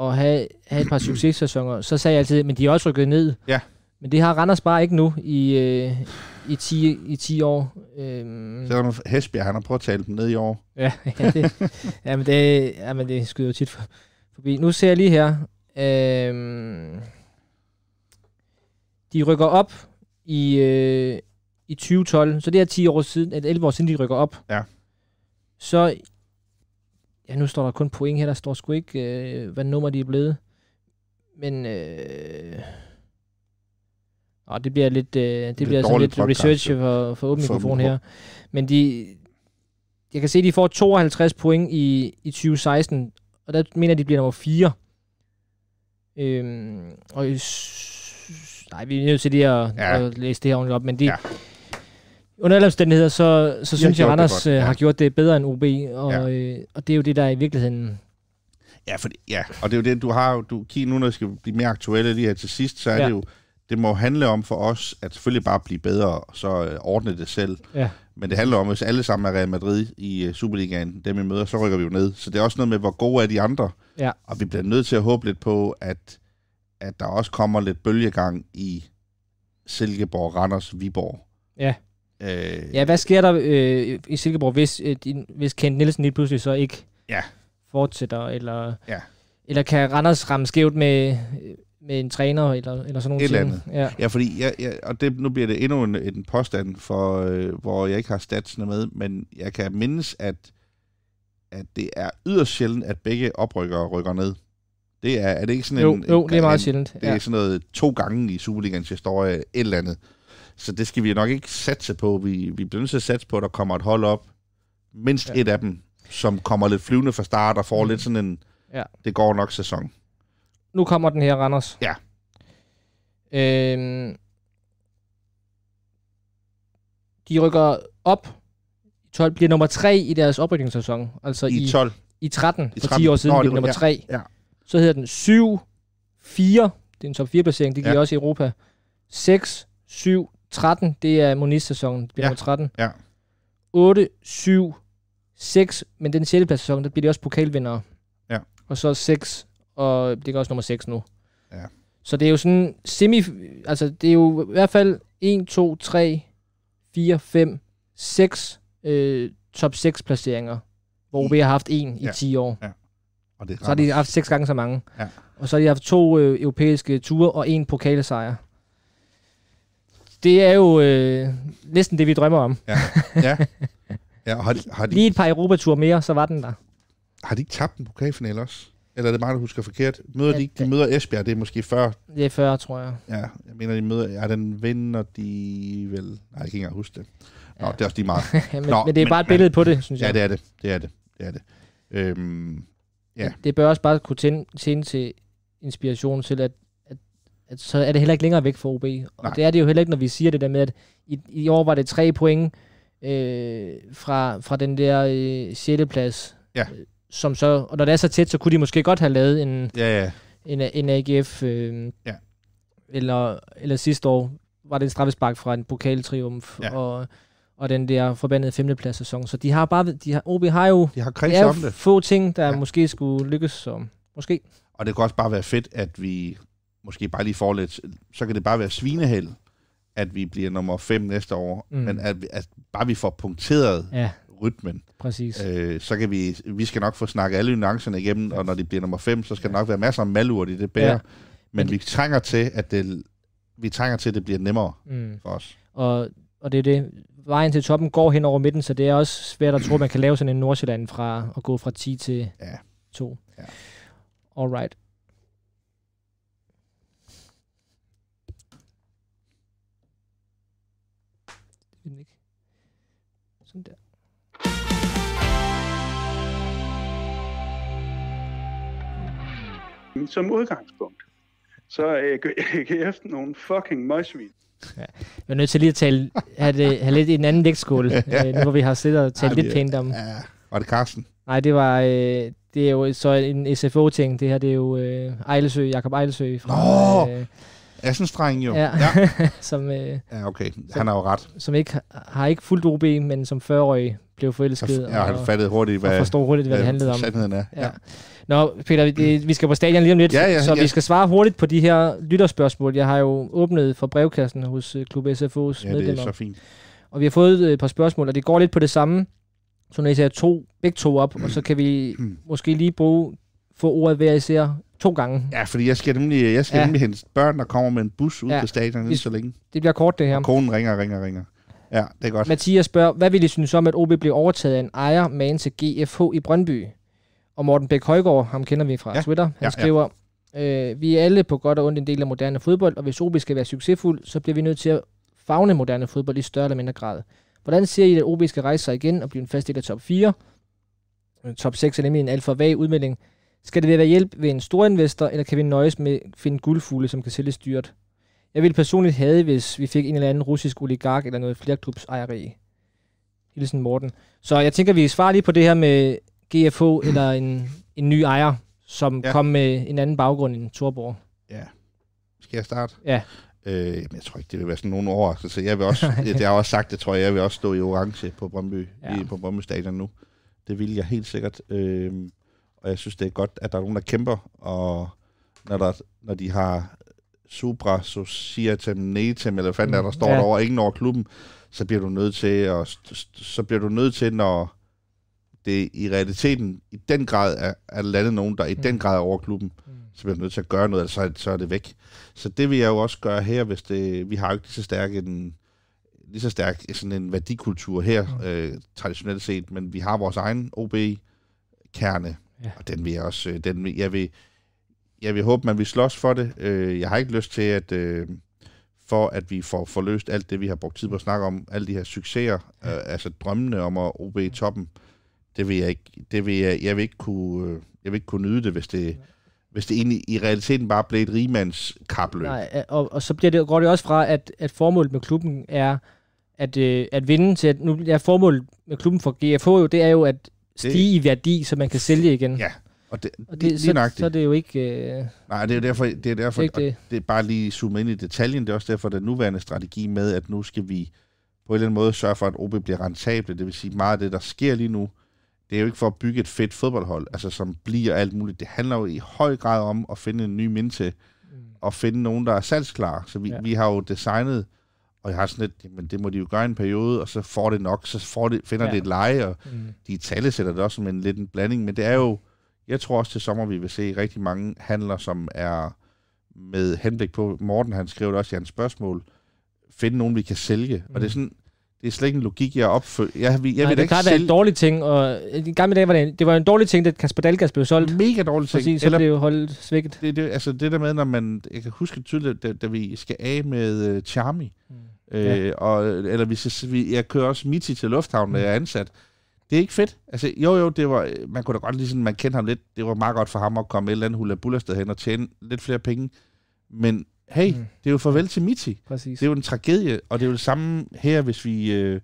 og have, have et par succes-sæsoner, så sagde jeg altid, men de er også rykket ned. Ja. Men det har Randers bare ikke nu i, øh, i, 10, i 10 år. Øhm. Så er der Hesbjerg, han har prøvet at tale dem ned i år. Ja, ja, det, ja, det, men det skyder jo tit for, forbi. Nu ser jeg lige her. Øhm, de rykker op i, øh, i 2012, så det er 10 år siden, 11 år siden, de rykker op. Ja. Så ja, nu står der kun point her, der står sgu ikke, øh, hvad nummer de er blevet. Men, øh, og det bliver lidt, øh, det, det bliver altså lidt podcast, research for, for åben mikrofon her. Men de, jeg kan se, at de får 52 point i, i 2016, og der mener de bliver nummer 4. Øhm, og i, nej, vi er nødt til lige at, ja. at læse det her ordentligt op, men de, ja under alle omstændigheder, så, så synes jeg, at Randers ja. Øh, har gjort det bedre end OB, og, ja. øh, og det er jo det, der i virkeligheden... Ja, for, ja, og det er jo det, du har jo... Du, nu når det skal blive mere aktuelle lige her til sidst, så er ja. det jo... Det må handle om for os, at selvfølgelig bare blive bedre, og så øh, ordne det selv. Ja. Men det handler om, hvis alle sammen er Real Madrid i øh, Superligaen, dem vi møder, så rykker vi jo ned. Så det er også noget med, hvor gode er de andre. Ja. Og vi bliver nødt til at håbe lidt på, at, at der også kommer lidt bølgegang i Silkeborg, Randers, Viborg. Ja. Øh, ja, hvad sker der øh, i Silkeborg, hvis, øh, din, hvis Kent Nielsen lige pludselig så ikke ja. fortsætter? Eller, ja. eller kan Randers ramme skævt med, med en træner eller, eller sådan noget? Et ting? eller andet. Ja, ja fordi jeg, jeg, og det, nu bliver det endnu en, en påstand, for, øh, hvor jeg ikke har statsene med, men jeg kan mindes, at, at det er yderst sjældent, at begge oprykkere rykker ned. Det er, er det ikke sådan jo, en... Jo, en, det er meget en, sjældent. Det ja. er sådan noget to gange i Superligans historie, et eller andet. Så det skal vi nok ikke satse på. Vi, vi bliver nødt til at satse på, at der kommer et hold op, mindst ja. et af dem, som kommer lidt flyvende fra start og får mm. lidt sådan en, ja. det går nok sæson. Nu kommer den her, Randers. Ja. Øhm, de rykker op. 12 bliver nummer 3 i deres oprykningssæson. Altså i, i 12. I 13, i 13. for 10 år siden Nå, blev nummer 3. Ja, ja. Så hedder den 7, 4. Det er en top 4-placering. Det giver ja. også i Europa. 6, 7, 13, det er Moniz-sæsonen, det bliver ja. nummer 13. Ja. 8, 7, 6, men den 6. plads sæson, der bliver de også pokalvindere. Ja. Og så 6, og det er også nummer 6 nu. Ja. Så det er jo sådan semi, altså det er jo i hvert fald 1, 2, 3, 4, 5, 6 øh, top 6 placeringer, hvor vi har haft en i ja. 10 år. Ja. Og det så har de haft seks gange så mange. Ja. Og så har de haft to øh, europæiske ture og en pokalsejr. Det er jo øh, næsten det, vi drømmer om. Ja. ja. ja har de, har de... Lige et par Europatur mere, så var den der. Har de ikke tabt en pokalfinal også? Eller er det mig, der husker forkert? Møder ja, de, de møder Esbjerg, det er måske før. Det er før, tror jeg. Ja, jeg mener, de møder... Ja, den vinder de vel... Nej, jeg kan ikke engang huske det. Nå, ja. det er også lige meget. men, Nå, men det er men, bare et billede men, på det, synes jeg. Ja, det er det. Det er det. Det er det. Øhm, ja. Det bør også bare kunne tænde, tænde til inspiration til, at at så er det heller ikke længere væk fra OB. Og Nej. det er det jo heller ikke, når vi siger det der med, at i, i år var det tre point øh, fra, fra den der øh, 6. plads. Ja. Øh, som så, og når det er så tæt, så kunne de måske godt have lavet en, ja, ja. en, en AGF. Øh, ja. eller, eller sidste år var det en straffespark fra en pokaltriumf. Ja. Og, og den der forbandede femteplads sæson. Så de har bare, de har, OB har jo, de har det er jo det. få ting, der ja. måske skulle lykkes. Så, måske. Og det kunne også bare være fedt, at vi måske bare lige for lidt, så kan det bare være svineheld, at vi bliver nummer 5 næste år, mm. men at, at bare vi får punkteret ja. rytmen, Præcis. Øh, så kan vi, vi skal nok få snakket alle nuancerne igennem, og når det bliver nummer 5, så skal ja. der nok være masser af malurt i det bære, ja. men men vi trænger til, at det, vi trænger til, at det bliver nemmere mm. for os. Og, og det er det, vejen til toppen går hen over midten, så det er også svært at tro, at man kan lave sådan en Nordsjælland fra at gå fra 10 til ja. 2. Ja. Alright. som udgangspunkt. Så øh, AGF nogle fucking møgsvin. Ja. Jeg er nødt til lige at tale, have, det, have lidt i en anden vægtskål, øh, nu hvor vi har siddet og talt Ej, lidt pænt om. Ja. Var det Carsten? Nej, det var, øh, det er jo så en SFO-ting. Det her, det er jo øh, Ejlesø, Jakob Ejlesø fra... Nå! Øh, Assenstreng jo. Ja. ja. som, øh, ja, okay. Han har jo ret. Som ikke, har ikke fuldt OB, men som 40-årig blev forelsket. ja, han fattede hurtigt, hvad, og forstod hurtigt, hvad, hvad det handlede om. Sandheden er. Ja. ja. Nå, Peter, det, mm. vi skal på stadion lige om lidt, ja, ja, så ja. vi skal svare hurtigt på de her lytterspørgsmål. Jeg har jo åbnet for brevkassen hos øh, Klub SFO's ja, medlemmer. det er så fint. Og vi har fået øh, et par spørgsmål, og det går lidt på det samme. Så når I ser to, begge to op, mm. og så kan vi mm. måske lige bruge få ordet hver især to gange. Ja, fordi jeg skal nemlig, jeg skal ja. nemlig hente børn, der kommer med en bus ud ja. på stadion lige så længe. Det bliver kort, det her. Og konen ringer, ringer, ringer. Ja, det er godt. Mathias spørger, hvad vil I synes om, at OB bliver overtaget af en ejer med til GFH i Brøndby? Og Morten Bæk Højgaard, ham kender vi fra ja. Twitter, han ja, skriver, ja. Øh, vi er alle på godt og ondt en del af moderne fodbold, og hvis OB skal være succesfuld, så bliver vi nødt til at fagne moderne fodbold i større eller mindre grad. Hvordan ser I, at OB skal rejse sig igen og blive en fast del af top 4? Top 6 er nemlig en alt for vag udmelding. Skal det være hjælp ved en stor investor, eller kan vi nøjes med at finde guldfugle, som kan sælges dyrt? Jeg ville personligt have, hvis vi fik en eller anden russisk oligark eller noget flerklubs ejeri. Hilsen Morten. Så jeg tænker, vi svarer lige på det her med GFH eller en, en ny ejer, som ja. kom med en anden baggrund end Torborg. Ja. Skal jeg starte? Ja. Øh, men jeg tror ikke, det vil være sådan nogen overraskelse. Jeg vil også, det, jeg har også sagt det, tror jeg, jeg vil også stå i orange på Brøndby, ja. i, på Brøndby Stadion nu. Det vil jeg helt sikkert. Øh, og jeg synes, det er godt, at der er nogen, der kæmper, og når, der, når de har Supra Societem Netem, eller fanden der, der står mm, ja. derovre, ingen over klubben, så bliver du nødt til, at, så bliver du nødt til, når det i realiteten i den grad er, er landet nogen, der i mm. den grad er over klubben, mm. så bliver du nødt til at gøre noget, altså, så, så er det væk. Så det vil jeg jo også gøre her, hvis det, vi har jo ikke lige så stærk en, lige så stærk sådan en værdikultur her, mm. øh, traditionelt set, men vi har vores egen OB-kerne, ja. og den vil jeg også, øh, den vil, jeg vil, jeg vil håbe, man vil slås for det. Øh, jeg har ikke lyst til, at øh, for at vi får forløst alt det, vi har brugt tid på at snakke om, alle de her succeser, øh, altså drømmene om at OB i toppen, det vil jeg ikke, det vil jeg, jeg vil ikke kunne, øh, jeg vil ikke kunne nyde det, hvis det, hvis det egentlig i realiteten bare blev et rimands kapløb. Nej, og, og så bliver det, går det også fra, at, at formålet med klubben er at, øh, at vinde til, at nu er ja, formålet med klubben for GFH jo, det er jo at stige det, i værdi, så man kan sælge igen. Ja, og det, og det lige, så, så er det jo ikke... Øh, Nej, det er jo derfor, det er derfor det. det er bare lige zoome ind i detaljen, det er også derfor, at den nuværende strategi med, at nu skal vi på en eller anden måde sørge for, at OB bliver rentable, det vil sige meget af det, der sker lige nu, det er jo ikke for at bygge et fedt fodboldhold, altså som bliver alt muligt. Det handler jo i høj grad om at finde en ny minte, mm. og finde nogen, der er salgsklar. Så vi, ja. vi har jo designet, og jeg har sådan lidt, men det må de jo gøre en periode, og så får det nok, så får det, finder ja. det et leje, og mm. de talesætter det også som en lidt en blanding, men det er jo, mm jeg tror også til sommer, vi vil se rigtig mange handler, som er med henblik på, Morten han skrev det også i hans spørgsmål, finde nogen, vi kan sælge. Mm. Og det er mm. sådan, det er slet ikke en logik, jeg opfølger. Jeg, jeg, jeg Nej, vil det, ikke klart, sælge... det er en dårlig ting, og i gamle dage var det, en, det var en dårlig ting, at Kasper Dalgas blev solgt. Mega dårlig ting. Præcis, så Eller... blev det jo holdt svækket. Det, det, altså det der med, når man, jeg kan huske tydeligt, da, da vi skal af med uh, Charmy, mm. øh, og, eller vi, jeg, jeg kører også Miti til Lufthavnen, mm. jeg er ansat, det er ikke fedt. Altså, jo, jo, det var, øh, man kunne da godt ligesom, man kendte ham lidt. Det var meget godt for ham at komme et eller andet hula bullersted hen og tjene lidt flere penge. Men hey, mm. det er jo farvel til Mitty. Præcis. Det er jo en tragedie, og det er jo det samme her, hvis vi, øh,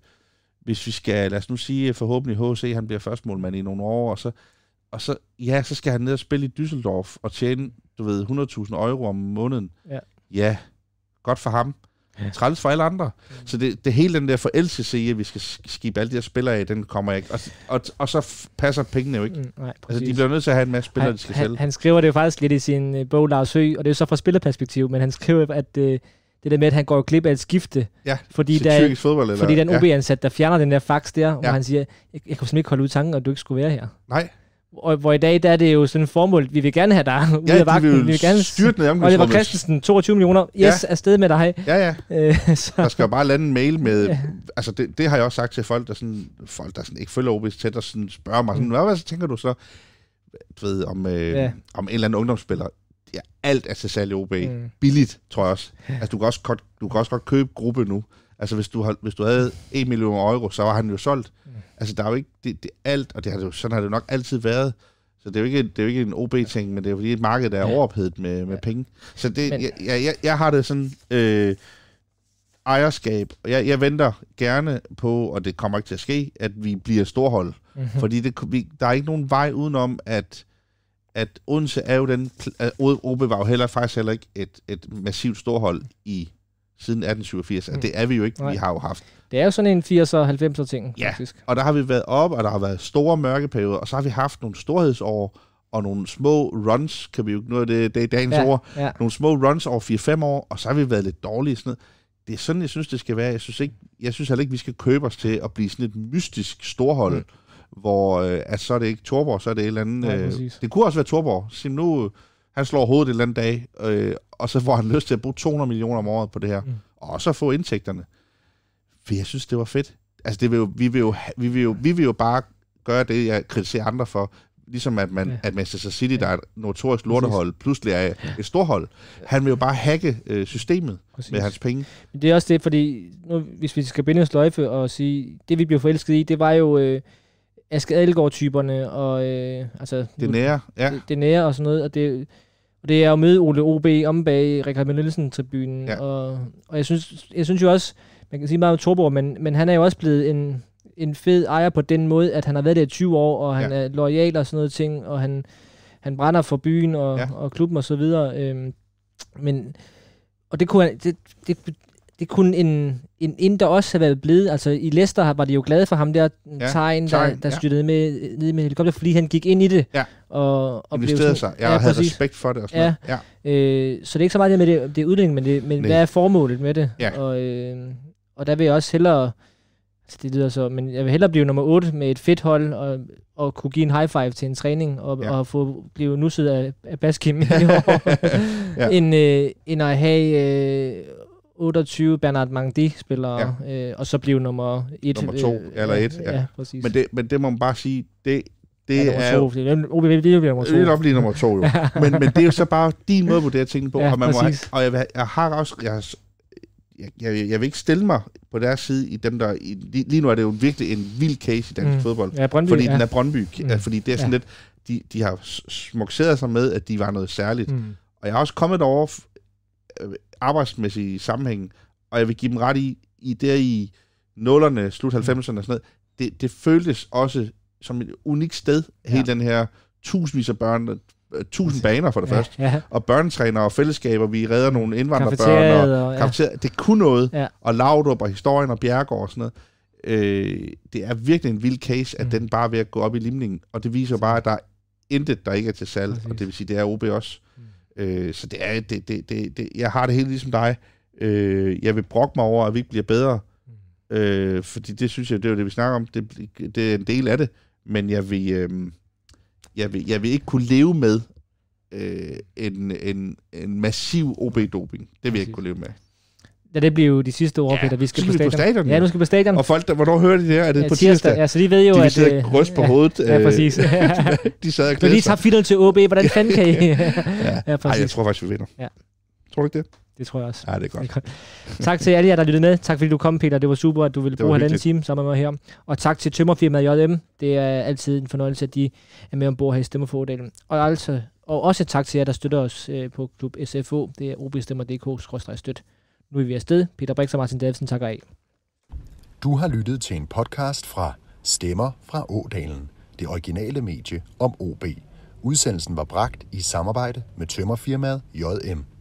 hvis vi skal, lad os nu sige, øh, forhåbentlig HC, han bliver førstmålmand i nogle år, og så, og så, ja, så skal han ned og spille i Düsseldorf og tjene, du ved, 100.000 euro om måneden. Ja. ja, godt for ham ja. træls for alle andre. Mm. Så det, det hele den der forelskelse i, at vi skal skibe alle de her spillere af, den kommer ikke. Og, og, og så passer pengene jo ikke. Mm, nej, altså, de bliver nødt til at have en masse spillere, han, de skal han, sælge. Han skriver det jo faktisk lidt i sin øh, bog, Lars Høgh, og det er jo så fra spillerperspektiv, men han skriver, at... Øh, det der med, at han går glip af et skifte, ja, fordi, der, fodbold, eller, fordi der er en OB-ansat, der fjerner den der fax der, ja. hvor han siger, jeg, jeg simpelthen ikke holde ud tanken, at du ikke skulle være her. Nej, og hvor i dag, der er det jo sådan et formål, vi vil gerne have dig ja, ud af vagten. Vil vi vil gerne styrt ned Oliver Christensen, 22 millioner. Yes, ja. afsted med dig. Ja, ja. Øh, så. Der skal jo bare lande en mail med... Ja. Altså, det, det, har jeg også sagt til folk, der, sådan, folk, der sådan ikke følger OBS tæt, og sådan spørger mig, sådan, mm. hvad, hvad så tænker du så du ved, om, øh, ja. om en eller anden ungdomsspiller? Ja, alt er til salg i OB. Mm. Billigt, tror jeg også. Altså, du kan også godt, du kan også godt købe gruppe nu. Altså, hvis du, hvis du havde 1 million euro, så var han jo solgt. Mm. Altså, der er jo ikke det, det alt, og det har det jo, sådan har det jo nok altid været. Så det er jo ikke, det er jo ikke en OB-ting, men det er jo fordi, et marked der er ja. overophedet med, med ja. penge. Så det, men, jeg, jeg, jeg har det sådan... Øh, ejerskab. Og Jeg, jeg venter gerne på, og det kommer ikke til at ske, at vi bliver storhold. Mm-hmm. Fordi det, vi, der er ikke nogen vej udenom, at at Odense er jo den... OB var jo heller, faktisk heller ikke et, et massivt storhold i siden 1887, mm. det er vi jo ikke, Nej. vi har jo haft. Det er jo sådan en 80'er og 90'er ting, ja. faktisk. og der har vi været op, og der har været store mørkeperioder, og så har vi haft nogle storhedsår, og nogle små runs, kan vi jo, nu er det, det er dagens ja, ord, ja. nogle små runs over 4-5 år, og så har vi været lidt dårlige. Sådan noget. Det er sådan, jeg synes, det skal være. Jeg synes, ikke, jeg synes heller ikke, vi skal købe os til at blive sådan et mystisk storhold, mm. hvor øh, at så er det ikke Torborg, så er det et eller andet. Ja, øh, det kunne også være Torborg. Så nu, han slår hovedet et eller andet dag, øh, og så får han lyst til at bruge 200 millioner om året på det her, mm. og så få indtægterne. For jeg synes, det var fedt. Altså, det vil jo, vi, vil jo, vi, vil jo, vi vil jo bare gøre det, jeg kritiserer andre for, ligesom at, man, ja. at Manchester City, der er et notorisk lortehold, pludselig er et storhold. Han vil jo bare hacke øh, systemet Præcis. med hans penge. Men det er også det, fordi nu, hvis vi skal binde en sløjfe og sige, det vi blev forelsket i, det var jo... Øh, Aske Adelgaard-typerne, og øh, altså... Det nære, ja. Det, det nære og sådan noget, og det, og det er jo med Ole OB om bag Richard Nielsen-tribunen, ja. og, og jeg, synes, jeg synes jo også, man kan sige meget om Torborg, men, men han er jo også blevet en, en fed ejer på den måde, at han har været der i 20 år, og han ja. er lojal og sådan noget ting, og han, han brænder for byen og, ja. og klubben og så videre. Øhm, men, og det, kunne han, det, det det kunne en, en der også have været blevet. Altså i Leicester var de jo glade for ham der, ja, Tegn, der, der ja. styrtede med, ned med helikopter, fordi han gik ind i det. Ja. Og, og blev sådan, sig. Jeg ja, havde præcis. respekt for det og sådan ja. noget. Ja. Øh, så det er ikke så meget det med det, det udlænding, men, det, men Nej. hvad er formålet med det? Ja. Og, øh, og der vil jeg også hellere, altså det lyder så, men jeg vil hellere blive nummer 8 med et fedt hold, og, og kunne give en high five til en træning, og, ja. og få blive nusset af, af baskim i år, ja. end, øh, end at have... Øh, 28, Bernard Mangdi spiller, ja. øh, og så blev nummer 1. Nummer 2, øh, eller 1, ja. ja. præcis. Men det, men det må man bare sige, det, det ja, er jo... OBB bliver nummer 2. Det vil lige nummer 2, jo. men, men det er jo så bare din måde at vurdere tingene på, ja, og, man må og jeg, jeg har også... Jeg, jeg, jeg vil ikke stille mig på deres side i dem, der... I, lige nu er det jo virkelig en vild case i dansk mm. fodbold. Ja, Brøndby, fordi ja. den er Brøndby. Mm. Fordi det er sådan ja. lidt... De, de har smukseret sig med, at de var noget særligt. Mm. Og jeg er også kommet over Øh, arbejdsmæssige sammenhæng, og jeg vil give dem ret i, i der i nullerne, slut 90'erne mm. og sådan noget, det, det føltes også som et unikt sted, ja. hele den her tusindvis af børn, øh, tusind baner for det ja, første, ja. og børnetræner og fællesskaber, vi redder nogle indvandrerbørn, og, og ja. det kunne noget, ja. og Laudrup og historien og Bjergård og sådan noget. Øh, det er virkelig en vild case, at mm. den bare er ved at gå op i limningen, og det viser bare, at der er intet, der ikke er til salg, Præcis. og det vil sige, det er OB også. Øh, så det er, det, det, det, det, jeg har det helt ligesom dig. Øh, jeg vil brokke mig over, at vi ikke bliver bedre, øh, fordi det synes jeg, det er det, vi snakker om. Det, det er en del af det, men jeg vil, øh, jeg vil, jeg vil ikke kunne leve med øh, en, en, en massiv OB-doping. Det vil jeg ikke kunne leve med. Ja, det bliver jo de sidste ord, ja, Peter. Vi skal, skal på, stadion. på stadion. Ja, nu skal vi på stadion. Og folk, der, hvornår hører de det her? Er det ja, på tirsdag? tirsdag? Ja, så de ved jo, de at... De og øh, ryst på hovedet. Ja, ja øh, præcis. de sad og Du lige tager fiddle til OB, hvordan fanden kan I? ja. ja, Ej, jeg tror faktisk, vi vinder. Ja. Tror du ikke det? Det tror jeg også. Ja, det er godt. Det er godt. tak til alle jer, der lyttede med. Tak fordi du kom, Peter. Det var super, at du ville bruge halvanden time sammen med mig her. Og tak til tømmerfirmaet JM. Det er altid en fornøjelse, at de er med ombord her i Stemmerfordelen. Og altså og også tak til jer, der støtter os øh, på Klub SFO. Det er obestemmerdk støt nu er vi afsted. Peter Brix og Martin Davidsen takker af. Du har lyttet til en podcast fra Stemmer fra Ådalen, det originale medie om OB. Udsendelsen var bragt i samarbejde med tømmerfirmaet JM.